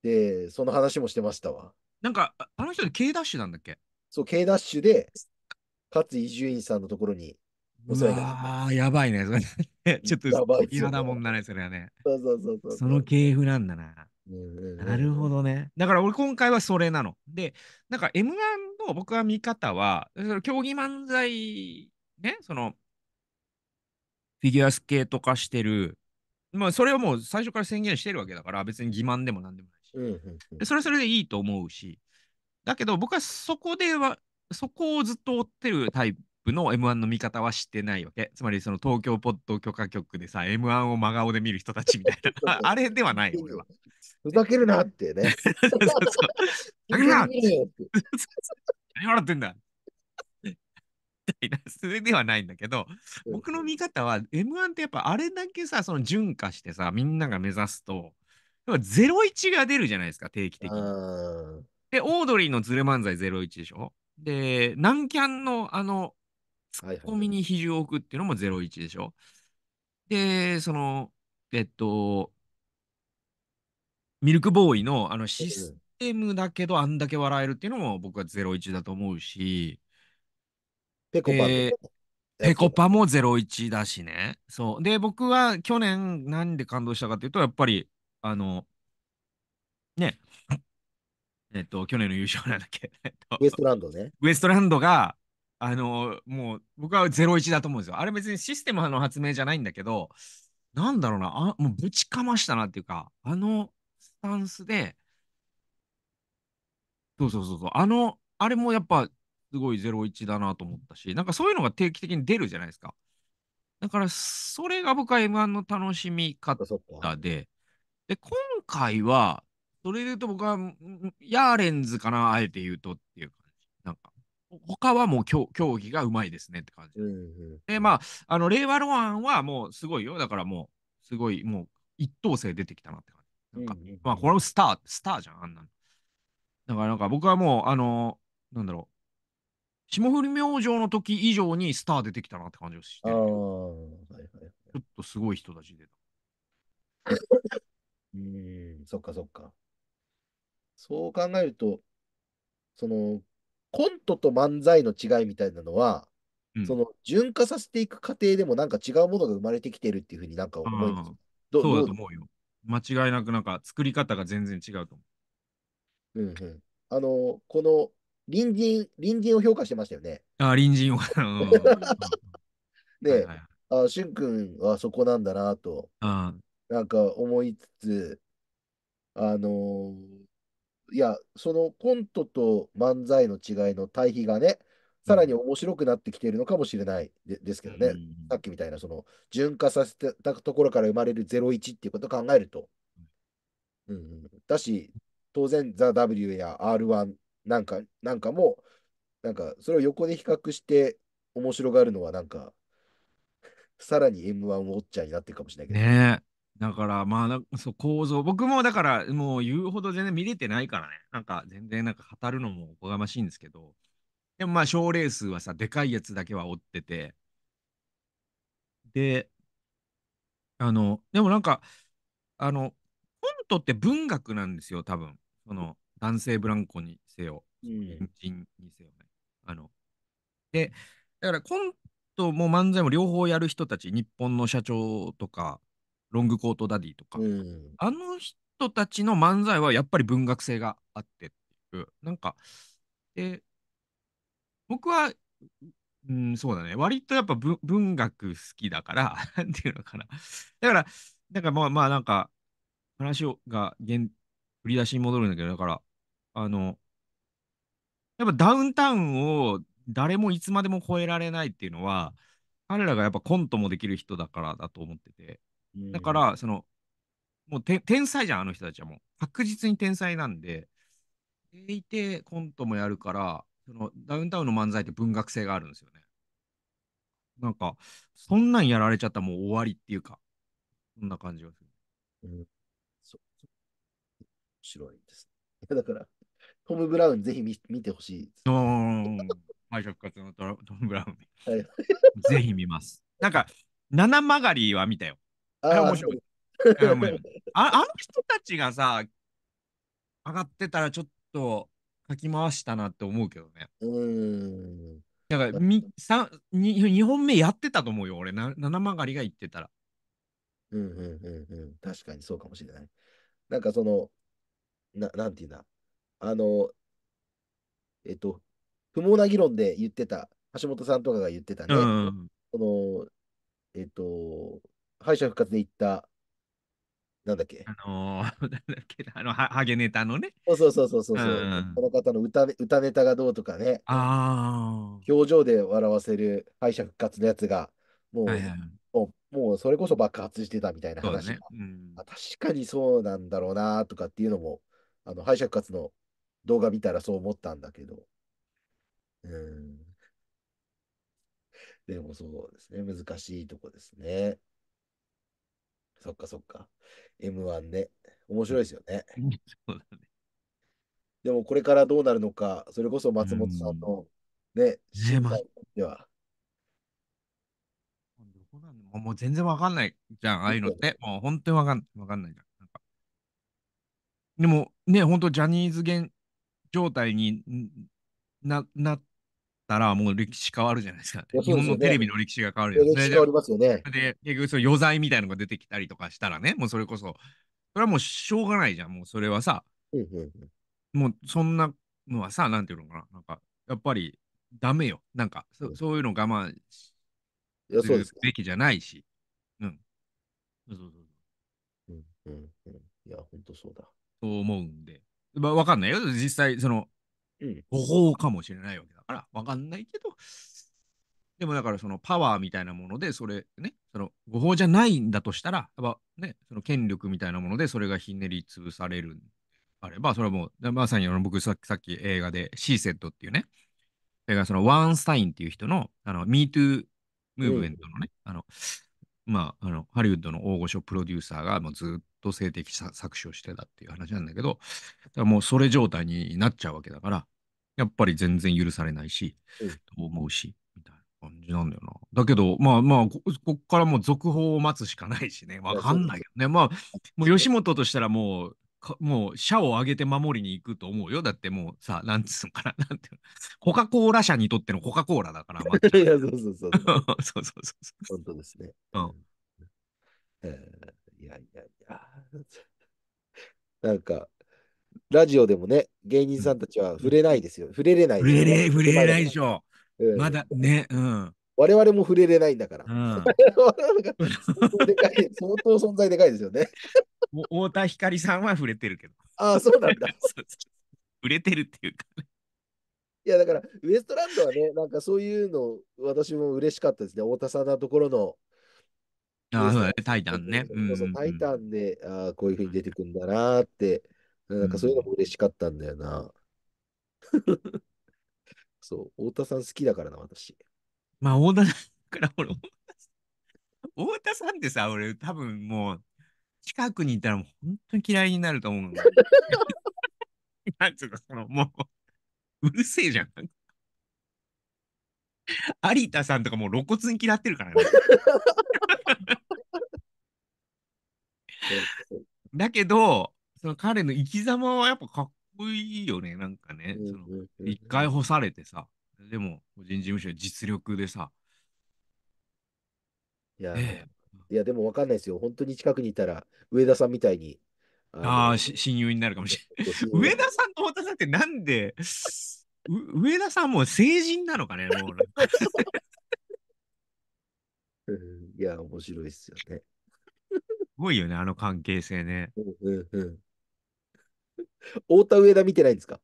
S2: で、その話もしてましたわ。
S1: なんか、あの人で K ダッシュなんだっ
S2: けそう、K ダッシュで、勝移住員さんのところにあ
S1: あ、やばいね。それ *laughs* ちょっと嫌
S2: なもんだね、それはね。そうそうそうそうその
S1: 系譜なんだな。なるほどね。だから俺今回はそれなの。で、なんか M1 の僕は見方は、競技漫才、ね、その、フィギュアスケート化してる、まあそれはもう最初から宣言してるわけだから、別に欺瞞でも何でもな
S3: いし。うんうん
S1: うん、でそれはそれでいいと思うし、だけど僕はそこでは、そこをずっと追ってるタイププの M1 の見方はしてないわけ。つまりその東京ポッド許可局でさ、M1 を真顔で見る人たちみたいな。*laughs* あれではない、俺は。
S2: ふざけるなってね。ふざけるな *laughs* 何
S1: 笑ってんだそれではないんだけど、僕の見方は M1 ってやっぱあれだけさ、その順化してさ、みんなが目指すと、ゼロ一が出るじゃないですか、定期的に。で、オードリーのズレ漫才ゼロ一でしょで、南キャンのあの、ツッコミに比重を置くっていうのも01でしょ。で、その、えっと、ミルクボーイのあのシステムだけどあんだけ笑えるっていうのも僕は01だと思うし、ペコパ、えー、ペコパも01だしね。そう。で、僕は去年何で感動したかっていうと、やっぱり、あの、ね、えっと、去年の優勝なんだっけ。
S2: ウエストランドね。
S1: ウエストランドが、あのもう僕は01だと思うんですよ。あれ別にシステムの発明じゃないんだけど、なんだろうな、あもうぶちかましたなっていうか、あのスタンスで、そうそうそうそう、あの、あれもやっぱすごい01だなと思ったし、なんかそういうのが定期的に出るじゃないですか。だから、それが僕は M1 の楽しみ方で、で、今回は、それで言うと僕は、ヤーレンズかな、あえて言うとっていうか。他はもう競技がうまいですねって感じ。うんうん、で、まあ、あの、令和ロアンはもうすごいよ。だからもう、すごい、もう一等星出てきたなって感じ。なんか、うんうん、まあ、これもスター、スターじゃん、あんなの。だからなんか僕はもう、あのー、なんだろう。霜降り明星の時以上にスター出てきたなって感じをして。あはいはい、ち
S2: ょっとすごい人たちで。*laughs* うん、そっかそっか。そう考えると、その、コントと漫才の違いみたいなのは、うん、その順化させていく過程でもなんか違うものが生まれてきてるっていうふうになんか思いますど。そうだと思うよ。
S1: 間違いなくなんか作り方が全然違うと思う。うんうん。
S2: あの、この隣人、隣人を評価してましたよね。
S1: あ隣人を。
S2: で、*laughs* はいはい、あしゅんくんはそこなんだなと、なんか思いつつ、あのー、いや、そのコントと漫才の違いの対比がね、さらに面白くなってきているのかもしれないでですけどね、うん、さっきみたいな、その、純化させたところから生まれる01っていうことを考えると。うん、だし、当然、ザ・ W や R1 なんかなんかも、なんか、それを横で比較して面白がるのは、なんか、さらに M1 ウォッチャーになってるかもしれないけど。ね
S1: だからまあそう構造僕もだからもう言うほど全然見れてないからねなんか全然なんか語るのもおこがましいんですけどでもまあ賞レースはさでかいやつだけは追っててであのでもなんかあのコントって文学なんですよ多分その男性ブランコにせよ、うん、人にせよねあのでだからコントも漫才も両方やる人たち日本の社長とかロングコートダディとか、うん、あの人たちの漫才はやっぱり文学性があってっていう、なんか、で、僕は、うん、そうだね、割とやっぱ文学好きだから、*laughs* なていうのかな。だから、なんかまあまあなんか、話をが振り出しに戻るんだけど、だから、あの、やっぱダウンタウンを誰もいつまでも超えられないっていうのは、彼らがやっぱコントもできる人だからだと思ってて、だから、その、もう天才じゃん、あの人たちはもう。確実に天才なんで、でいてコントもやるから、そのダウンタウンの漫才って文学性があるんですよね。なんか、そんなんやられちゃったらもう終わりっていうか、そんな感じがする。うん、そう面
S2: 白いです。だから、トム・ブラウンぜひ見見てほしいで
S1: す。うん。敗者復活のトム・ブラウン。はい、*laughs* ぜひ見ます。なんか、七曲りは見たよ。あ面白い。あ *laughs* あの人たちがさ、上がってたらちょっとかき回したなって思うけどね。うん。だからみさに2本目やってたと思うよ、俺。な
S2: 七曲がりが言ってたら。うんうんうんうん。確かにそうかもしれない。なんかその、ななんていうんだ。あの、えっと、不毛な議論で言ってた、橋本さんとかが言ってたね。うんうん、その、えっと、敗者復活で言った、なんだっけあのー、*laughs* なんだっけあ
S1: のハ、ハゲネタのね。
S2: そうそうそうそうそう、うん、この方の歌歌ネタがどうとかね。ああ。表情で笑わせる敗者復活のやつが、もう、はいはい、もう、もうそれこそ爆発してたみたいな話が、ねうん、確かにそうなんだろうなとかっていうのも、あの敗者復活の動画見たらそう思ったんだけど。うん。でもそうですね、難しいとこですね。そっかそっか。M1 ね。面白いですよね。そうだね。でもこれからどうなるのか、それこそ松本さんのね、心、う、んね、では。
S1: もう全然わかんないじゃん、ああいうのって。もう本当にわかんわかんないじゃん。なんかでもね、本当ジャニーズ現状態にななったら、もう歴史変わるじゃないですか。日本のテレビの歴史が変わるでね。で、結局、その余罪みたいのが出てきたりとかしたらね、もうそれこそ、それはもうしょうがないじゃん、もうそれはさ。もうそんなのはさ、なんていうのかな、なんか、やっぱりダメよ。なんか、そ,、うそういうの我慢すべきじゃないし。うん。
S2: そうそうそう。うんうんうん。いや、ほんとそうだ。
S1: と思うんで。まあ、かんないよ。実際、その、うん、誤報かもしれないわけだだから、わかんないけど、でもだからそのパワーみたいなもので、それね、その誤報じゃないんだとしたら、やっぱね、その権力みたいなもので、それがひねり潰されるあれば、それはもう、まさに僕さっきさっき映画でシーセットっていうね、それがそのワンスタインっていう人の、あの、ミートゥームーブメントのね、うん、あの、まあ、あの、ハリウッドの大御所プロデューサーがもうずっと性的搾取をしてたっていう話なんだけど、だからもうそれ状態になっちゃうわけだから、やっぱり全然許されないし、うん、と思うし、みたいな感じなんだよな。だけど、まあまあ、ここからもう続報を待つしかないしね、わかんないよね。まあ、もう吉本としたらもう、もう、社を挙げて守りに行くと思うよ。だってもうさ、なんつうのかな、なんていうの。コカ・コーラ社にとってのコカ・コーラだから。ま *laughs* あ、いや、そうそうそう。*laughs* そうそうそう本当です
S2: ね。うん。えー、いやいやいや。*laughs* なんか、ラジオでもね、芸人さんたちは触れないですよ。触れれない、触れれ、触れれないでしょ。うん、まだね、うん。我々も触れれないんだから。うん、*laughs* 相当存在でかいですよね。太田光さんは
S1: 触れてるけど。ああ、そうなんだ。*laughs* 触れてるっていうか、ね。
S2: いやだからウエストランドはね、なんかそういうの、私も嬉しかったですね、太田さんのところの。ああ、そうだね、タイタンね。そうそう、タイタンで、ああ、こういうふうに出てくんだなって。うんなんかそういうのも嬉しかったんだよな。*laughs* そう、太田さん好きだからな、私。
S1: まあ、太田さんから俺、太田さんってさ、俺多分もう、近くにいたらもう本当に嫌いになると思う。*laughs* なんつうか、その、もう、うるせえじゃん。有田さんとかもう露骨に嫌ってるからね。*laughs* だけど、その彼の生き様はやっぱかっこいいよね、なんかね。一回干されてさ、でも個人事務所実力でさ。い
S2: や、ええ、いやでもわかんないですよ。本当に近くにいたら、上田さんみたいに。
S1: ああ、親友になるかもしれない。上田さんと太田さんってなんで、上田さんも成人なのかね、もう。い
S2: や、面白いっすよね。*laughs*
S1: すごいよね、あの関係性ね。うんうんうん。
S2: 太田上田見てないんですか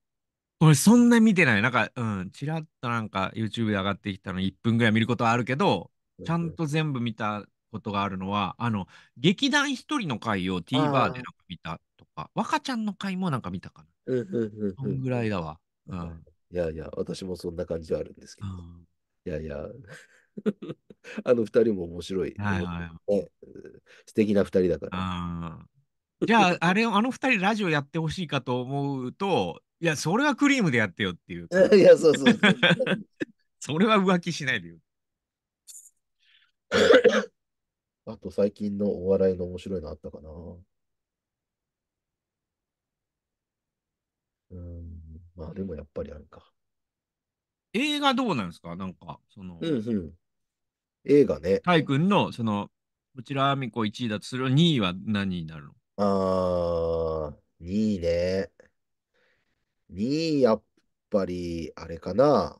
S1: 俺そんな見てない。なんか、うん、ちらっとなんか YouTube で上がってきたの1分ぐらい見ることはあるけど、ちゃんと全部見たことがあるのは、あの、劇団一人の回を TVer でなんか見たとか、若ちゃんの回もなんか見たかな。
S2: うんうんうん、そんぐらいだわ。うん。いやいや、私もそんな感じはあるんですけど。うん、いやいや、*laughs* あの二人も面白い。はいはい、はい素敵な二人だから。うんじゃあ、あれ、あの二
S1: 人ラジオやってほしいかと思うと、いや、それはクリームでやってよっていう。いや、そうそうそう。*laughs* それは浮気しないでよ。
S2: *laughs* あと最近のお笑いの面白いのあったかな。うん、まあでもやっぱりあるか。
S1: 映画どうなんですかなんか、その。うんうん。映画ね。タイ君の、その、こちらアミコ1位だとする2位は
S2: 何になるのああ、2位ね。2位、やっぱり、あれかな。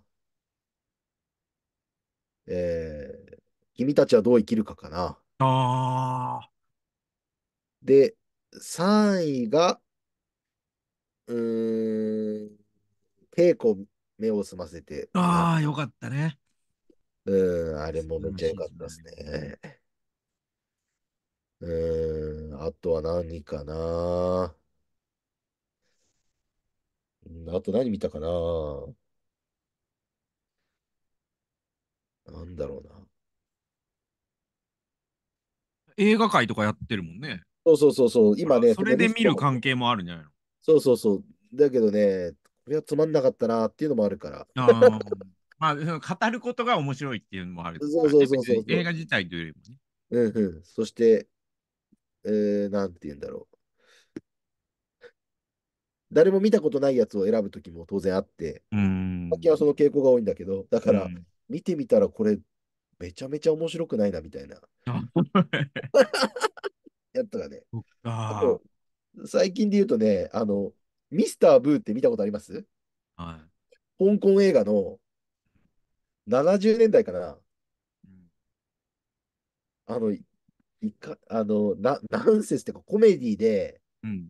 S2: えー、君たちはどう生きるかかな。ああ、で、3位が、うーん、稽古目を澄ませて
S1: かな。ああ、よかったね。
S2: うん、あれもめっちゃ良かったですね。うん、あとは何かな。あと何見たかな。なんだろうな。
S1: 映画界とかやってるもんね。そうそうそうそう、今ね、それで見る関係
S2: もあるんじゃないのそうそうそう。だけどね、これはつまんなかったなっていうのもあるから。あ
S1: *laughs* まあ、語ることが面白いっていうのもあるからそうそうそうそう映画自
S2: 体というよりもね。うんうん。そして、えー、なんて言うんだろう。誰も見たことないやつを選ぶときも当然あって、さっきはその傾向が多いんだけど、だから、見てみたらこれ、めちゃめちゃ面白くないな、みたいな。やったらね。あ最近で言うとね、あの、ミスター・ブーって見たことあります、はい、香港映画の70年代かな。あの、いかあのなナンセスってかコメディで、うん、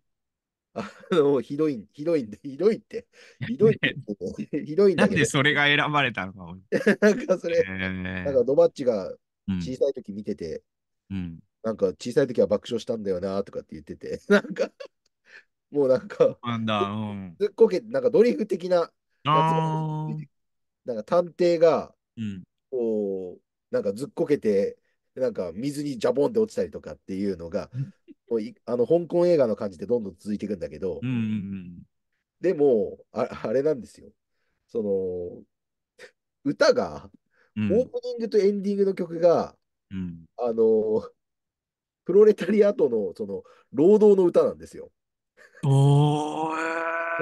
S2: あのひどいひどいんでひどいってひどいってひどいんだけどなんでそ
S1: れが選ばれたのか
S2: *laughs* なんかそれ、えー、なんかドバッチが小さい時見てて、うん、なんか小さい時は爆笑したんだよなとかって言ってて *laughs* なんかもうなんかなんだ、うん、ずっこけなんかドリフ的ななんか探偵が、うん、こうなんかずっこけてなんか水にジャボンって落ちたりとかっていうのが、あの香港映画の感じでどんどん続いていくんだけど、うんうんうん、でもあ、あれなんですよ。その、歌が、オープニングとエンディングの曲が、うん、あの、プロレタリアとの、その、労働の歌なんですよ。お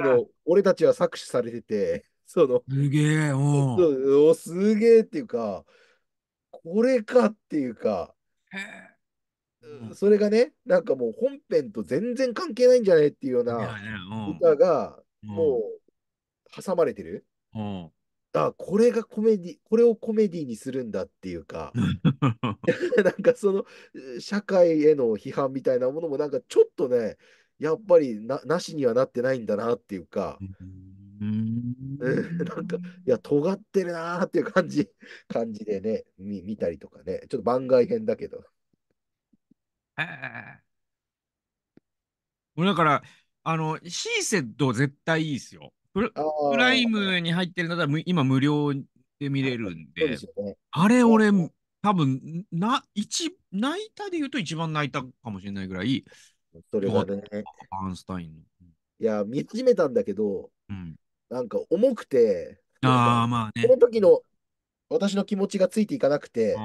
S2: の俺たちは搾取されてて、その、すげえ、おすげえっていうか、俺かっていうか、それがね、なんかもう本編と全然関係ないんじゃないっていうような歌が、もう挟まれてる。うんあこれがコメディこれをコメディにするんだっていうか *laughs* なんかその社会への批判みたいなものもなんかちょっとねやっぱりなしにはなってないんだなっていうか、うんえ *laughs* なんか、いや、尖ってるなーっていう感じ、*laughs* 感じでね、見見たりとかね、ちょっと番外編だけど。
S1: ええだから、あの、シーセット絶対いいですよ。プライムに入ってるなら、今無料で見れるんで、でね、あれ俺、多分な一泣いたで言うと一番泣いたかもしれないぐらい、それはね、アンスタインの。
S2: いや、見始めたんだけど、うん、なんか重くて、ああ、まあね。の時の私の気持ちがついていかなくて、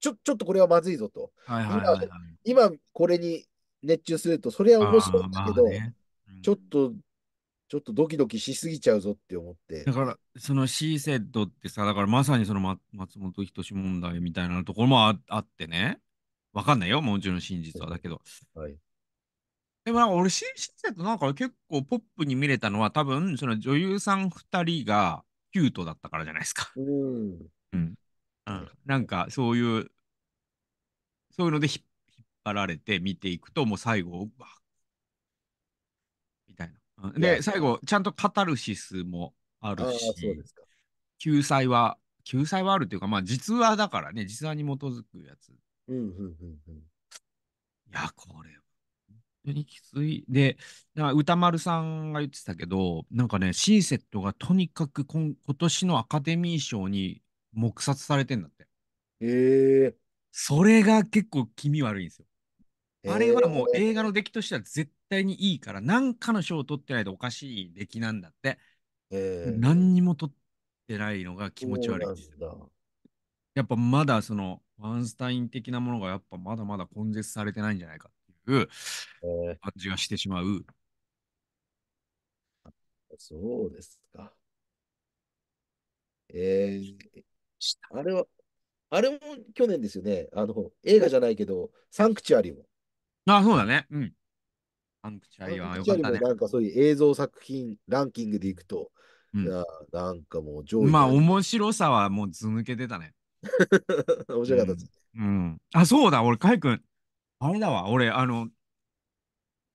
S2: ちょちょっとこれはまずいぞと。はいはいはいはい、今、今これに熱中すると、それは面白いんだけど、ねちょっと、ちょっとドキドキしすぎちゃうぞって思って。だから、そ
S1: の C セットってさ、だからまさにその、ま、松本人志問題みたいなところもあってね、わかんないよ、もちろん真実は。だけど、はい、でもなんか俺、新シーとなんか結構ポップに見れたのは、多分その女優さん2人がキュートだったからじゃないですか。
S3: うん。
S1: うん。なんかそういう、そういうので引っ張られて見ていくと、もう最後、わみたいな。で、最後、ちゃんとカタルシスもあるし、救済は、救済はあるというか、まあ実話だからね、実話に基づくやつ。
S3: うんうんうんうん。いや、
S1: これ当にきつい。で、歌丸さんが言ってたけど、なんかね、シーセットがとにかく今今年のアカデミー賞に黙殺されてんだって。
S2: へえそ
S1: れが結構気味悪いんですよ。あれはもう映画の出来としては絶対にいいから、何かの賞を取ってないとおかしい出来なんだって。え何にも取ってないのが気持ち悪いですやっぱまだそのワンスタイン的なものがやっぱまだまだ根絶されてないんじゃないかう感じがしてしまう。
S2: えー、そうですか。えー、あれは、あれも去年ですよね。あの、映画じゃないけど、サンクチュアリも。ああ、そうだね。うん。サンクチュアリはよかったね。なんかそういう映像作品ランキングでいくと、うん、いやなんかもう上位。まあ、
S1: 面白さはもう続抜けてたね。*laughs* 面白かったです、うん、うん。あ、そうだ、俺、カイ君、あれだわ、俺、あの、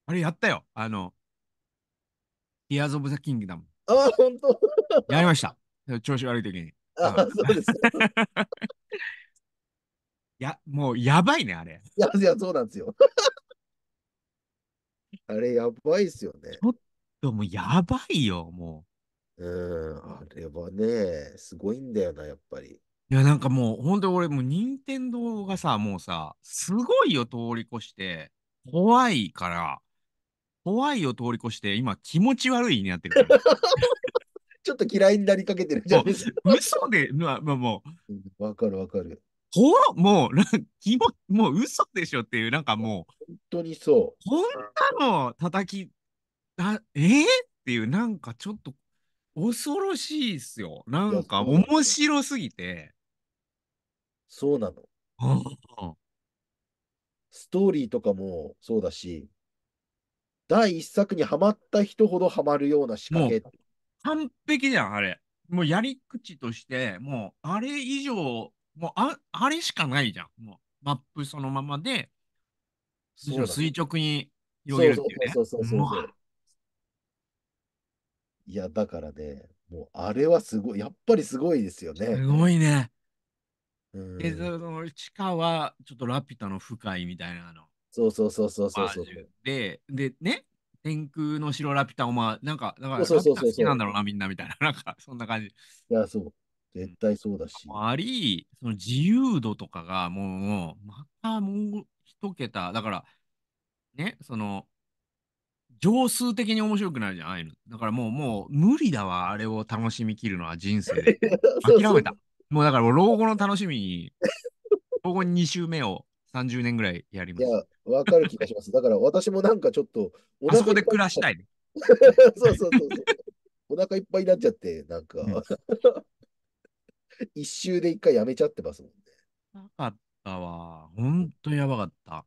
S1: あれやったよ。あの、ティアーズ・オブ・ザ・キングダム。
S3: ああ、んと
S1: やりました。調子悪い時に。
S2: ああ、そうです。い
S1: *laughs* や、も
S2: うやばいね、あれ。いや、いやそうなんですよ。*laughs* あれ、やばいっすよね。ちょっともうやばいよ、もう。うん、あれはね、すごいんだよな、やっぱり。
S1: いや、なんかもう、ほんと俺、もう、任天堂がさ、もうさ、すごいよ、通り越して、怖いから、怖いよ、通り越して、今、気持ち悪いになってるから。*laughs* ちょっと嫌いになりかけてるじゃん。嘘で、まあ、まあ、も
S2: う。わかるわかる。
S1: 怖もう、なん気も、もう嘘でしょっていう、なんかもう。
S2: 本当にそう。こん
S1: なの叩き、あえー、っていう、なんかちょっと、恐ろしいっすよ。なんか
S2: 面白すぎて。そうな
S1: の。
S2: ストーリーとかもそうだし、第一作にはまった人ほどはまるような仕掛け。完
S1: 璧じゃん、あれ。もうやり口として、もうあれ以上、もうああれしかないじゃん。もうマップそのままで、垂直によれるっていうね。そうそうそうそう
S2: そう。いや、だからね、もうあれはすごい、やっぱりすごいですよね。すごいね。で、その地
S1: 下はちょっとラピュタの深いみたいなの。そ
S2: うそうそうそうそうそう。
S1: で、でね、天空の城ラピュタをまあ、なんか、だから好きなんだろうな、みんなみたいな、なんか、そんな感じ。い
S2: や、そう。絶対そうだし。あ
S1: り、その自由度とかがもう、ま
S2: たもう
S1: 一桁、だから、ね、その、常数的に面白くなるじゃん、ああいうの。だからもう、もう無理だわ、あれを楽しみきるのは人生で。*laughs* 諦めた。もうだから老後の楽しみに、*laughs* 老後に2週目を30年ぐらいやります。
S2: いや、わかる気がします。だから私もなんかちょっと、あそこで暮らしたい、*laughs* そうそうそうそう。お腹いっぱいになっちゃって、なんか、*laughs* 一周で一回やめちゃってますもんね。
S1: なかったわ。ほんとやばかった。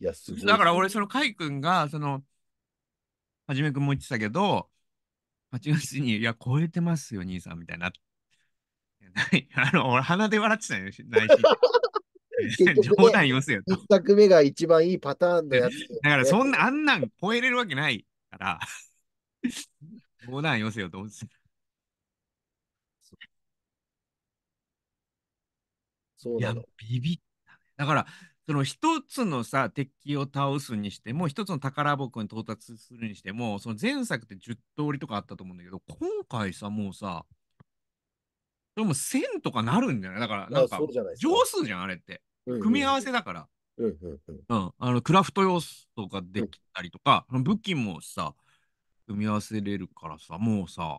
S2: いや、すごい。だから俺、
S1: その、かいくんが、その、はじめくんも言ってたけど、8月に、いや、超えてますよ、兄さん、みたいになっ *laughs* あの、俺鼻で笑ってたよ、内心。*laughs*
S2: ね、冗談言わせよと。作目が一番いいパターンのやつ、ね、だからそんな、あんなん超
S1: えれるわけないから、*laughs* 冗談言わせよと思って
S2: そうなの。ビビっ
S1: ただから、その一つのさ、敵を倒すにしても、一つの宝箱に到達するにしても、その前作って10通りとかあったと思うんだけど、今回さ、もうさ、でも1000とかなるんじゃないだから、なんか、上数じゃん、あれって。組み合わせだから。うん、うんあのクラフト要素とかできたりとか、うん、武器もさ、組み合わせれるからさ、もうさ、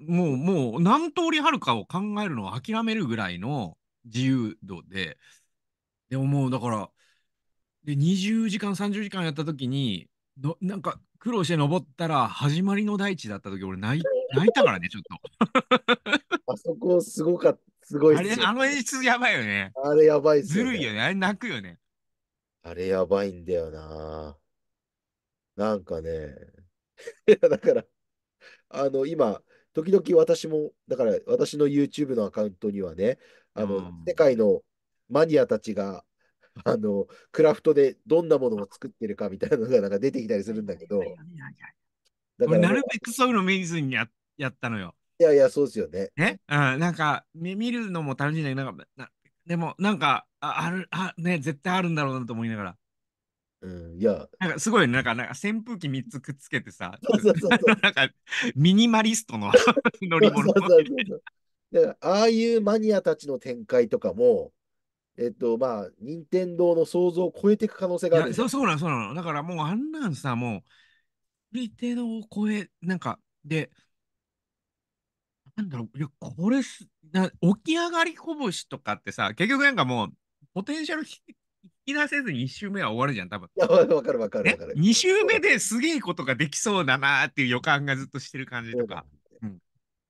S1: もう、もう何通りはるかを考えるのを諦めるぐらいの自由度で、でももうだから、で、20時間、30時間やった時に、のなんか苦労して登ったら、始まりの大地だった時、俺泣い *laughs* 泣いたからね、ちょっ
S2: と。あそこすごかった。すごいあれ、あの
S1: 演出やばいよね。
S2: あれやばいっすずよね、るいよね。あれ泣くよね。あれやばいんだよな。なんかね、い *laughs* やだから、あの、今、時々私も、だから私の YouTube のアカウントにはね、あの、うん世界のマニアたちが、あの、クラフトでどんなものを作ってるかみたいなのがなんか出てきたりするんだけど、だからなる
S1: べくそういうの見ずにややったのよ。い
S2: やいや、そうですよね。ね、
S1: うん、なんか、見見るのも楽しいんだけど、なんか、なでも、なんか、ああるあね、絶対あるんだろうなと思いながら。
S2: うん、いや。
S1: なんかすごい、なんか、なんか扇風機3つくっつけてさ、*laughs* なんか、ミニマリストの *laughs* 乗り物。だ
S2: かああいうマニアたちの展開とかも、えっと、まあ、任天堂の想像を超えていく可能性があるそ
S1: うそうなの、そうなの。だからもう、あんなんさ、もう、り手のを超え、なんか、で、なんだろう、いや、これすな、起き上がり拳とかってさ、結局なんかもう、ポテンシャル *laughs* 引き出せずに1周目は終わるじゃん、多分。わ
S2: かるわかるわかる。
S1: 2周目ですげえことができそうだなっていう予感がずっとしてる感じとか。そうん、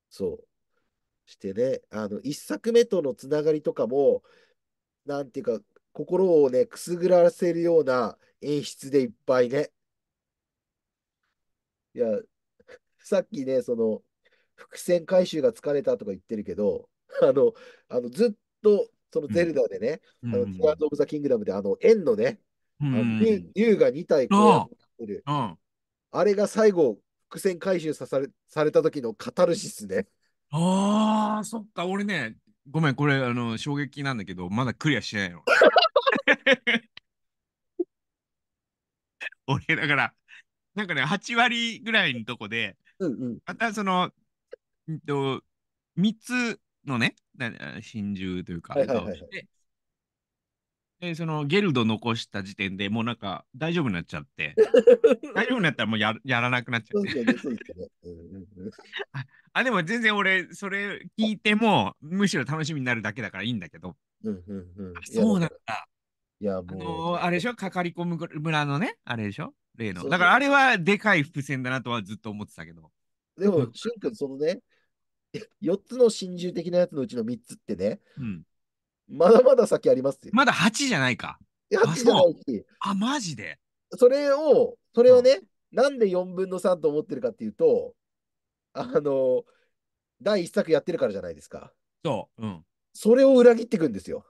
S2: そうしてね、あの、1作目とのつながりとかも、なんていうか、心をね、くすぐらせるような演出でいっぱいね。いや、さっきね、その、伏線回収が疲れたとか言ってるけど、*laughs* あの、あのずっと、そのゼルダでね、あの、ティアーズ・オブ・ザ・キングダムで、あの、円のね、竜が2体こうやってる。あれが最後、伏線回収さされされた時のカタルシスね。ああ、そっ
S1: か、俺ね、ごめん、これ、あの、衝撃なんだけど、まだクリアしてないの。*laughs* 俺、だから、なんかね、8割ぐらいのとこで、うんうん、またその、えっと、3つのね、心中というか、でそのゲルド残した時点でもうなんか大丈夫になっちゃって *laughs* 大丈夫になったらもうややらなくなっちゃうってあでも全然俺それ聞いてもむしろ楽しみになるだけだからいいんだけどうんうんうんあそうなん
S2: だいや、あ
S1: ものーあれでしょかかりこむ村のねあれでしょ例のだからあれはでかい伏線だなとはずっと思ってたけど
S2: でも、しゅんくん、そのね、4 *laughs* つの真珠的なやつのうちの3つってね、うん、まだまだ先ありますよ。まだ8じゃないか。8じゃないし。あ、マジでそれを、それをね、なんで4分の3と思ってるかっていうと、あの、第1作やってるからじゃないですか。そう。うん。それを裏切っていくんですよ。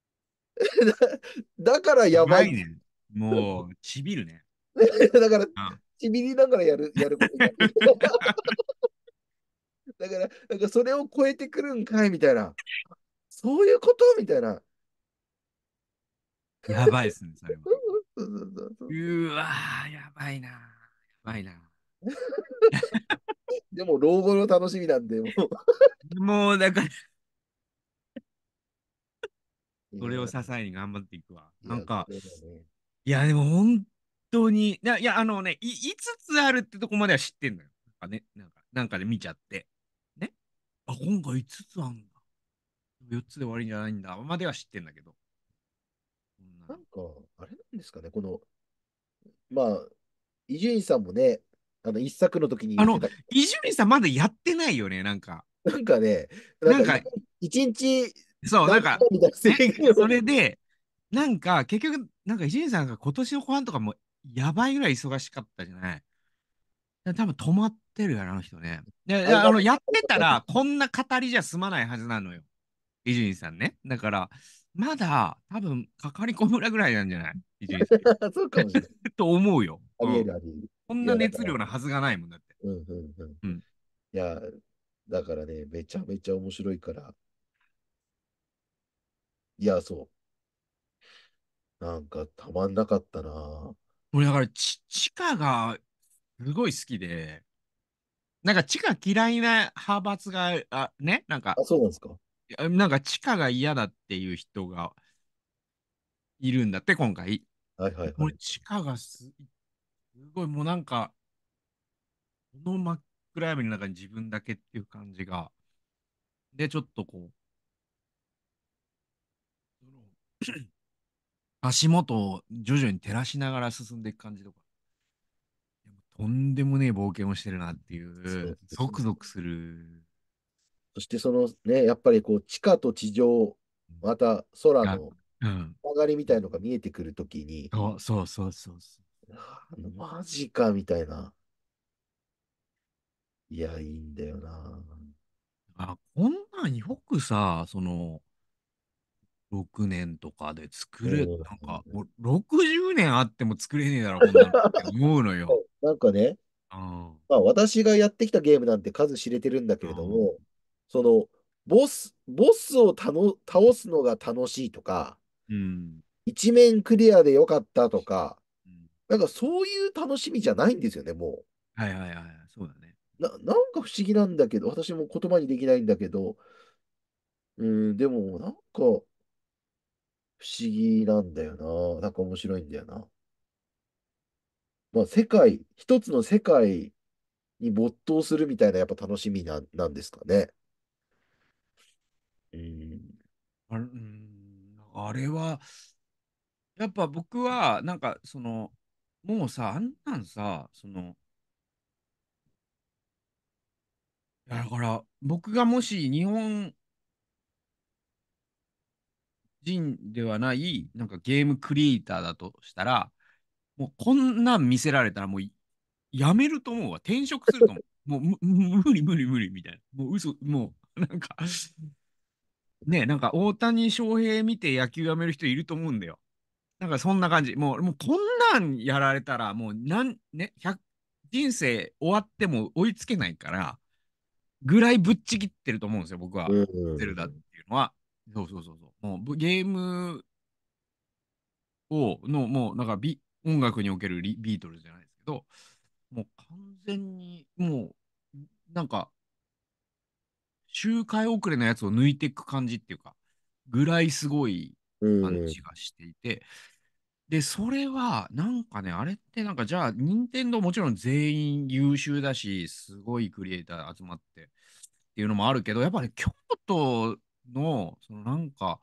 S2: *laughs* だからやばい。ね。もう、ちびるね。*laughs* だから、ちびりながらやる、やることだから、なんかそれを超えてくるんかいみたいな。そういうことみたいな。
S1: やばいっすね、それは。
S2: うわ
S1: やばいな。やばいな。*laughs* でも、老後の楽
S2: しみなんで、もう。もう、だから。
S1: それを支えに頑張っていくわ。なんか、
S2: いや、でも本当
S1: に、いや、あのね、5つあるってとこまでは知ってんのよ。なんかね、なんか、なんかで見ちゃって。あ、今回5つあんだ。4つで終わりじゃないんだ。までは
S2: 知ってんだけど。なんか、あれなんですかね、この、まあ、伊集院さんもね、あの、一作の時に。あの、
S1: 伊集院さんまだやってないよね、なんか。
S2: なんかね、なんか、一日、そう、なんか、
S1: それで、なんか、結局、なんか伊集院さんが今年の後半とかもやばいぐらい忙しかったじゃない。多分止まってるやろ、あの人ね。で、あの、やってたら、こんな語りじゃ済まないはずなのよ。伊集院さんね。だから、まだ、多分、かかりこ村ぐらいなんじゃない伊集院
S3: さん。*laughs* そうかもしれ
S1: ない。*laughs* と思
S2: うよ。ありえるありえる。こんな熱量なはずがないもんだって。いや、だからね、めちゃめちゃ面白いから。いや、そう。なんか、たまんなかったな。
S1: 俺、だからち、地下がすごい好きで、なんか地下嫌いな派閥が、あね、なんか、あ、そうなんですか。なんか地下が嫌だっていう人がいるんだって、今回。はいはいはもうい。地
S2: 下がすす
S1: ごい、もうなんか、この真っ暗闇の中に自分だけっていう感じが。で、ちょっとこう、足元を徐々に照らしながら進んでいく感じとか。
S2: とんでもねえ冒険をしてるなっていう、ゾクゾクする。そしてそのね、やっぱりこう地下と地上、また空の曲がりみたいのが見えてくるときに、
S3: うん、そうそうそうそ
S2: う。マジかみたいな。いや、いいんだよな。
S1: あ、こんなんよくさ、その、
S2: 6年とかで作る、うんなんか、60年あっても作れねえだろ、こんなのって思うのよ。*laughs* なんかね、うんまあ、私がやってきたゲームなんて数知れてるんだけれども、その、ボス、ボスをたの倒すのが楽しいとか、うん、一面クリアでよかったとかうん、なんかそういう楽しみじゃないんですよね、もう。はいはいはい、そうだね。な、なんか不思議なんだけど、私も言葉にできないんだけど、うん、でもなんか、思議なんだよな。なんか面白いんだよな。まあ、世界、一つの世界に没頭するみたいな、やっぱ楽しみな、なんですかね。
S1: うん。あれうんあれは、やっぱ僕は、なんかその、もうさ、あんなんさ、その、いやだから僕がもし日本人ではないなんかゲームクリエイターだとしたら、もうこんなん見せられたらもうやめると思うわ。転職すると思う。*laughs* もう無理無理無理みたいな。もう嘘、もうなんか *laughs* ねえ、なんか大谷翔平見て野球やめる人いると思うんだよ。なんかそんな感じ。もうもうこんなんやられたらもうんね、人生終わっても追いつけないから、ぐらいぶっちぎってると思うんですよ、僕は。ゼルダっていうのは。そうそうそうそう。もうゲームを、の、もう、なんかビ、音楽におけるリビートルズじゃないですけど、もう完全に、もう、なんか、周回遅れのやつを抜いていく感じっていうか、ぐらいすごい感じがしていて、で、それは、なんかね、あれってなんか、じゃあ、任天堂もちろん全員優秀だし、すごいクリエイター集まってっていうのもあるけど、やっぱり京都の、そのなんか、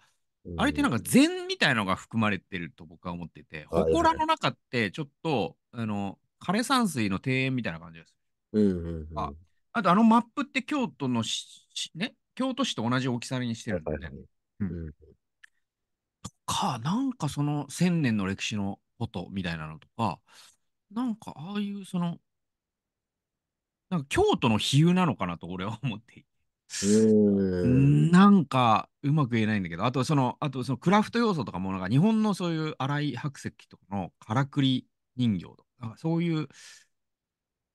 S1: あれってなんか禅みたいのが含まれてると僕は思ってて、祠の中ってちょっと、あの、枯山水の庭園みたいな感じです。うんうんああと、あのマップって京都のね、京都市と同じ大きさにしてるんだよね。うん、とか、なんかその千年の歴史のことみたいなのとか、なんかああいうその、なんか京都の比喩なのかなと俺は思っていなんかうまく言えないんだけどあとそのあとそのクラフト要素とかもなんか日本のそういう荒井白石とかのからくり人形とかなんかそういう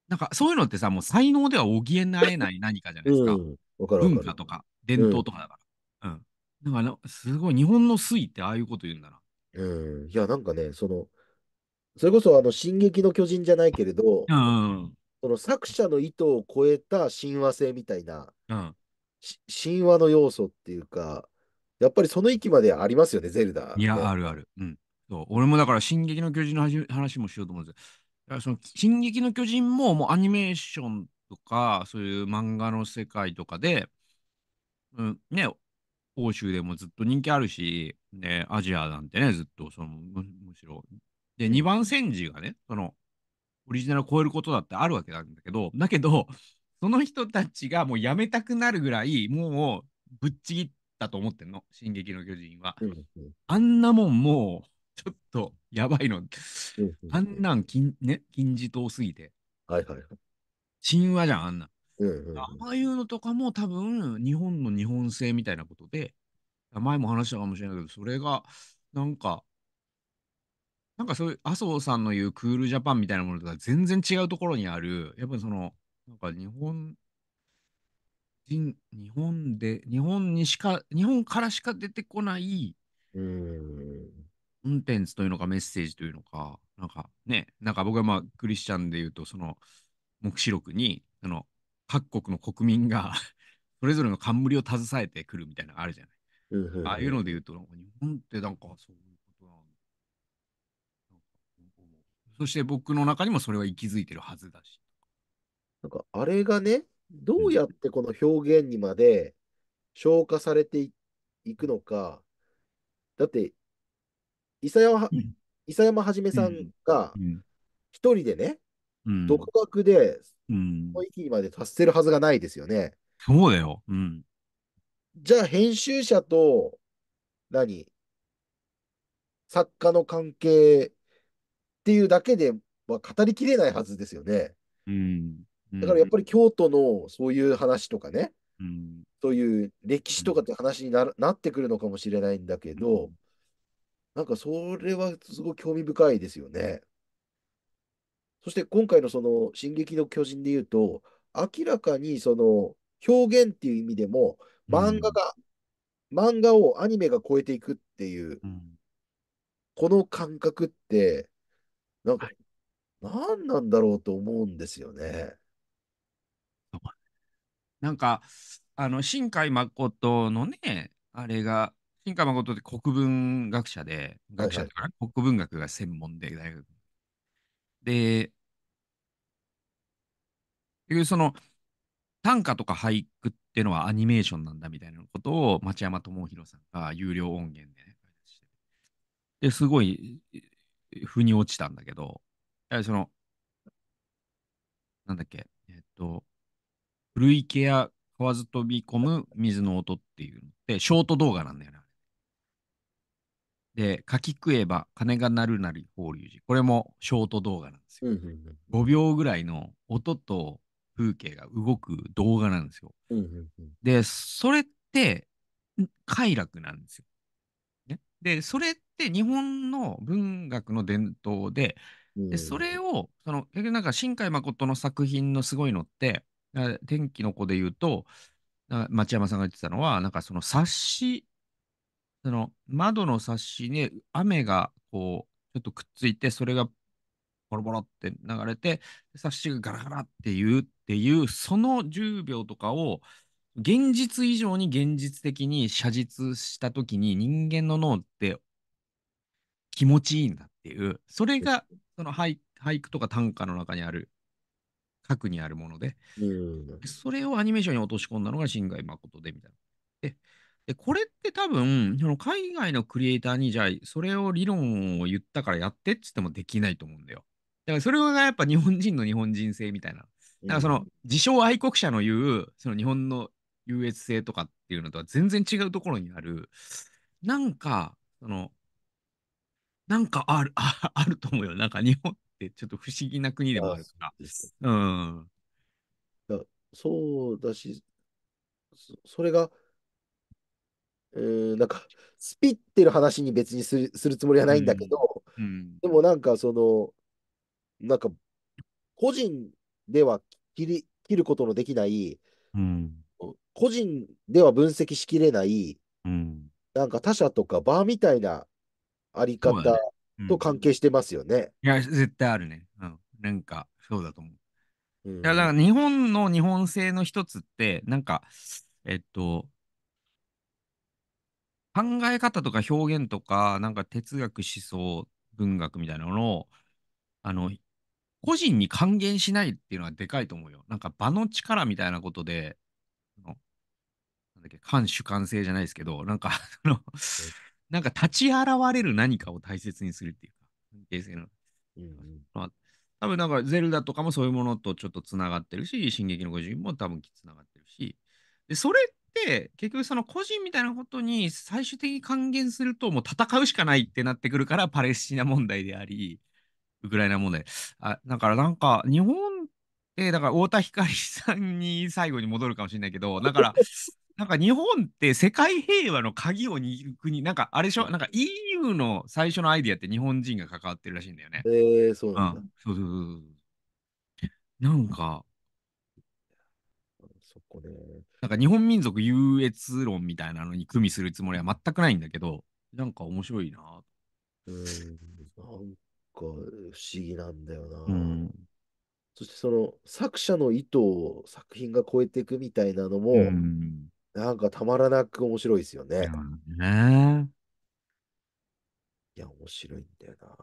S1: なんかそういうのってさもう才能ではぎえない何かじ
S2: ゃないですか,、うんかか文化とか伝統とかだから、うん、
S1: うん、なんかすごい日本の
S2: 粋ってああいうこと言うんだなうんいやなんかねそのそれこそあの「進撃の巨人」じゃないけれど、うん、その作者の意図を超えた親和性みたいな、うん、神話の要素っていうか、やっぱりその域までありますよね、ゼルダ、いや、ある
S1: ある。うん。そう俺もだから、進撃の巨人の話もしようと思うんですだからその、進撃の巨人も、もうアニメーションとか、そういう漫画の世界とかで、うん、ね、欧州でもずっと人気あるし、ね、アジアなんてね、ずっと、その、むしろ。で、2番戦時がね、その、オリジナルを超えることだってあるわけなんだけど、だけど、その人たちがもうやめたくなるぐらい、もうぶっちぎったと思ってんの、進撃の巨人は。あんなもんもう、ちょっとやばいの。んん、あんなん金、ね、金字塔すぎて。はいはい。神話じゃん、あんな。んああいうのとかも多分、日本の日本性みたいなことで、前も話したかもしれないけど、それが、なんか、なんかそういう麻生さんの言うクールジャパンみたいなものとは全然違うところにある、やっぱりそのなんか日本人、日本で、日本にしか、日本からしか出てこない、運転コンテンツというのかメッセージというのか、なんかね、なんか僕はまあクリスチャンで言うと、その黙示録に、その各国の国民が *laughs* それぞれの冠を携えてくるみたいなのがあるじゃない。ああいうので言うと、なんか日本ってなんかそういうことなんだ。そして僕の中にもそれは息づいてるはず
S2: だし。なんかあれがね、どうやってこの表現にまで消化されていくのか、だって、伊佐山は、伊佐山はじめさんが一人でね、独学で、その域にまで達せるはずがないですよね。
S3: そうだよ。うん、
S2: じゃあ、編集者と、何作家の関係っていうだけでは語りきれないはずですよね。
S3: うん。だから
S2: やっぱり京都のそういう話とかね、うん、そういう歴史とかって話になるなってくるのかもしれないんだけど、なんかそれはすごい興味深いですよね。そして今回のその「進撃の巨人」で言うと、明らかにその表現っていう意味でも、漫画が、うん、漫画をアニメが超えていくっていう、うん、この感覚って、なんか、何なんだろうと思うんですよね。な
S1: んか、あの、新海誠のね、あれが、新海誠って国文学者で、学者だから、国文学が専門で、大学。で、いうその、短歌とか俳句っていうのはアニメーションなんだみたいなことを町山智弘さんが有料音源で、ね、で、すごい、腑に落ちたんだけど、その、なんだっけ、えっと、類型や買わず飛び込む水の音っていうのって、ショート動画なんだよね。で、かき食えば鐘が鳴るなり法隆寺。これもショート動画なんですよ。5秒ぐらいの音と風景が動く動画なんですよ。で、それって快楽なんですよ。ね、で、それって日本の文学の伝統で、でそれを、その、結局なんか新海誠の作品のすごいのって、天気の子で言うと、町山さんが言ってたのは、なんかその冊子、その窓の冊子に雨がこう、ちょっとくっついて、それがボロボロって流れて、冊子がガラガラっていうっていう、その10秒とかを、現実以上に現実的に写実したときに人間の脳って気持ちいいんだっていう、それがその俳俳句とか短歌の中にある核にあるもので、うん、それをアニメーションに落とし込んだのが新海誠でみたいな。でこれって多分その海外のクリエイターにじゃあそれを理論を言ったからやってっつってもできないと思うんだよ。だからそれがやっぱ日本人の日本人性みたいな。だからその自称愛国者の言うその日本の優越性とかっていうのとは全然違うところにある。なんか、その、なんかある、ああると思うよ。なんか日本、、ちょっと不
S2: 思議な国でもあるから。うそうだし、それが、えー、なんか、スピってる話に別にするするつもりはないんだけど、うんうん、でもなんか、その、なんか、個人では切り切ることのできない、うん、個人では分析しきれない、うん、なんか他者とかバーみたいなあり方と関係してますよね。
S1: いや、絶対あるね。うん。なんか、そうだと思う。い
S2: やだから日本の日本製の一つっ
S1: て、なんか、えっと、考え方とか表現とか、なんか哲学、思想、文学みたいなのを、あの、個人に還元しないっていうのはでかいと思うよ。なんか場の力みたいなことで、なんだっけ、反主観性じゃないですけど、なんか、なんか立ち現れる何かを大切にするっていうか、関係性の。まあ、多分なんかゼルダとかもそういうものとちょっとつながってるし、進撃の巨人も多分つながってるし、でそれって結局その個人みたいなことに最終的に還元するともう戦うしかないってなってくるからパレスチナ問題であり、ウクライナ問題。あだからなんか日本ってだから太田光さんに最後に戻るかもしれないけど、だからなんか日本って世界平和の鍵を握る国、なんかあれでしょ、なんか EU の最初のアイディアって日本人が関わってるらしいんだよね。えー、そうなんだ。そうそうそうなんか、そこで。なんか日本民族優越論みたいなのに組みするつもりは全くないんだけど、
S2: なんか面白いな。うん、なんか不思議なんだよな。うん、そしてその作者の意図を作品が超えていくみたいなのも、うんなんかたまらなく面白いですよね。
S1: ね
S2: いや、面白いんだよな。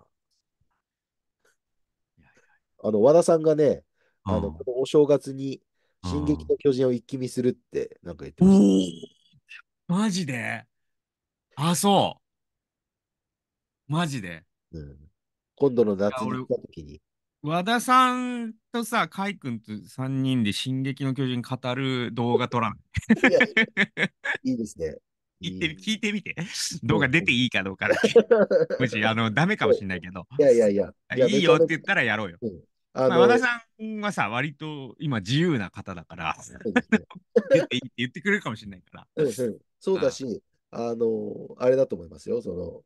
S2: あの、和田さんがね、あの、このお正月に、進撃の巨人を一気見するって、なんか言ってました。マジで
S1: あ、そう。マジで。
S2: うん。今度の夏に行った時に。
S1: 和田さんとさ、カイ君と3人で「進撃の巨人」語る動画撮らないいいですね。*laughs* 聞いていてみて。動画出ていいかどうかだもし、*laughs* あの、ダメかもしれないけど。いやいやいや。いいよって言ったらやろうよ。うんあまあ、和田さんはさ、割と今自由な方だから、
S2: 出ていいって言ってくれるかもしれないから。うんうん、そうだし、あの、あれだと思いますよ。その、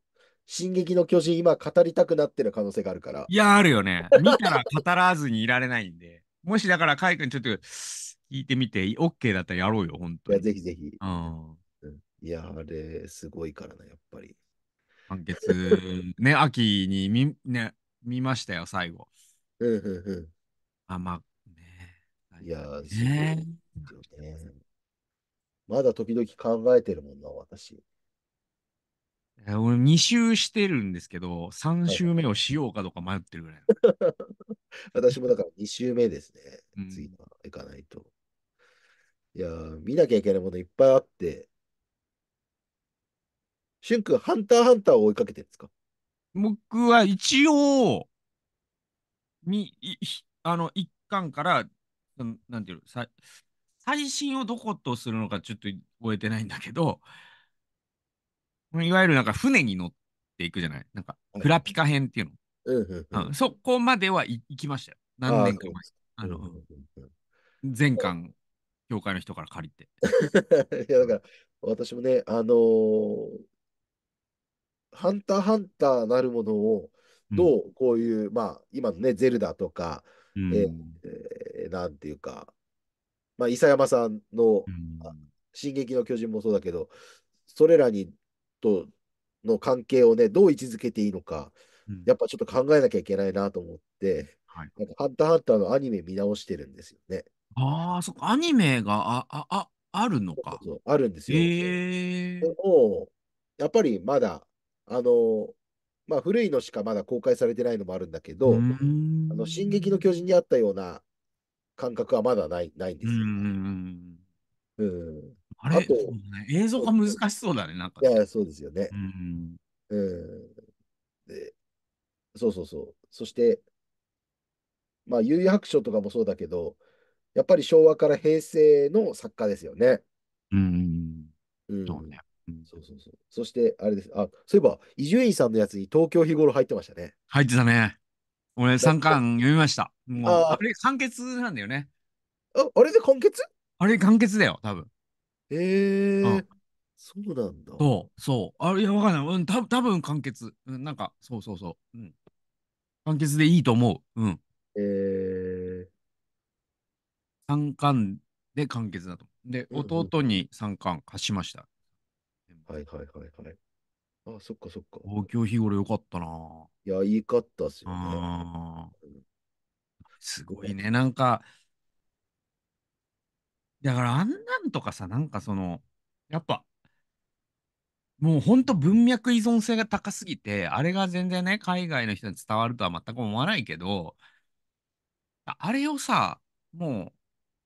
S2: 進撃の巨人、今語りたくなってる可能性があるから。い
S1: や、あるよね。見たら語らずにいられないんで。もしだから、カイ君ちょっと聞いてみて、OK だったらや
S2: ろうよ、本当いや、ぜひぜひ。うん、いや、あれ、すごいからな、やっぱり。判決、
S1: ね、秋に見,、ね、見ましたよ、最後。う
S2: んうんうん。あ、まあ、ね。いや、すごい、ね。まだ時々考えてるもんな、私。
S1: 俺2周してるんですけど、3周目をしようかどうか迷ってるぐらい。*laughs*
S2: 私もだから2周目ですうねん。次は行かないと。いやー、見なきゃいけないものいっぱいあって。しゅんくん、ハンターハンターを追いかけてるんですか僕は一応、み、
S1: いひあの、一巻から、んなんていうの、さい最新をどことするのかちょっと覚えてないんだけど、いわゆるなんか船に乗っていくじゃないなんか、フラピカ編っていうの。そこまでは行き
S2: ましたよ。何年
S1: か前。あの、全巻、教会の人から借りて。
S2: *laughs* いや、だから、私もね、あのー、ハンターハンターなるものを、どう、こういう、うん、まあ、今のね、ゼルダとか、うん、えー、なんていうか、まあ、伊佐山さんの、うん、進撃の巨人もそうだけど、それらにとの関係をね、どう位置づけていいのか、うん、やっぱちょっと考えなきゃいけないなと思って、はい、なんかハンターハンターのアニメ見直してるんですよね。ああ、そっか、アニメがああああるのかそうそう。あるんですよ。えー、でも、やっぱりまだ、あの、まあ、古いのしかまだ公開されてないのもあるんだけど、あの進撃の巨人にあったような感覚はまだないないんですよ、ね。うんあれ、ね、映像が難しそうだね、なんか。いや、そうですよね。うん、うんで。そうそうそう。そして、まあ、悠白書とかもそうだけど、やっぱり昭和から平成の作家ですよね。うん。うん、そうね。そうそうそう。そして、あれです。あ、そういえば、伊集院さんのやつに東京日頃入ってましたね。
S1: 入ってたね。俺、三巻読みました。もう、ああれ、完結なんだよね。ああ
S2: れで完結
S1: あれ、完結だよ、多分。
S2: えー、そうなんだ。
S1: そう、そう。あいや、わかんない。うん、た多分完結。うん、なんか、そうそうそう。うん。完結でいいと思う。うん。えー、三巻で完結だと。で、弟に三巻貸しました。はいはいはい
S2: はい。あそっかそっか。
S1: 東京日頃よかったな。いや、いいかったっすよね。うん、すごいね。なんか、だからあんなんとかさ、なんかその、やっぱ、もうほんと文脈依存性が高すぎて、あれが全然ね、海外の人に伝わるとは全く思わないけど、あれをさ、もう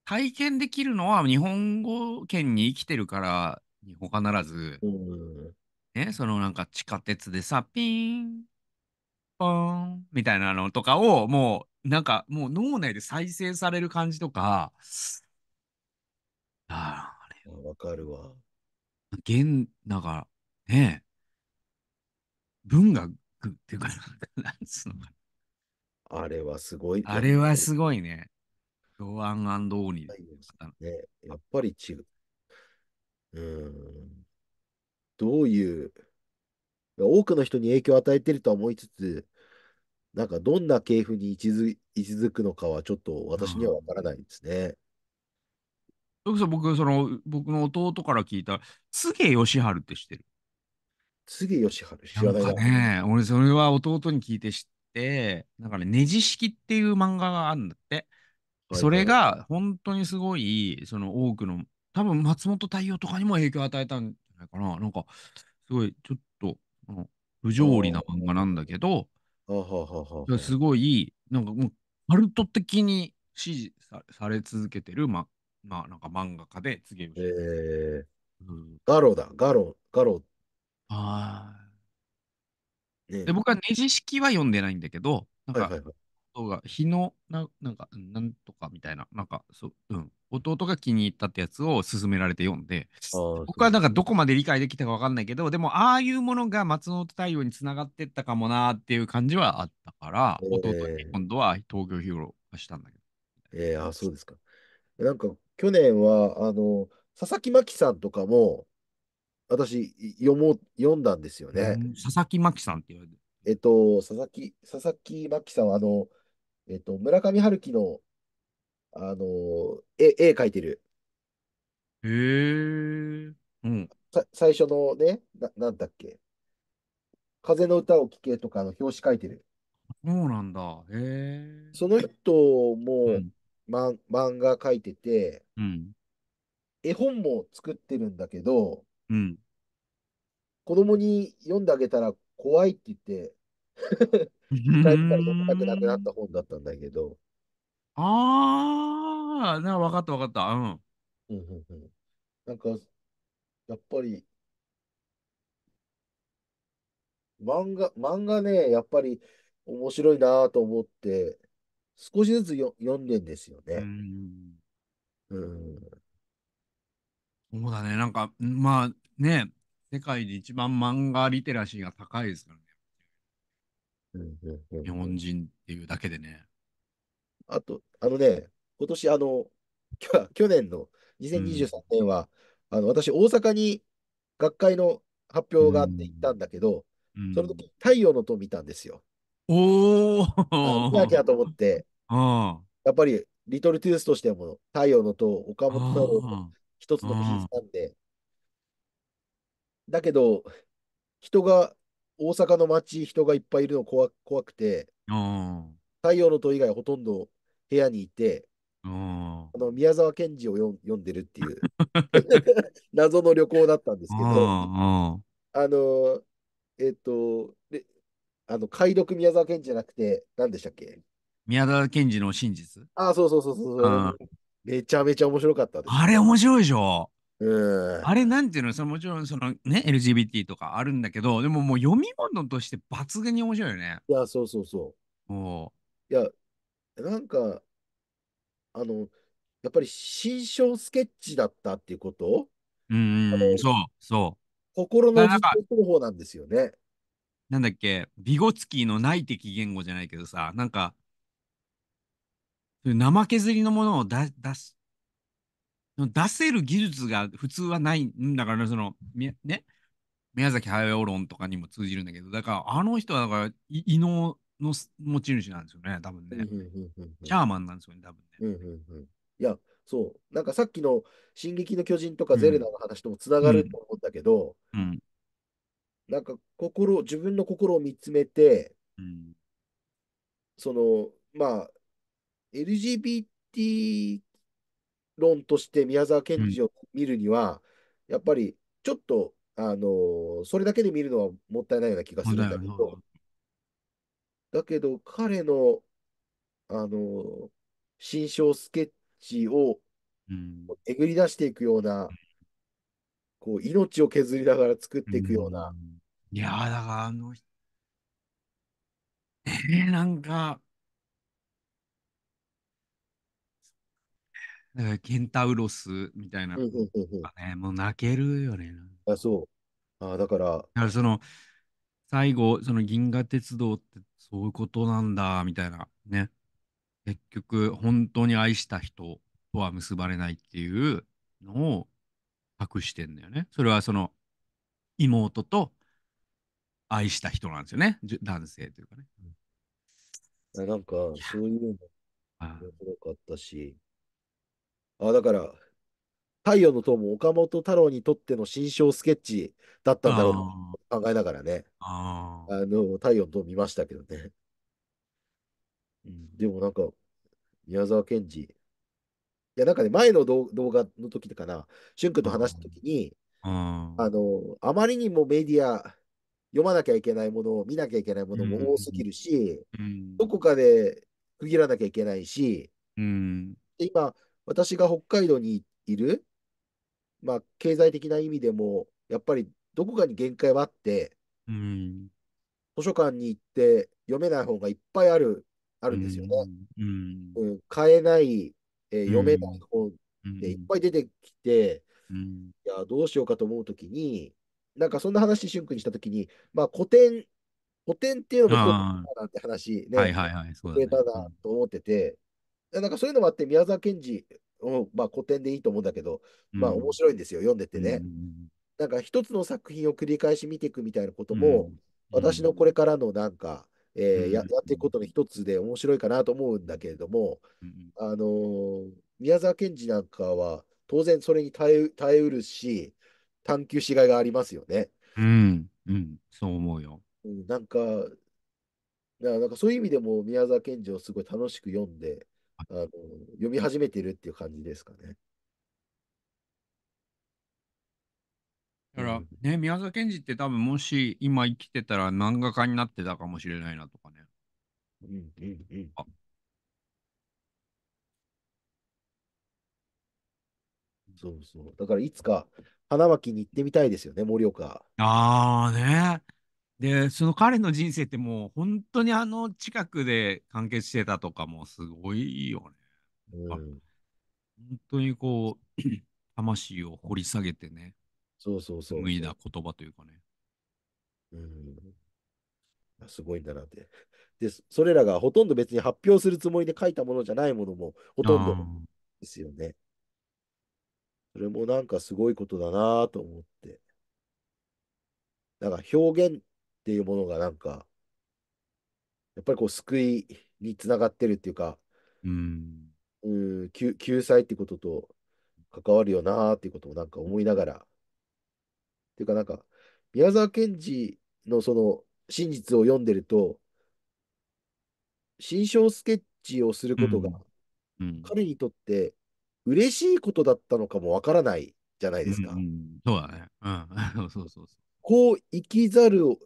S1: 体験できるのは日本語圏に生きてるからに他ならず、ね、そのなんか地下鉄でさ、ピーン、ポーンみたいなのとかをもうなんかもう脳内で再生される感じとか、あ
S2: あれ。わかるわ。
S1: 現、んかねえ、文学っていうか、なんつうのかな。あれはすごい。あれはすごいね。ロアンオーニーね。やっぱり違う。
S2: うん。どういう、多くの人に影響を与えてるとは思いつつ、なんかどんな系譜に位置づくのかはちょっと私にはわからないですね。
S1: 僕、その、僕の弟から聞いた、すげえ義治って知ってる。すげえ義治知らないな。ね俺、それは弟に聞いて知って、だから、ねじ式っていう漫画があるんだって。それが、本当にすごい、その多くの、多分松本太陽とかにも影響を与えたんじゃないかな。なんか、すごい、ちょっと、不条理な漫画なんだけど、すごい、なんかもう、カルト的に支持され続けてる、ま、まあ、なんか漫画家で、次へ、えー、うん、ガロだ、ガロ、ガロ。はい、ね。で、僕はねじ式は読んでないんだけど、なんか、はいはいはい日のな、なんか、なんとかみたいな、なんか、そう、うん。弟が気に入ったってやつを勧められて読んで、僕はなんかどこまで理解できたかわかんないけど、でも、ああいうものが松本太陽につながってったかもなーっていう感じはあったから、えー、弟に今度は東京ヒ
S2: ーローしたんだけど。えー、あそうですか。なんか、去年は、あの、佐々木真希さんとかも、私、読もう、読んだんですよね。佐々木真希さんって言われて。えっと、佐々木、佐々木真希さんは、あの、えっと、村上春樹の、あの、絵、絵描いてる。へえ。うん。さ、最初のね、な、なんだっけ。風の歌を聴けとかの表紙書いてる。そうなんだ。へえ。その人も、うんま、漫画描いてて、うん、絵本も作ってるんだけど、うん、子供に読んであげたら怖いって言って、帰ったら読めなくなくなった本だったんだけど。
S1: ああ、な分かった分かった。うん。うん、
S2: なんか、やっぱり、漫画、漫画ね、やっぱり面白いなと思って、少しずつよ読んでんですよね。うん。
S1: そうだね。なんか、まあね、世界で一番漫画リテラシーが
S2: 高いですからね。日本人っていうだけでね。あと、あのね、今年あの、去年の2023年は、うん、あの私、大阪に学会の発表があって行ったんだけど、うん、その時太陽の塔見たんですよ。
S3: お
S2: おなきゃと思って、
S3: や
S2: っぱりリトルトゥースとしても、太陽の塔、岡本太郎の一つのピーなんで、だけど、人が、大阪の街、人がいっぱいいるの怖怖くて、太陽の塔以外ほとんど部屋にいて、あの宮沢賢治を読んでるっていう *laughs* 謎の旅行だったんですけど、
S1: あ
S2: の、えっと、あの、解読宮沢賢治じゃなくて、何でしたっけ
S1: 宮沢賢治の真実
S2: ああ、そうそうそうそう。めちゃめちゃ面白かったです。
S1: あれ面白いでしょうん、あれなんていうのそのもちろんそのね LGBT とかあるんだけどでももう読み
S2: 物として抜群に面白いよね。いやそうそうそう。おいやなんかあのやっぱり新章スケッチだったっていうこと
S1: うんそうそう。
S2: 心の実の方なんですよね。
S1: なんだっけ、ビゴツキーの内的言語じゃないけどさ、なんか、生削りのものを出す、出せる技術が普通はないんだから、その、ね、宮崎駿論とかにも通じるんだけど、だから、あの人は、だから、異能の持ち主なんですよね、多分ね。シャーマンなんですよね、多分ね。んうん、い
S2: や、そう、なんかさっきの「進撃の巨人」とか「ゼルダ」の話ともつながると思ったけど、うん、なんか心自分の心を見つめて、うん、その、まあ、LGBT 論として宮沢賢治を見るには、うん、やっぱりちょっと、あのそれだけで見るのはもったいないような気がするんだけど、だけど彼の、あの心象スケッチをえぐり出していくような、こう命を削りながら作っていくような、うん
S1: いやだからあの、えー、なんか、かケンタウロスみたいな、うううね、もう泣けるよね。
S2: あ、そう。あだから。だか
S1: らその、最後、その銀河鉄道ってそういうことなんだ、みたいな。ね。結局、本当に愛した人とは結ばれないっていうのを隠してんだよね。それはその、妹と愛
S2: した人なんですよね、男性というかね。なんか、そういうの面白かったし、あだから、太陽の塔も岡本太郎にとっての心象スケッチだったんだろうと考えながらね、あの太陽の塔見ましたけどね。うん、でもなんか、宮沢賢治、いやなんかね、前の動画の時かな、俊君と話した時に、あの、あまりにもメディア、読まなきゃいけないものを見なきゃいけないものも多すぎるし、うん、どこかで区切らなきゃいけないし、うん、で今私が北海道にいる、まあ、経済的な意味でもやっぱりどこかに限界はあって、うん、図書館に行って読めない本がいっぱいあるあるんですよね。うんうん、買えない、えー、読めない本でいっぱい出てきて、いやどうしようかと思うときに、なんかそんな話、しゅんくんにしたときに、まあ、古典、古典っていうのがなんて話、ね、はいはいはい、そうだ、ね、だなと思ってて、うん、なんかそういうのもあって、宮沢賢治、うん、まあ古典でいいと思うんだけど、まあ面白いんですよ、読んでてね。なんか一つの作品を繰り返し見ていくみたいなことも、私のこれからのなんか、えー、やっていくことの一つで面白いかなと思うんだけれども、あのー、宮沢賢治なんかは当然それに耐え耐えうるし、探求しがいがありますよね。
S1: うん、うん、そう思うよ。
S2: なんか、なんかそういう意味でも宮沢賢治をすごい楽しく読んで、あの読み始めてるっていう感じですかね。
S1: だからね、宮沢賢治って多分もし今生きてたら漫画家になってたかもしれないなとかね。
S2: うんうんうん。あそうそう。だからいつか花巻に行ってみたいですよね、盛岡。
S1: ああね。で、その彼の人生ってもう本
S2: 当にあの
S1: 近くで完結してたとかもすごいよね。うん、本当にこう、*clears throat* 魂を
S2: 掘り下げてね。そうそうそう。無いだ言葉というかね。うん。すごいんだなって。で、それらがほとんど別に発表するつもりで書いたものじゃないものもほとんどですよね。それもなんかすごいことだなと思って。なんか表現っていうものがなんか、やっぱりこう救いにつながってるっていうか、うん、救救済ってことと関わるよなっていうことをなんか思いながら、っていうかなんか、宮沢賢治のその真実を読んでると、心象スケッチをすることが、彼にとって嬉しいことだったのかもわからないじゃないですか。うんうん、
S3: そうだね。うん。*laughs* そうそうそ
S2: う。こう生きざるを、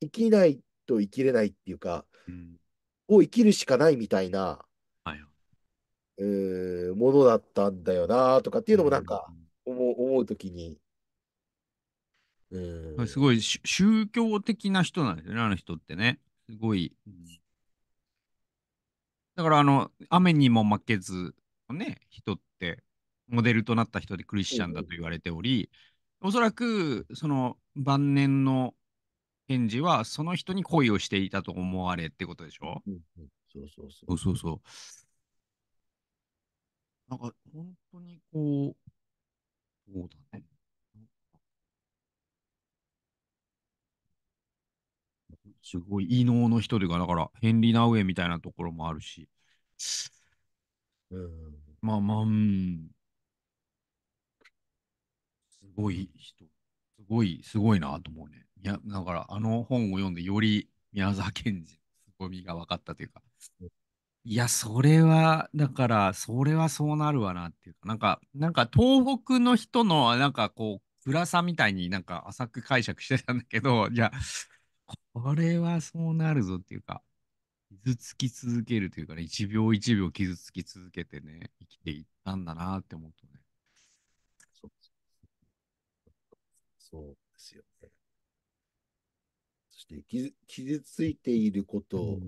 S2: 生きないと生きれないっていうか、うん、を生きるしかないみたいな、はい、えものだったんだよなとかっていうのもなんか思う,、思うときに。
S1: うん、すごい宗教的な人なんですよね、あの人ってね。すごい。だから、あの、雨にも負けず、ね、人っモデルとなった人でクリスチャンだと言われており、おそらくその晩年の返事はその人に恋をしていたと思われってことでしょ、うんうん、
S2: そうそうそうそう
S1: そう。なんか本当にこう、そうだね。すごい異能の人というか、だからヘンリー・ナウエみたいなところもあるし。うん、まあまあ、うん。ごい人、すごい、すごいなと思うね。いや、だから、あの本を読んで、より宮沢賢治、の凄みが分かったというか。いや、それは、だから、それはそうなるわなっていうか、なんか、なんか、東北の人の、なんかこう、暗さみたいになんか浅く解釈してたんだけど、いや、これはそうなるぞっていうか、傷つき続けるというかね、一秒一秒傷つき続けてね、生きていったんだなって思うとね。
S2: そうですよね。そして傷、傷ついていること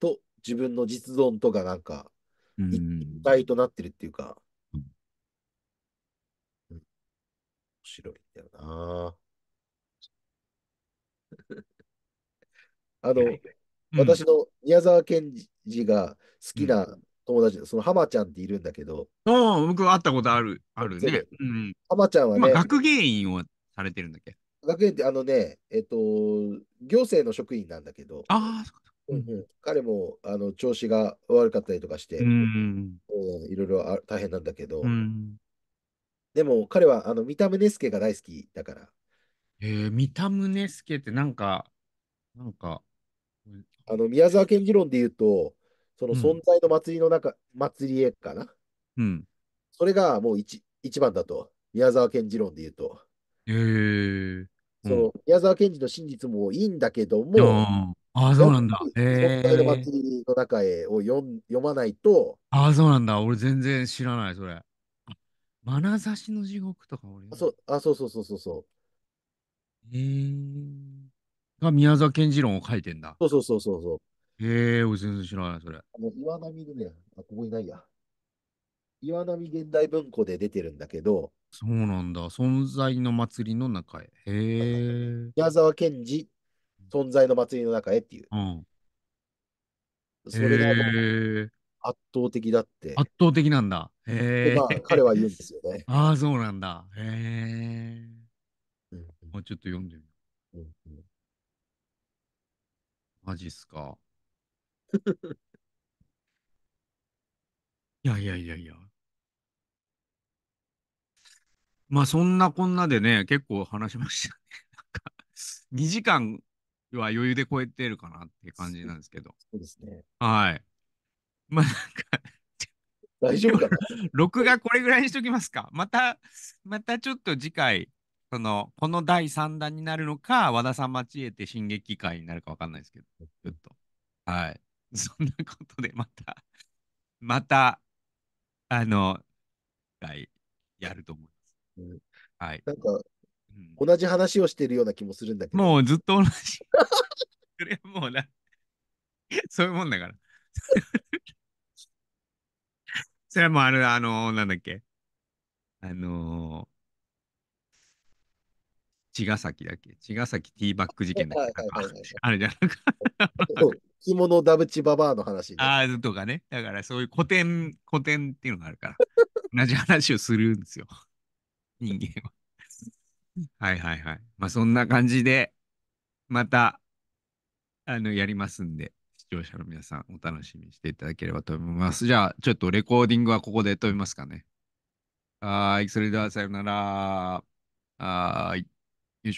S2: と自分の実存とか、なんか、
S3: 一
S2: 体となってるっていうか、うん、面白いんだよな。*laughs* あの、私の宮沢賢治が好きな友達その浜ちゃんっているんだけど。
S1: ああ、僕会ったことある、あるね。
S2: うん。浜ちゃんはね。学
S1: 芸員をされてるんだっけ
S2: 学芸ってあのね、えっと、行政の職員なんだけど。ああ、うんうん、彼もあの調子が悪かったりとかして、うん、いろいろ大変なんだけど、うん、でも彼はあの三田宗介が大好きだから。えー、三田宗介ってなんか、なんか、あの宮沢賢治論で言うと、その存在の祭りの中、うん、祭り絵かな。うん。それがもう一一番だと、宮沢賢治論で言うと。
S3: へえー。その、うん、
S2: 宮沢賢治の真実もいいんだけども、ああ、そうなんだ。ええー。存在の祭りの中へを読読まないと。
S1: ああ、そうなんだ。俺全然知らない、それ。
S2: 眼差しの地獄とか俺あそうあ、そうそうそうそうそう。ええ
S1: ー。が宮沢賢治論を書いてんだ。そう
S2: そうそうそうそう。
S1: ええ俺全然知らない、それ。あ
S2: の岩波のね、あ、ここにないや。岩波現代文庫で出てるんだけど、
S1: そうなんだ。存在の祭りの中へ。へえ。
S2: 宮沢賢治、存在の祭りの中へっていう。うん。それが圧倒的だって。圧倒的なんだ。へえ。まあ、彼は言うんですよね。*laughs* あ
S1: あ、そうなんだ。へえ。
S2: うんもうちょっと読んでみよう。うん
S1: うん、マジっすか。*laughs* いやいやいやいや。まあそんなこんなでね、結構話しましたね。なんか、2時間は余裕で超えてるかなって感じなんですけど。そうですね。はい。まあなんか大丈夫か *laughs* 録画これぐらいにしときますか。また、またちょっと次回、その、この第3弾になるのか、和田さん待ちえて進撃会になるかわかんないですけど、ちょっと。はい。*laughs* そんなことでまた、また、あの、やると
S2: 思います。うん、はい。なんか、うん、同じ話をしてるような気もするんだけど。もうずっ
S1: と同じ。それはもうな、そういうもんだから。*laughs* それはもうあの、あの、なんだっけ。あの茅ヶ崎だっけ茅ヶ崎ティーバック事件だっけあれじゃなく
S2: 着物ダブチババアの話、ね。
S1: ああ、とかね。だからそういう古典、古典っていうのがあるから、同じ話をするんですよ。*laughs* 人間は。はいはいはい。まあそんな感じで、また、あの、やりますんで、視聴者の皆さんお楽しみにしていただければと思います。じゃあ、ちょっとレコーディングはここで飛びますかね。はい、それではさよなら。はい。